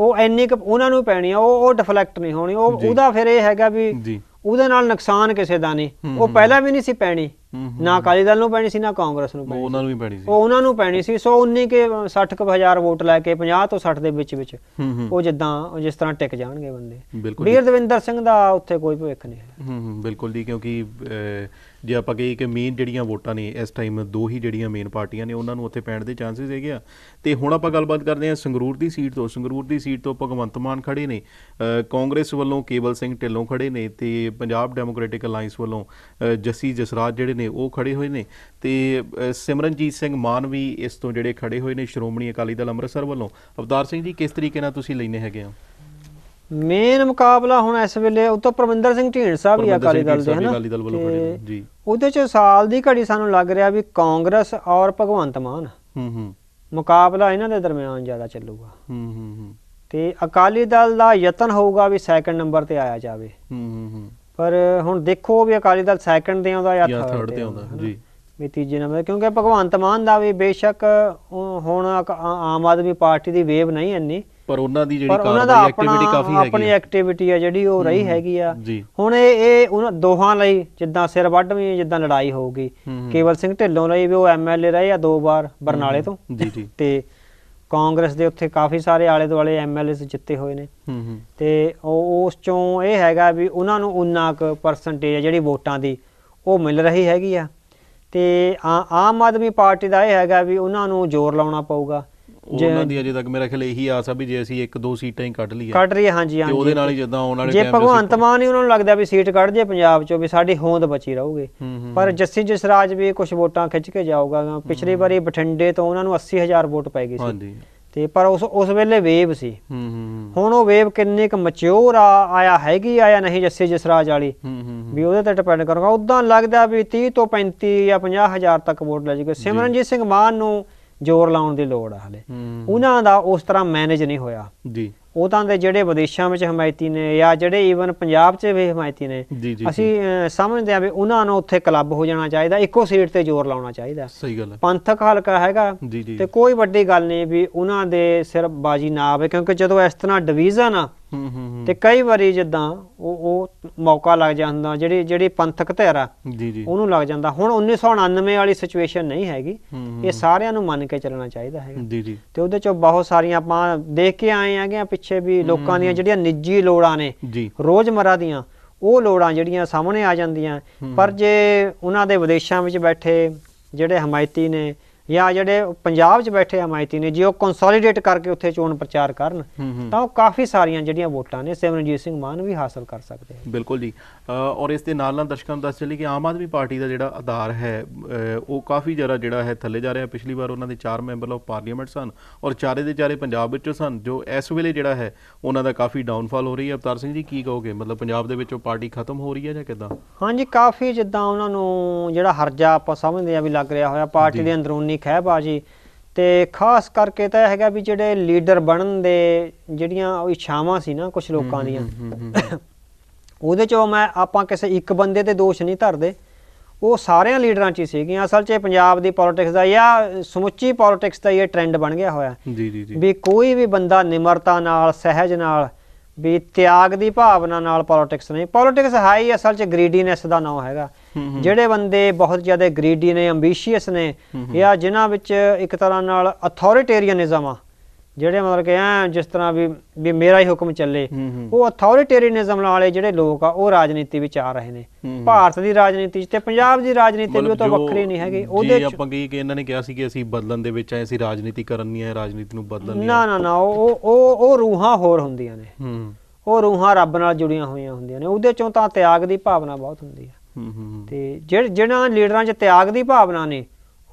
ਉਹ ਐਨੀ ਉਹਨਾਂ ਨੂੰ ਪੈਣੀ ਆ ਉਹ ਉਹ ਡਿਫਲੈਕਟ ਨਹੀਂ ਹੋਣੀ ਉਹ ਉਹਦਾ ਫਿਰ ਇਹ ਹੈਗਾ ਵੀ ਉਹਦੇ ਨਾਲ ਨੁਕਸਾਨ ਕਿਸੇ ਦਾ ਨਹੀਂ ਉਹ ਪਹਿਲਾਂ ਵੀ ਨਹੀਂ ਸੀ ਪੈਣੀ ਨਾ ਕਾਲੀ ਦਲ ਨੂੰ ਪੈਣੀ ਸੀ ਨਾ ਕਾਂਗਰਸ ਨੂੰ ਪੈਣੀ ਉਹਨਾਂ ਨੂੰ ਵੀ ਪੈਣੀ ਸੀ ਉਹ ਉਹਨਾਂ ਨੂੰ ਪੈਣੀ ਸੀ ਸੋ 19 ਕੇ 60 ਕੁ ਹਜ਼ਾਰ ਵੋਟ ਲੈ ਕੇ 50 ਤੋਂ 60 ਦੇ ਵਿੱਚ ਵਿੱਚ ਉਹ ਜਿੱਦਾਂ ਜਿਸ ਤਰ੍ਹਾਂ ਟਿਕ ਜਾਣਗੇ ਬੰਦੇ ਵੀਰ ਦਵਿੰਦਰ ਸਿੰਘ ਦਾ ਉੱਥੇ ਕੋਈ ਭੁੱਖ ਨਹੀਂ ਹੂੰ ਬਿਲਕੁਲ ਜੀ ਕਿਉਂਕਿ ਜੇ ਆਪਾਂ ਕਹੀਏ ਕਿ ਮੇਨ ਜਿਹੜੀਆਂ ਵੋਟਾਂ ਨੇ ਇਸ ਟਾਈਮ ਦੋ ਹੀ ਜਿਹੜੀਆਂ ਮੇਨ ਪਾਰਟੀਆਂ ਨੇ ਉਹਨਾਂ ਨੂੰ ਉੱਥੇ ਪੈਣ ਦੇ ਚਾਂਸਸ ਹੈਗੇ ਆ ਤੇ ਹੁਣ ਆਪਾਂ ਗੱਲਬਾਤ ਕਰਦੇ ਹਾਂ ਸੰਗਰੂਰ ਦੀ ਸੀਟ ਤੋਂ ਸੰਗਰੂਰ ਦੀ ਸੀਟ ਤੋਂ ਭਗਵੰਤ ਮਾਨ ਖੜੇ ਨੇ ਕਾਂਗਰਸ ਵੱਲੋਂ ਕੇਵਲ ਸਿੰਘ ਢਿੱਲੋਂ ਖੜੇ ਨੇ ਤੇ ਪੰਜਾਬ ਡੈਮੋਕ੍ਰੈਟਿਕ ਅਲਾਈਅੰਸ ਵੱਲੋਂ ਜਸੀ ਜਸਰਾਜ ਜਿਹੜੇ ਨੇ ਉਹ ਖੜੇ ਹੋਏ ਨੇ ਤੇ ਸਿਮਰਨਜੀਤ ਸਿੰਘ ਮਾਨ ਵੀ ਇਸ ਤੋਂ ਜਿਹੜੇ ਖੜੇ ਹੋਏ ਨੇ ਸ਼੍ਰੋਮਣੀ ਅਕਾਲੀ ਦਲ ਅੰਮ੍ਰਿਤਸਰ ਵੱਲੋਂ ਅਵਤਾਰ ਸਿੰਘ ਜੀ ਕਿਸ ਤਰੀਕੇ ਨਾਲ ਤੁਸੀਂ ਲੈਨੇ ਹੈਗੇ ਆ ਮੇਨ ਮੁਕਾਬਲਾ ਹੁਣ ਇਸ ਵੇਲੇ ਉਤੋਂ ਤਾਂ ਪ੍ਰਵਿੰਦਰ ਸਿੰਘ ਢੀਂਡ ਸਾਹਿਬ ਹੀ ਅਕਾਲੀ ਦਲ ਦੇ ਹਨ ਜੀ ਉਹਦੇ ਚ ਸਾਲ ਦੀ ਘੜੀ ਸਾਨੂੰ ਲੱਗ ਰਿਹਾ ਵੀ ਕਾਂਗਰਸ ਔਰ ਭਗਵੰਤ ਮਾਨ ਹੂੰ ਹੂੰ ਮੁਕਾਬਲਾ ਇਹਨਾਂ ਦੇ ਦਰਮਿਆਨ ਜ਼ਿਆਦਾ ਚੱਲੂਗਾ ਹੂੰ ਹੂੰ ਹੂੰ ਤੇ ਅਕਾਲੀ ਦਲ ਦਾ ਯਤਨ ਹੋਊਗਾ ਵੀ ਸੈਕੰਡ ਨੰਬਰ ਤੇ ਆਇਆ ਜਾਵੇ ਹੂੰ ਹੂੰ ਹੂੰ ਪਰ ਹੁਣ ਦੇਖੋ ਵੀ ਅਕਾਲੀ ਦਲ ਸੈਕੰਡ ਤੇ ਆਉਂਦਾ ਜਾਂ ਥਰਡ ਤੇ ਆਉਂਦਾ ਜੀ ਵੀ ਤੀਜੇ ਨੰਬਰ ਕਿਉਂਕਿ ਭਗਵੰਤ ਮਾਨ ਦਾ ਵੀ ਬੇਸ਼ੱਕ ਹੁਣ ਆਮ ਆਦਮੀ ਪਾਰਟੀ ਦੀ ਵੇਵ ਨਹੀਂ ਐਨੀ ਪਰ ਉਹਨਾਂ ਦੀ ਜਿਹੜੀ ਕਾਰਵਾਈ ਐਕਟੀਵਿਟੀ ਕਾਫੀ ਹੈਗੀ ਆਪਣੀ ਐਕਟੀਵਿਟੀ ਆ ਜਿਹੜੀ ਉਹ ਰਹੀ ਹੈਗੀ ਆ ਹੁਣ ਇਹ ਇਹ ਉਹਨਾਂ ਦੋਹਾਂ ਲਈ ਜਿੱਦਾਂ ਸਿਰ ਵੱਢਵੀਂ ਜਿੱਦਾਂ ਲੜਾਈ ਹੋਊਗੀ ਕੇਵਲ ਸਿੰਘ ਢਿੱਲੋਂ ਲਈ ਵੀ ਉਹ ਐਮਐਲਏ ਰਹੇ ਆ ਦੋ ਵਾਰ ਬਰਨਾਲੇ ਤੋਂ ਜੀ ਜੀ ਤੇ ਕਾਂਗਰਸ ਦੇ ਉੱਥੇ ਕਾਫੀ ਸਾਰੇ ਆਲੇ ਦੁਆਲੇ ਐਮਐਲਏ ਜਿੱਤੇ ਹੋਏ ਨੇ ਤੇ ਉਹ ਉਸ ਚੋਂ ਇਹ ਹੈਗਾ ਵੀ ਉਹਨਾਂ ਨੂੰ ਉਨਾ ਕ ਪਰਸੈਂਟੇਜ ਜਿਹੜੀ ਵੋਟਾਂ ਦੀ ਉਹ ਮਿਲ ਰਹੀ ਹੈਗੀ ਆ ਤੇ ਆਮ ਆਦਮੀ ਪਾਰਟੀ ਦਾ ਇਹ ਹੈਗਾ ਵੀ ਉਹਨਾਂ ਨੂੰ ਜ਼ੋਰ ਲਾਉਣਾ ਪਊਗਾ ਉਹਨਾਂ ਦੀ ਅਜੇ ਤੱਕ ਮੇਰੇ ਖਿਆਲ ਇਹੀ ਆਸ ਆ ਵੀ ਜੇ ਅਸੀਂ ਇੱਕ ਦੋ ਸੀਟਾਂ ਹੀ ਕੱਢ ਲਈਏ ਕੱਢ ਲਈਏ ਹਾਂਜੀ ਹਾਂਜੀ ਤੇ ਉਹਦੇ ਨਾਲ ਹੀ ਜਿੱਦਾਂ ਆਉਣ ਵਾਲੇ ਟਾਈਮ ਜੇ ਭਗਵੰਤ ਮਾਨ ਹੀ ਉਹਨਾਂ ਨੂੰ ਲੱਗਦਾ ਵੀ ਸੀਟ ਕੱਢ ਜੇ ਪੰਜਾਬ ਚੋਂ ਵੀ ਸਾਡੀ ਹੋਂਦ ਬਚੀ ਰਹੂਗੇ ਪਰ ਜੱਸੀ ਜਸਰਾਜ ਵੀ ਕੁਝ ਵੋਟਾਂ ਖਿੱਚ ਕੇ ਜਾਊਗਾ ਪਿਛਲੀ ਵਾਰੀ ਬਠਿੰਡੇ ਤੋਂ ਉਹਨਾਂ ਨੂੰ 80000 ਵੋਟ ਪੈ ਗਈ ਸੀ ਹਾਂਜੀ ਤੇ ਪਰ ਉਸ ਉਸ ਵੇਲੇ ਵੇਵ ਸੀ ਹੂੰ ਹੂੰ ਹੁਣ ਉਹ ਵੇਵ ਕਿੰਨੇ ਕੁ ਮੈਚਿਓਰ ਆ ਆਇਆ ਹੈਗੀ ਆਇਆ ਨਹੀਂ ਜੱਸੇ ਜਸਰਾਜ ਵਾਲੀ ਹੂੰ ਹੂੰ ਵੀ ਉਹਦੇ ਤੇ ਡਿਪੈਂਡ ਕਰੂਗਾ ਉਦਾਂ ਲੱਗਦਾ ਵੀ 30 ਤੋਂ 35 ਜਾਂ 50 ਹਜ਼ਾਰ ਤੱਕ ਵੋਟ ਲੈ ਜੂਗਾ ਸਿਮਰਨਜੀਤ ਸਿੰਘ ਮਾਨ ਨੂੰ ਜ਼ੋਰ ਲਾਉਣ ਦੀ ਲੋੜ ਆ ਹਲੇ ਉਹਨਾਂ ਦਾ ਉਸ ਤਰ੍ਹਾਂ ਮੈਨੇਜ ਨਹੀਂ ਹੋਇਆ ਜੀ ਤਾਂ ਦੇ ਜਿਹੜੇ ਵਿਦੇਸ਼ਾਂ ਵਿੱਚ ਹਮਾਇਤੀ ਨੇ ਜਾਂ ਜਿਹੜੇ ਈਵਨ ਪੰਜਾਬ 'ਚ ਵੀ ਹਮਾਇਤੀ ਨੇ ਅਸੀਂ ਸਮਝਦੇ ਆ ਵੀ ਉਹਨਾਂ ਨੂੰ ਉੱਥੇ ਕਲੱਬ ਹੋ ਜਾਣਾ ਚਾਹੀਦਾ ਇੱਕੋ ਸੀਟ ਤੇ ਜ਼ੋਰ ਲਾਉਣਾ ਚਾਹੀਦਾ ਸਹੀ ਗੱਲ ਹੈ ਪੰਥਕ ਹਲਕਾ ਹੈਗਾ ਤੇ ਕੋਈ ਵੱਡੀ ਗੱਲ ਨਹੀਂ ਵੀ ਉਹਨਾਂ ਦੇ ਸਿਰ ਬਾਜੀ ਨਾ ਆਵੇ ਕਿਉਂਕਿ ਜਦੋਂ ਇਸ ਤਰ੍ਹਾਂ ਡਿਵੀਜ਼ਨ ਆ ਤੇ ਕਈ ਵਾਰੀ ਜਿੱਦਾਂ ਉਹ ਉਹ ਮੌਕਾ ਲੱਗ ਜਾਂਦਾ ਜਿਹੜੀ ਜਿਹੜੀ ਪੰਥਕ ਧਿਰ ਆ ਉਹਨੂੰ ਲੱਗ ਜਾਂਦਾ ਹੁਣ 1999 ਵਾਲੀ ਸਿਚੁਏਸ਼ਨ ਨਹੀਂ ਹੈਗੀ ਇਹ ਸਾਰਿਆਂ ਨੂੰ ਮੰਨ ਕੇ ਚੱਲਣਾ ਚਾਹੀਦਾ ਹੈਗਾ ਤੇ ਉਹਦੇ ਚੋਂ ਬਹੁਤ ਸਾਰੀਆਂ ਆਪਾਂ ਦੇਖ ਕੇ ਆਏ ਰਹੇ ਹੈਗੇ ਆ ਪਿੱਛੇ ਵੀ ਲੋਕਾਂ ਦੀਆਂ ਜਿਹੜੀਆਂ ਨਿੱਜੀ ਲੋੜਾਂ ਨੇ ਰੋਜ਼ਮਰਾ ਦੀਆਂ ਉਹ ਲੋੜਾਂ ਜਿਹੜੀਆਂ ਸਾਹਮਣੇ ਆ ਜਾਂਦੀਆਂ ਪਰ ਜੇ ਉਹਨਾਂ ਦੇ ਵਿਦੇਸ਼ਾਂ ਵਿੱਚ ਬੈਠੇ ਜਿਹੜੇ ਹਮਾਇਤੀ ਨੇ ਜਾਂ ਜਿਹੜੇ ਪੰਜਾਬ 'ਚ ਬੈਠੇ ਮਾਇਤੀ ਨੇ ਜੇ ਉਹ ਕੰਸੋਲੀਡੇਟ ਕਰਕੇ ਉੱਥੇ ਚੋਣ ਪ੍ਰਚਾਰ ਕਰਨ ਤਾਂ ਉਹ ਕਾਫੀ ਸਾਰੀਆਂ ਜਿਹੜੀਆਂ ਵੋਟਾਂ ਨੇ ਸਿਮਰਨਜੀਤ ਸਿੰਘ ਮਾਨ ਵੀ ਹਾਸਲ ਕਰ ਸਕਦੇ ਆ ਬਿਲਕੁਲ ਜੀ ਔਰ ਇਸ ਦੇ ਨਾਲ ਨਾਲ ਦਰਸ਼ਕਾਂ ਨੂੰ ਦੱਸ ਚੱਲੀ ਕਿ ਆਮ ਆਦਮੀ ਪਾਰਟੀ ਦਾ ਜਿਹੜਾ ਆਧਾਰ ਹੈ ਉਹ ਕਾਫੀ ਜ਼ਰਾ ਜਿਹੜਾ ਹੈ ਥੱਲੇ ਜਾ ਰਿਹਾ ਪਿਛਲੀ ਵਾਰ ਉਹਨਾਂ ਦੇ 4 ਮੈਂਬਰ ਆਫ ਪਾਰਲੀਮੈਂਟ ਸਨ ਔਰ ਚਾਰੇ ਦੇ ਚਾਰੇ ਪੰਜਾਬ ਵਿੱਚੋਂ ਸਨ ਜੋ ਇਸ ਵੇਲੇ ਜਿਹੜਾ ਹੈ ਉਹਨਾਂ ਦਾ ਕਾਫੀ ਡਾਊਨਫਾਲ ਹੋ ਰਹੀ ਹੈ ਅਵਤਾਰ ਸਿੰਘ ਜੀ ਕੀ ਕਹੋਗੇ ਮਤਲਬ ਪੰਜਾਬ ਦੇ ਵਿੱਚੋਂ ਪਾਰਟੀ ਖਤਮ ਹੋ ਰਹੀ ਹੈ ਜਾਂ ਕਿਦਾਂ ਹਾਂਜੀ ਕਾਫੀ ਜਿੱਦਾਂ ਉਹਨਾਂ ਨੂੰ ਜਿਹੜਾ ਹਰਜਾ ਆਪਾਂ ਸਮਝਦੇ ਆ ਵੀ ਲੱਗ ਰਿਹਾ ਹੋਇਆ ਪਾਰਟੀ ਦੇ ਅੰਦਰੂਨੀ ਕਿੰਨੀ ਖਹਿਬਾਜੀ ਤੇ ਖਾਸ ਕਰਕੇ ਤਾਂ ਹੈਗਾ ਵੀ ਜਿਹੜੇ ਲੀਡਰ ਬਣਨ ਦੇ ਜਿਹੜੀਆਂ ਇੱਛਾਵਾਂ ਸੀ ਨਾ ਕੁਝ ਲੋਕਾਂ ਦੀਆਂ ਉਹਦੇ ਚੋਂ ਮੈਂ ਆਪਾਂ ਕਿਸੇ ਇੱਕ ਬੰਦੇ ਤੇ ਦੋਸ਼ ਨਹੀਂ ਧਰਦੇ ਉਹ ਸਾਰਿਆਂ ਲੀਡਰਾਂ 'ਚ ਹੀ ਸੀਗੀਆਂ ਅਸਲ 'ਚ ਪੰਜਾਬ ਦੀ ਪੋਲਿਟਿਕਸ ਦਾ ਜਾਂ ਸਮੁੱਚੀ ਪੋਲਿਟਿਕਸ ਦਾ ਇਹ ਟ੍ਰੈਂਡ ਬਣ ਗਿਆ ਹੋਇਆ ਜੀ ਜੀ ਜੀ ਵੀ ਕੋਈ ਵੀ ਬੰਦਾ ਨਿਮਰਤਾ ਨਾਲ ਸਹਿਜ ਨਾਲ ਵੀ ਤਿਆਗ ਦੀ ਭਾਵਨਾ ਨਾਲ ਪੋਲਿਟਿਕਸ ਨਹੀਂ ਪੋਲਿਟਿਕਸ ਹਾਈ ਅਸਲ 'ਚ ਗਰੀਡੀਨੈਸ ਦਾ ਨਾਮ ਹੈਗਾ ਜਿਹੜੇ ਬੰਦੇ ਬਹੁਤ ਜ਼ਿਆਦਾ ਗਰੀਡੀ ਨੇ ਐਂਬੀਸ਼ੀਅਸ ਨੇ ਜਾਂ ਜਿਨ੍ਹਾਂ ਵਿੱਚ ਇੱਕ ਤਰ੍ਹਾਂ ਨਾਲ ਅਥਾਰਟੇਰੀਅਨਿਜ਼ਮ ਆ ਜਿਹੜੇ ਮਤਲਬ ਕਿ ਐ ਜਿਸ ਤਰ੍ਹਾਂ ਵੀ ਵੀ ਮੇਰਾ ਹੀ ਹੁਕਮ ਚੱਲੇ ਉਹ ਅਥਾਰਟੇਰੀਅਨਿਜ਼ਮ ਵਾਲੇ ਜਿਹੜੇ ਲੋਕ ਆ ਉਹ ਰਾਜਨੀਤੀ ਵਿੱਚ ਆ ਰਹੇ ਨੇ ਭਾਰਤ ਦੀ ਰਾਜਨੀਤੀ ਤੇ ਪੰਜਾਬ ਦੀ ਰਾਜਨੀਤੀ ਵੀ ਉਹ ਤਾਂ ਵੱਖਰੀ ਨਹੀਂ ਹੈਗੀ ਉਹਦੇ ਜੀ ਆਪਾਂ ਕੀ ਕਿ ਇਹਨਾਂ ਨੇ ਕਿਹਾ ਸੀ ਕਿ ਅਸੀਂ ਬਦਲਣ ਦੇ ਵਿੱਚ ਆਏ ਅਸੀਂ ਰਾਜਨੀਤੀ ਕਰਨ ਨਹੀਂ ਆਏ ਰਾਜਨੀਤੀ ਨੂੰ ਬਦਲਣ ਨਹੀਂ ਨਾ ਨਾ ਨਾ ਉਹ ਉਹ ਉਹ ਰੂਹਾਂ ਹੋਰ ਹੁੰਦੀਆਂ ਨੇ ਹੂੰ ਉਹ ਰੂਹਾਂ ਰੱਬ ਨਾਲ ਜੁੜੀਆਂ ਹੋਈਆਂ ਹੁੰਦੀਆਂ ਨੇ ਉਹਦੇ ਚੋਂ ਤਾਂ ਤਿਆਗ ਦੀ ਭਾਵਨਾ ਬਹੁਤ ਹੁੰਦੀ ਹੈ ਤੇ ਜਿਹੜੇ ਜਿਹਨਾਂ ਲੀਡਰਾਂ 'ਚ ਤਿਆਗ ਦੀ ਭਾਵਨਾ ਨੇ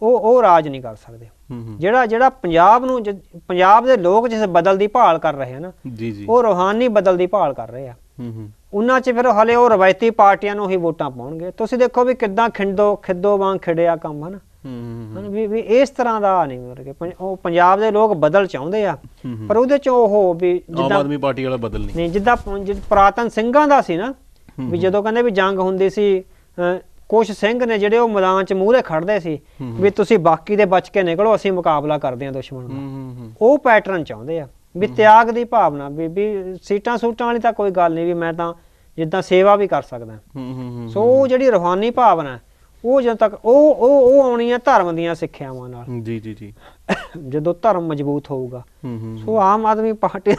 ਉਹ ਉਹ ਰਾਜ ਨਹੀਂ ਕਰ ਸਕਦੇ ਜਿਹੜਾ ਜਿਹੜਾ ਪੰਜਾਬ ਨੂੰ ਪੰਜਾਬ ਦੇ ਲੋਕ ਜਿਸ ਬਦਲ ਦੀ ਭਾਲ ਕਰ ਰਹੇ ਹਨ ਜੀ ਜੀ ਉਹ ਰੋਹਾਨੀ ਬਦਲ ਦੀ ਭਾਲ ਕਰ ਰਹੇ ਆ ਹੂੰ ਹੂੰ ਉਹਨਾਂ 'ਚ ਫਿਰ ਹਲੇ ਉਹ ਰਵਾਇਤੀ ਪਾਰਟੀਆਂ ਨੂੰ ਹੀ ਵੋਟਾਂ ਪਾਉਣਗੇ ਤੁਸੀਂ ਦੇਖੋ ਵੀ ਕਿੱਦਾਂ ਖਿੰਡੋ ਖਿੱਦੋ ਵਾਂਗ ਖਿੜਿਆ ਕੰਮ ਹਨ ਹੂੰ ਹੂੰ ਵੀ ਇਸ ਤਰ੍ਹਾਂ ਦਾ ਨਹੀਂ ਵਰਗੇ ਉਹ ਪੰਜਾਬ ਦੇ ਲੋਕ ਬਦਲ ਚਾਹੁੰਦੇ ਆ ਪਰ ਉਹਦੇ 'ਚ ਉਹ ਵੀ ਜਿੱਦਾਂ ਆਮ ਆਦਮੀ ਪਾਰਟੀ ਵਾਲਾ ਬਦਲ ਨਹੀਂ ਨਹੀਂ ਜਿੱਦਾਂ ਪ੍ਰਾਤਨ ਸਿੰਘਾਂ ਦਾ ਸੀ ਨਾ ਵੀ ਜਦੋਂ ਕਹਿੰਦੇ ਵੀ ਜੰਗ ਹੁੰਦੀ ਸੀ ਕੁਝ ਸਿੰਘ ਨੇ ਜਿਹੜੇ ਉਹ ਮੈਦਾਨ 'ਚ ਮੂਹਰੇ ਖੜਦੇ ਸੀ ਵੀ ਤੁਸੀਂ ਬਾਕੀ ਦੇ ਬਚ ਕੇ ਨਿਕਲੋ ਅਸੀਂ ਮੁਕਾਬਲਾ ਕਰਦੇ ਹਾਂ ਦੁਸ਼ਮਣ ਦਾ ਉਹ ਪੈਟਰਨ ਚਾਹੁੰਦੇ ਆ ਵੀ ਤਿਆਗ ਦੀ ਭਾਵਨਾ ਬੀਬੀ ਸੀਟਾਂ ਸੂਟਾਂ ਵਾਲੀ ਤਾਂ ਕੋਈ ਗੱਲ ਨਹੀਂ ਵੀ ਮੈਂ ਤਾਂ ਜਿੱਦਾਂ ਸੇਵਾ ਵੀ ਕਰ ਸਕਦਾ ਸੋ ਜਿਹੜੀ ਰੂਹਾਨੀ ਭਾਵਨਾ ਉਹ ਜਦੋਂ ਤੱਕ ਉਹ ਉਹ ਉਹ ਆਉਣੀ ਆ ਧਰਮ ਦੀਆਂ ਸਿੱਖਿਆਵਾਂ ਨਾਲ ਜੀ ਜੀ ਜੀ ਜਦੋਂ ਧਰਮ ਮਜ਼ਬੂਤ ਹੋਊਗਾ ਸੋ ਆਮ ਆਦਮੀ ਪਾਰਟੀ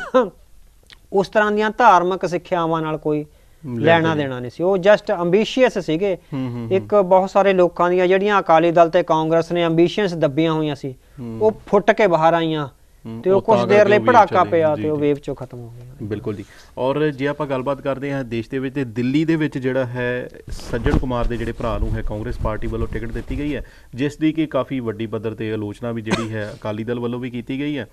ਉਸ ਤਰ੍ਹਾਂ ਦੀਆਂ ਧਾਰਮਿਕ ਸਿੱਖਿਆਵਾਂ ਨਾਲ ਕੋਈ ਲੈਣਾ ਦੇਣਾ ਨਹੀਂ ਸੀ ਉਹ ਜਸਟ ਐਂਬੀਸ਼ੀਅਸ ਸੀਗੇ ਇੱਕ ਬਹੁਤ ਸਾਰੇ ਲੋਕਾਂ ਦੀਆਂ ਜਿਹੜੀਆਂ ਅਕਾਲੀ ਦਲ ਤੇ ਕਾਂਗਰਸ ਨੇ ਅੰਬੀਸ਼ੀਅਸ ਦੱਬੀਆਂ ਹੋਈਆਂ ਸੀ ਉਹ ਫੁੱਟ ਕੇ ਬਾਹਰ ਆਈਆਂ ਤੇ ਉਹ ਕੁਝ ਦੇਰ ਲਈ ਪੜਾਕਾ ਪਿਆ ਤੇ ਉਹ ਵੇਵ ਚੋਂ ਖਤਮ ਹੋ ਗਿਆ ਬਿਲਕੁਲ ਜੀ ਔਰ ਜੇ ਆਪਾਂ ਗੱਲਬਾਤ ਕਰਦੇ ਹਾਂ ਦੇਸ਼ ਦੇ ਵਿੱਚ ਤੇ ਦਿੱਲੀ ਦੇ ਵਿੱਚ ਜਿਹੜਾ ਹੈ ਸੱਜਣ ਕੁਮਾਰ ਦੇ ਜਿਹੜੇ ਭਰਾ ਨੂੰ ਹੈ ਕਾਂਗਰਸ ਪਾਰਟੀ ਵੱਲੋਂ ਟਿਕਟ ਦਿੱਤੀ ਗਈ ਹੈ ਜਿਸ ਦੀ ਕਿ ਕਾਫੀ ਵੱਡੀ ਪੱਧਰ ਤੇ ਆਲੋਚਨਾ ਵੀ ਜਿਹੜੀ ਹੈ ਅਕਾਲੀ ਦਲ ਵੱਲੋਂ ਵੀ ਕੀਤੀ ਗਈ ਹੈ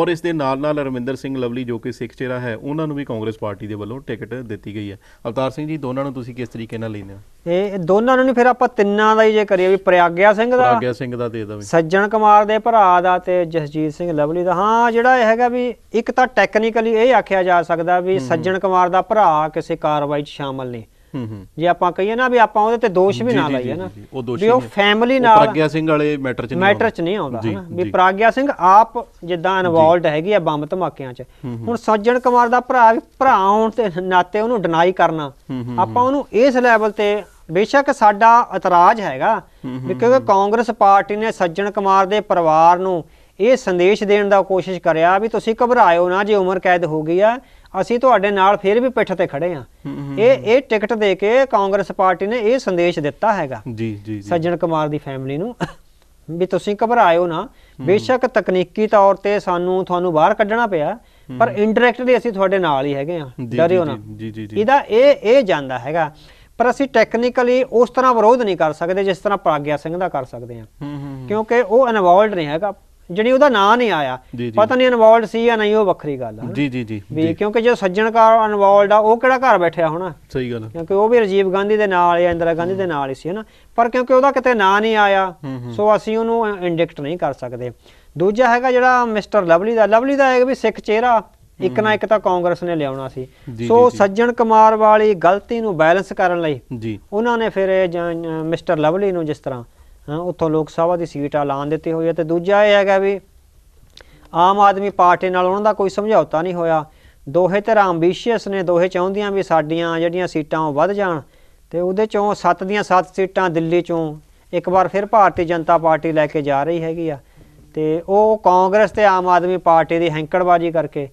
ਔਰ ਇਸ ਦੇ ਨਾਲ ਨਾਲ ਰਵਿੰਦਰ ਸਿੰਘ ਲਵਲੀ ਜੋ ਕਿ ਸਿੱਖ ਚਿਹਰਾ ਹੈ ਉਹਨਾਂ ਨੂੰ ਵੀ ਕਾਂਗਰਸ ਪਾਰਟੀ ਦੇ ਵੱਲੋਂ ਟਿਕਟ ਦਿੱਤੀ ਗਈ ਹੈ ਅਵਤਾਰ ਸਿੰਘ ਜੀ ਦੋਨਾਂ ਨੂੰ ਤੁਸੀਂ ਕਿਸ ਤਰੀਕੇ ਨਾਲ ਲੈਂਦੇ ਹੋ ਇਹ ਦੋਨਾਂ ਨੂੰ ਨਹੀਂ ਫਿਰ ਆਪਾਂ ਤਿੰਨਾਂ ਦਾ ਹੀ ਜੇ ਕਰੀਏ ਵੀ ਪ੍ਰਿਆਗਿਆ ਸਿੰਘ ਦਾ ਪ੍ਰਿਆਗਿਆ ਸਿੰਘ ਦਾ ਦੇ ਦਵੇ ਸੱਜਣ ਕੁਮਾਰ ਦੇ ਭਰਾ ਦਾ ਤੇ ਜਸਜੀਤ ਸਿੰਘ ਲਵਲੀ ਦਾ ਹਾਂ ਜਿਹੜਾ ਇਹ ਹੈਗਾ ਵੀ ਇੱਕ ਤਾਂ ਟੈਕਨੀਕਲੀ ਇਹ ਆਖਿਆ ਜਾ ਸਕਦਾ ਵੀ ਸੱਜਣ ਕੁਮਾਰ ਦਾ ਭਰਾ ਕਿਸੇ ਕਾਰਵਾਈ 'ਚ ਸ਼ਾਮਲ ਨਹੀਂ ਹੂੰ ਹੂੰ ਜੇ ਆਪਾਂ ਕਹੀਏ ਨਾ ਵੀ ਆਪਾਂ ਉਹਦੇ ਤੇ ਦੋਸ਼ ਵੀ ਨਾ ਲਾਈਏ ਨਾ ਉਹ ਦੋਸ਼ ਵੀ ਉਹ ਫੈਮਿਲੀ ਨਾਲ ਪ੍ਰਾਗਿਆ ਸਿੰਘ ਵਾਲੇ ਮੈਟਰ 'ਚ ਨਹੀਂ ਮੈਟਰ 'ਚ ਨਹੀਂ ਆਉਂਦਾ ਹਨਾ ਵੀ ਪ੍ਰਾਗਿਆ ਸਿੰਘ ਆਪ ਜਿੱਦਾਂ ਇਨਵੋਲਡ ਹੈਗੀ ਆ ਬੰਬ ਧਮਾਕਿਆਂ 'ਚ ਹੁਣ ਸੱਜਣ ਕੁਮਾਰ ਦਾ ਭਰਾ ਭਰਾ ਹੋਣ ਤੇ ਨਾਤੇ ਉਹਨੂੰ ਡਿਨਾਈ ਕਰਨਾ ਆਪਾਂ ਉਹਨੂੰ ਇਸ ਲੈਵਲ ਤੇ ਬੇਸ਼ੱਕ ਸਾਡਾ ਇਤਰਾਜ਼ ਹੈਗਾ ਕਿਉਂਕਿ ਕਾਂਗਰਸ ਪਾਰਟੀ ਨੇ ਸੱਜਣ ਕੁਮਾਰ ਦੇ ਪਰਿਵਾਰ ਨੂੰ ਇਹ ਸੰਦੇਸ਼ ਦੇਣ ਦਾ ਕੋਸ਼ਿਸ਼ ਕਰਿਆ ਵੀ ਤੁਸੀਂ ਘਬਰਾਇਓ ਨਾ ਜੇ ਉਮਰ ਕੈਦ ਹੋ ਗਈ ਆ ਅਸੀਂ ਤੁਹਾਡੇ ਨਾਲ ਫਿਰ ਵੀ ਪਿੱਠ ਤੇ ਖੜੇ ਆ ਇਹ ਇਹ ਟਿਕਟ ਦੇ ਕੇ ਕਾਂਗਰਸ ਪਾਰਟੀ ਨੇ ਇਹ ਸੰਦੇਸ਼ ਦਿੱਤਾ ਹੈਗਾ ਜੀ ਜੀ ਸੱਜਣ ਕੁਮਾਰ ਦੀ ਫੈਮਿਲੀ ਨੂੰ ਵੀ ਤੁਸੀਂ ਘਬਰਾਇਓ ਨਾ ਬੇਸ਼ੱਕ ਤਕਨੀਕੀ ਤੌਰ ਤੇ ਸਾਨੂੰ ਤੁਹਾਨੂੰ ਬਾਹਰ ਕੱਢਣਾ ਪਿਆ ਪਰ ਇਨਡਾਇਰੈਕਟਲੀ ਅਸੀਂ ਤੁਹਾਡੇ ਨਾਲ ਹੀ ਹੈਗੇ ਆ ਡਰਿਓ ਨਾ ਜੀ ਜੀ ਜੀ ਇਹਦਾ ਇਹ ਇਹ ਜਾਂਦਾ ਹੈਗਾ ਪਰ ਅਸੀਂ ਟੈਕਨੀਕਲੀ ਉਸ ਤਰ੍ਹਾਂ ਵਿਰੋਧ ਨਹੀਂ ਕਰ ਸਕਦੇ ਜਿਸ ਤਰ੍ਹਾਂ ਪ੍ਰਾਗਿਆ ਸਿੰਘ ਦਾ ਕਰ ਸਕਦੇ ਆ ਕਿਉਂਕਿ ਉਹ ਇਨਵੋਲਡ ਨਹੀਂ ਹੈਗਾ ਜਿਹੜੀ ਉਹਦਾ ਨਾਂ ਨਹੀਂ ਆਇਆ ਪਤਾ ਨਹੀਂ ਇਨਵੋਲਡ ਸੀ ਜਾਂ ਨਹੀਂ ਉਹ ਵੱਖਰੀ ਗੱਲ ਆ ਜੀ ਜੀ ਜੀ ਵੀ ਕਿਉਂਕਿ ਜੋ ਸੱਜਣਕਾਰ ਇਨਵੋਲਡ ਆ ਉਹ ਕਿਹੜਾ ਘਰ ਬੈਠਿਆ ਹੋਣਾ ਸਹੀ ਗੱਲ ਕਿਉਂਕਿ ਉਹ ਵੀ ਰਜੀਵ ਗਾਂਧੀ ਦੇ ਨਾਲ ਜਾਂ ਇੰਦਰਾ ਗਾਂਧੀ ਦੇ ਨਾਲ ਹੀ ਸੀ ਹਨਾ ਪਰ ਕਿਉਂਕਿ ਉਹਦਾ ਕਿਤੇ ਨਾਂ ਨਹੀਂ ਆਇਆ ਸੋ ਅਸੀਂ ਉਹਨੂੰ ਇੰਡਿਕਟ ਨਹੀਂ ਕਰ ਸਕਦੇ ਦੂਜਾ ਹੈਗਾ ਜਿਹੜਾ ਮਿਸਟਰ ਲਵਲੀ ਦਾ ਲਵਲੀ ਦਾ ਹੈਗਾ ਵੀ ਸਿੱਖ ਚਿਹਰਾ ਇੱਕ ਨਾ ਇੱਕ ਤਾਂ ਕਾਂਗਰਸ ਨੇ ਲਿਆਉਣਾ ਸੀ ਸੋ ਸੱਜਣ ਕੁਮਾਰ ਵਾਲੀ ਗਲਤੀ ਨੂੰ ਬੈਲੈਂਸ ਕਰਨ ਲਈ ਜੀ ਉਹਨਾਂ ਨੇ ਫਿਰ ਇਹ ਮਿਸਟਰ ਲਵਲੀ ਨੂੰ ਜਿਸ ਤਰ੍ਹਾਂ ਹਾਂ ਉੱਥੋਂ ਲੋਕ ਸਭਾ ਦੀ ਸੀਟ ਐਲਾਨ ਦਿੱਤੀ ਹੋਈ ਹੈ ਤੇ ਦੂਜਾ ਇਹ ਹੈਗਾ ਵੀ ਆਮ ਆਦਮੀ ਪਾਰਟੀ ਨਾਲ ਉਹਨਾਂ ਦਾ ਕੋਈ ਸਮਝੌਤਾ ਨਹੀਂ ਹੋਇਆ ਦੋਹੇ ਤੇ ਐਂਬੀਸ਼ੀਅਸ ਨੇ ਦੋਹੇ ਚਾਹੁੰਦੀਆਂ ਵੀ ਸਾਡੀਆਂ ਜਿਹੜੀਆਂ ਸੀਟਾਂ ਉਹ ਵੱਧ ਜਾਣ ਤੇ ਉਹਦੇ ਚੋਂ 7 ਦੀਆਂ 7 ਸੀਟਾਂ ਦਿੱਲੀ ਚੋਂ ਇੱਕ ਵਾਰ ਫਿਰ ਭਾਰਤੀ ਜਨਤਾ ਪਾਰਟੀ ਲੈ ਕੇ ਜਾ ਰਹੀ ਹੈਗੀ ਆ ਤੇ ਉਹ ਕਾਂਗਰਸ ਤੇ ਆਮ ਆਦਮੀ ਪਾਰਟੀ ਦੀ ਹੈਂਕੜਬਾਜੀ ਕਰਕੇ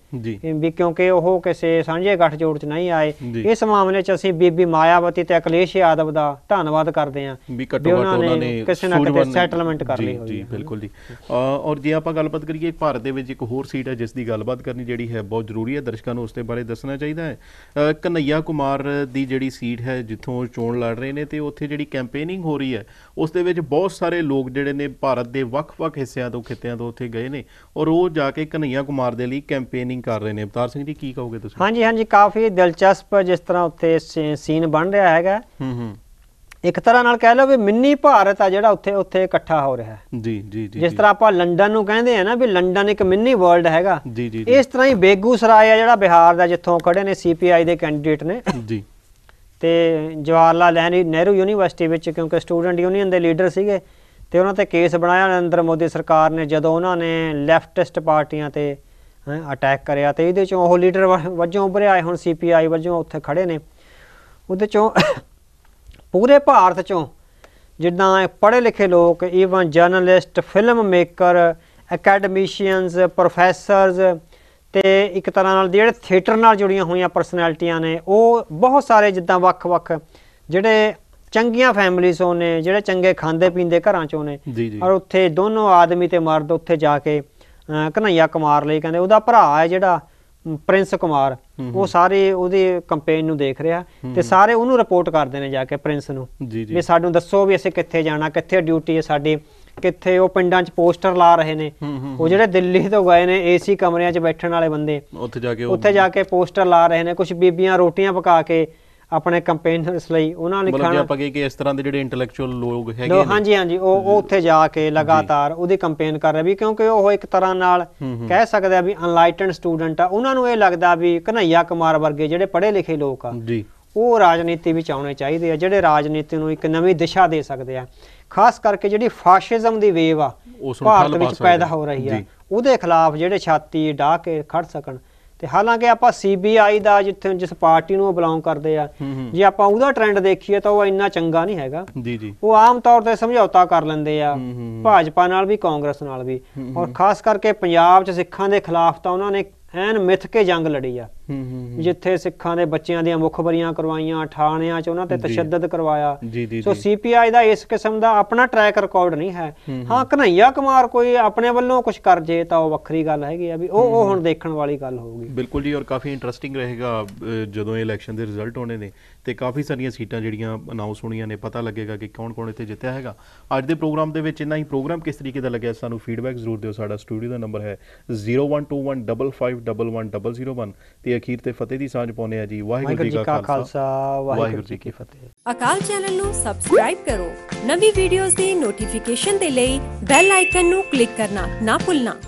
ਵੀ ਕਿਉਂਕਿ ਉਹ ਕਿਸੇ ਸਾਂਝੇ ਗੱਠਜੋੜ 'ਚ ਨਹੀਂ ਆਏ ਇਸ ਮਾਮਲੇ 'ਚ ਅਸੀਂ ਬੀਬੀ ਮਾਇਆਵਤੀ ਤੇ ਅਕਲੇਸ਼ ਯਾਦਵ ਦਾ ਧੰਨਵਾਦ ਕਰਦੇ ਹਾਂ ਵੀ ਘੱਟੋ ਘੱਟ ਉਹਨਾਂ ਨੇ ਕਿਸੇ ਨਾ ਕਿਸੇ ਸੈਟਲਮੈਂਟ ਕਰ ਲਈ ਹੋਈ ਜੀ ਬਿਲਕੁਲ ਜੀ ਔਰ ਜੇ ਆਪਾਂ ਗੱਲਬਾਤ ਕਰੀਏ ਭਾਰਤ ਦੇ ਵਿੱਚ ਇੱਕ ਹੋਰ ਸੀਟ ਹੈ ਜਿਸ ਦੀ ਗੱਲਬਾਤ ਕਰਨੀ ਜਿਹੜੀ ਹੈ ਬਹੁਤ ਜ਼ਰੂਰੀ ਹੈ ਦਰਸ਼ਕਾਂ ਨੂੰ ਉਸ ਦੇ ਬਾਰੇ ਦੱਸਣਾ ਚਾਹੀਦਾ ਹੈ ਕਨਈਆ ਕੁਮਾਰ ਦੀ ਜਿਹੜੀ ਸੀਟ ਹੈ ਜਿੱਥੋਂ ਚੋਣ ਲੜ ਰਹੇ ਨੇ ਤੇ ਉੱਥੇ ਜਿਹੜੀ ਕੈਂਪੇਨਿੰਗ ਹੋ ਰਹੀ ਹੈ ਉਸ ਦੇ ਵਿੱਚ ਬਹੁਤ ਸਾਰੇ ਲੋਕ ਜਿਹੜੇ ਨੇ ਭਾਰਤ ਦੇ ਵੱਖ-ਵੱਖ ਹਿੱਸਿਆਂ ਤੋਂ ਖਿੱਤਿਆਂ ਤੋਂ ਉੱਥੇ ਗਏ ਨੇ ਔਰ ਉਹ ਜਾ ਕੇ ਕਨਈਆ ਕੁਮਾਰ ਦੇ ਲਈ ਕੈਂਪੇਨਿੰਗ ਕਰ ਰਹੇ ਨੇ ਅਵਤਾਰ ਸਿੰਘ ਜੀ ਕੀ ਕਹੋਗੇ ਤੁਸੀਂ ਹਾਂਜੀ ਹਾਂਜੀ ਕਾਫੀ ਦਿਲਚਸਪ ਜਿਸ ਤਰ੍ਹਾਂ ਉੱਥੇ ਸੀਨ ਬਣ ਰਿਹਾ ਹੈਗਾ ਹੂੰ ਹੂੰ ਇੱਕ ਤਰ੍ਹਾਂ ਨਾਲ ਕਹਿ ਲਓ ਵੀ ਮਿੰਨੀ ਭਾਰਤ ਆ ਜਿਹੜਾ ਉੱਥੇ ਉੱਥੇ ਇਕੱਠਾ ਹੋ ਰਿਹਾ ਹੈ ਜੀ ਜੀ ਜੀ ਜਿਸ ਤਰ੍ਹਾਂ ਆਪਾਂ ਲੰਡਨ ਨੂੰ ਕਹਿੰਦੇ ਆ ਨਾ ਵੀ ਲੰਡਨ ਇੱਕ ਮਿੰਨੀ ਵਰਲਡ ਹੈਗਾ ਜੀ ਜੀ ਇਸ ਤਰ੍ਹਾਂ ਹੀ ਬੇਗੂਸਰਾਏ ਆ ਜਿਹੜਾ ਬਿਹਾਰ ਦਾ ਜਿੱਥੋਂ ਖੜੇ ਨੇ ਸੀਪੀਆਈ ਦੇ ਕੈਂਡੀਡੇਟ ਨੇ ਜੀ ਤੇ ਜਵਾਹਰ ਲਾਲ ਨਹਿਰੂ ਯੂਨੀਵਰਸਿਟੀ ਵਿੱਚ ਕਿਉਂਕਿ ਸਟੂਡੈਂਟ ਯੂਨੀਅਨ ਦੇ ਲੀਡਰ ਸੀਗੇ ਤੇ ਉਹਨਾਂ ਤੇ ਕੇਸ ਬਣਾਇਆ ਨਰਿੰਦਰ ਮੋਦੀ ਸਰਕਾਰ ਨੇ ਜਦੋਂ ਉਹਨਾਂ ਨੇ ਲੈਫਟਿਸਟ ਪਾਰਟੀਆਂ ਤੇ ਅਟੈਕ ਕਰਿਆ ਤੇ ਇਹਦੇ ਚੋਂ ਉਹ ਲੀਡਰ ਵੱਜੋਂ ਉੱਭਰੇ ਆਏ ਹੁਣ ਸੀਪੀਆਈ ਵੱਜੋਂ ਉੱਥੇ ਖੜੇ ਨੇ ਉਹਦੇ ਚੋਂ ਪੂਰੇ ਭਾਰਤ ਚੋਂ ਜਿੱਦਾਂ ਪੜ੍ਹੇ ਲਿਖੇ ਲੋਕ even journalist film maker academicians professors ਤੇ ਇੱਕ ਤਰ੍ਹਾਂ ਨਾਲ ਜਿਹੜੇ ਥੀਏਟਰ ਨਾਲ ਜੁੜੀਆਂ ਹੋਈਆਂ ਪਰਸਨੈਲਿਟੀਆਂ ਨੇ ਉਹ ਬਹੁਤ ਸਾਰੇ ਜਿੱਦਾਂ ਵੱਖ-ਵੱਖ ਜਿਹੜੇ ਚੰਗੀਆਂ ਫੈਮਲੀਜ਼ ਨੇ ਜਿਹੜੇ ਚੰਗੇ ਖਾਂਦੇ ਪੀਂਦੇ ਘਰਾਂ ਚੋਂ ਨੇ ਔਰ ਉੱਥੇ ਦੋਨੋਂ ਆਦਮੀ ਤੇ ਮਰਦ ਉੱਥੇ ਜਾ ਕੇ ਕਨਈਆ ਕੁਮਾਰ ਲਈ ਕਹਿੰਦੇ ਉਹਦਾ ਭਰਾ ਹੈ ਜਿਹੜਾ ਪ੍ਰਿੰਸ ਕੁਮਾਰ ਉਹ ਸਾਰੇ ਉਹਦੇ ਕੰਪੇਨ ਨੂੰ ਦੇਖ ਰਿਹਾ ਤੇ ਸਾਰੇ ਉਹਨੂੰ ਰਿਪੋਰਟ ਕਰਦੇ ਨੇ ਜਾ ਕੇ ਪ੍ਰਿੰਸ ਨੂੰ ਵੀ ਸਾਨੂੰ ਦੱਸੋ ਵੀ ਅਸੀਂ ਕਿੱਥੇ ਜਾਣਾ ਕਿੱਥੇ ਡਿਊਟੀ ਹੈ ਸਾਡੀ ਕਿੱਥੇ ਉਹ ਪਿੰਡਾਂ 'ਚ ਪੋਸਟਰ ਲਾ ਰਹੇ ਨੇ ਉਹ ਜਿਹੜੇ ਦਿੱਲੀ ਤੋਂ ਗਏ ਨੇ ਏਸੀ ਕਮਰਿਆਂ 'ਚ ਬੈਠਣ ਵਾਲੇ ਬੰਦੇ ਉੱਥੇ ਜਾ ਕੇ ਉੱਥੇ ਜਾ ਕੇ ਪੋਸਟਰ ਲਾ ਰਹੇ ਨੇ ਕੁਝ ਬੀਬੀਆਂ ਰੋਟੀਆਂ ਪਕਾ ਕੇ ਆਪਣੇ ਕੰਪੇਨਰਸ ਲਈ ਉਹਨਾਂ ਨੇ ਮਤਲਬ ਜੇ ਆਪਾਂ ਕਿ ਇਸ ਤਰ੍ਹਾਂ ਦੇ ਜਿਹੜੇ ਇੰਟੈਲੈਕਚੁਅਲ ਲੋਕ ਹੈਗੇ ਨੇ ਹਾਂਜੀ ਹਾਂਜੀ ਉਹ ਉਹ ਉੱਥੇ ਜਾ ਕੇ ਲਗਾਤਾਰ ਉਹਦੀ ਕੰਪੇਨ ਕਰ ਰਿਹਾ ਵੀ ਕਿਉਂਕਿ ਉਹ ਇੱਕ ਤਰ੍ਹਾਂ ਨਾਲ ਕਹਿ ਸਕਦੇ ਆ ਵੀ ਅਨਲਾਈਟਨਡ ਸਟੂਡੈਂਟ ਆ ਉਹਨਾਂ ਨੂੰ ਇਹ ਲੱਗਦਾ ਵੀ ਕਨਈਆ ਕੁਮਾਰ ਵਰਗੇ ਜਿਹੜੇ ਪੜ੍ਹੇ ਲਿਖੇ ਲੋਕ ਆ ਜੀ ਉਹ ਰਾਜਨੀਤੀ ਵਿੱਚ ਆਉਣੇ ਚਾਹੀਦੇ ਆ ਜਿਹੜੇ ਰਾਜਨੀਤੀ ਨੂੰ ਇੱਕ ਨਵੀਂ ਦਿਸ਼ਾ ਦੇ ਸਕਦੇ ਆ ਖਾਸ ਕਰਕੇ ਜਿਹੜੀ ਫਾਸ਼ਿਜ਼ਮ ਦੀ ਵੇਵ ਆ ਉਸ ਨੂੰ ਭਾਰਤ ਵਿੱਚ ਪੈਦਾ ਹੋ ਰਹੀ ਆ ਉਹਦੇ ਖਿਲਾਫ ਜਿਹੜੇ ਛਾਤੀ ਢਾ ਕੇ ਖੜ ਸਕਣ ਤੇ ਹਾਲਾਂਕਿ ਆਪਾਂ ਸੀਬੀਆਈ ਦਾ ਜਿੱਥੇ ਜਿਸ ਪਾਰਟੀ ਨੂੰ ਬਿਲੋਂਗ ਕਰਦੇ ਆ ਜੇ ਆਪਾਂ ਉਹਦਾ ਟ੍ਰੈਂਡ ਦੇਖੀਏ ਤਾਂ ਉਹ ਇੰਨਾ ਚੰਗਾ ਨਹੀਂ ਹੈਗਾ ਜੀ ਜੀ ਉਹ ਆਮ ਤੌਰ ਤੇ ਸਮਝੌਤਾ ਕਰ ਲੈਂਦੇ ਆ ਭਾਜਪਾ ਨਾਲ ਵੀ ਕਾਂਗਰਸ ਨਾਲ ਵੀ ਔਰ ਖਾਸ ਕਰਕੇ ਪੰਜਾਬ 'ਚ ਸਿੱਖਾਂ ਦੇ ਖਿਲਾਫ ਤਾਂ ਉਹਨਾਂ ਨੇ ਐਨ ਮਿੱਥ ਕੇ ਜੰਗ ਲੜੀ ਆ ਜਿੱਥੇ ਸਿੱਖਾਂ ਦੇ ਬੱਚਿਆਂ ਦੀਆਂ ਮੁਖਬਰੀਆਂ ਕਰਵਾਈਆਂ ਠਾਣਿਆਂ 'ਚ ਉਹਨਾਂ ਤੇ ਤਸ਼ੱਦਦ ਕਰਵਾਇਆ ਸੋ ਸੀਪੀਆਈ ਦਾ ਇਸ ਕਿਸਮ ਦਾ ਆਪਣਾ ਟਰੈਕ ਰਿਕਾਰਡ ਨਹੀਂ ਹੈ ਹਾਂ ਕਨਈਆ ਕੁਮਾਰ ਕੋਈ ਆਪਣੇ ਵੱਲੋਂ ਕੁਝ ਕਰ ਜੇ ਤਾਂ ਉਹ ਵੱਖਰੀ ਗੱਲ ਹੈਗੀ ਆ ਵੀ ਉਹ ਉਹ ਹੁਣ ਦੇਖਣ ਵਾਲੀ ਗੱਲ ਹੋਊਗੀ ਬਿਲਕੁਲ ਜੀ ਔਰ ਕਾਫੀ ਇੰਟਰਸਟਿੰਗ ਰਹੇਗਾ ਜਦੋਂ ਇਹ ਇਲੈਕਸ਼ਨ ਦੇ ਰਿਜ਼ਲਟ ਆਉਣੇ ਨੇ ਤੇ ਕਾਫੀ ਸਾਰੀਆਂ ਸੀਟਾਂ ਜਿਹੜੀਆਂ ਅਨਾਉਂਸ ਹੋਣੀਆਂ ਨੇ ਪਤਾ ਲੱਗੇਗਾ ਕਿ ਕੌਣ-ਕੌਣ ਇੱਥੇ ਜਿੱਤਿਆ ਹੈਗਾ ਅੱਜ ਦੇ ਪ੍ਰੋਗਰਾਮ ਦੇ ਵਿੱਚ ਇੰਨਾ ਹੀ ਪ੍ਰੋਗਰਾਮ ਕਿਸ ਤਰੀਕੇ ਦਾ ਲੱਗਿਆ ਸਾਨੂੰ ਫੀਡਬੈਕ ਜ਼ਰੂਰ ਦਿਓ ਸਾਡਾ ਸਟੂਡੀਓ ਦਾ ਨੰਬਰ ਹੈ 01215511001 ਤੇ ਅਖੀਰ ਤੇ ਫਤਿਹ ਦੀ ਸਾਂਝ ਪਾਉਨੇ ਆ ਜੀ ਵਾਹਿਗੁਰੂ ਜੀ ਕਾ ਖਾਲਸਾ ਵਾਹਿਗੁਰੂ ਜੀ ਕੀ ਫਤਿਹ ਅਕਾਲ ਚੈਨਲ ਨੂੰ ਸਬਸਕ੍ਰਾਈਬ ਕਰੋ ਨਵੀਂ ਵੀਡੀਓਜ਼ ਦੀ ਨੋਟੀਫਿਕੇਸ਼ਨ ਦੇ ਲਈ ਬੈਲ ਆਈਕਨ ਨੂੰ ਕਲਿੱਕ ਕਰਨਾ ਨਾ ਭੁੱਲਣਾ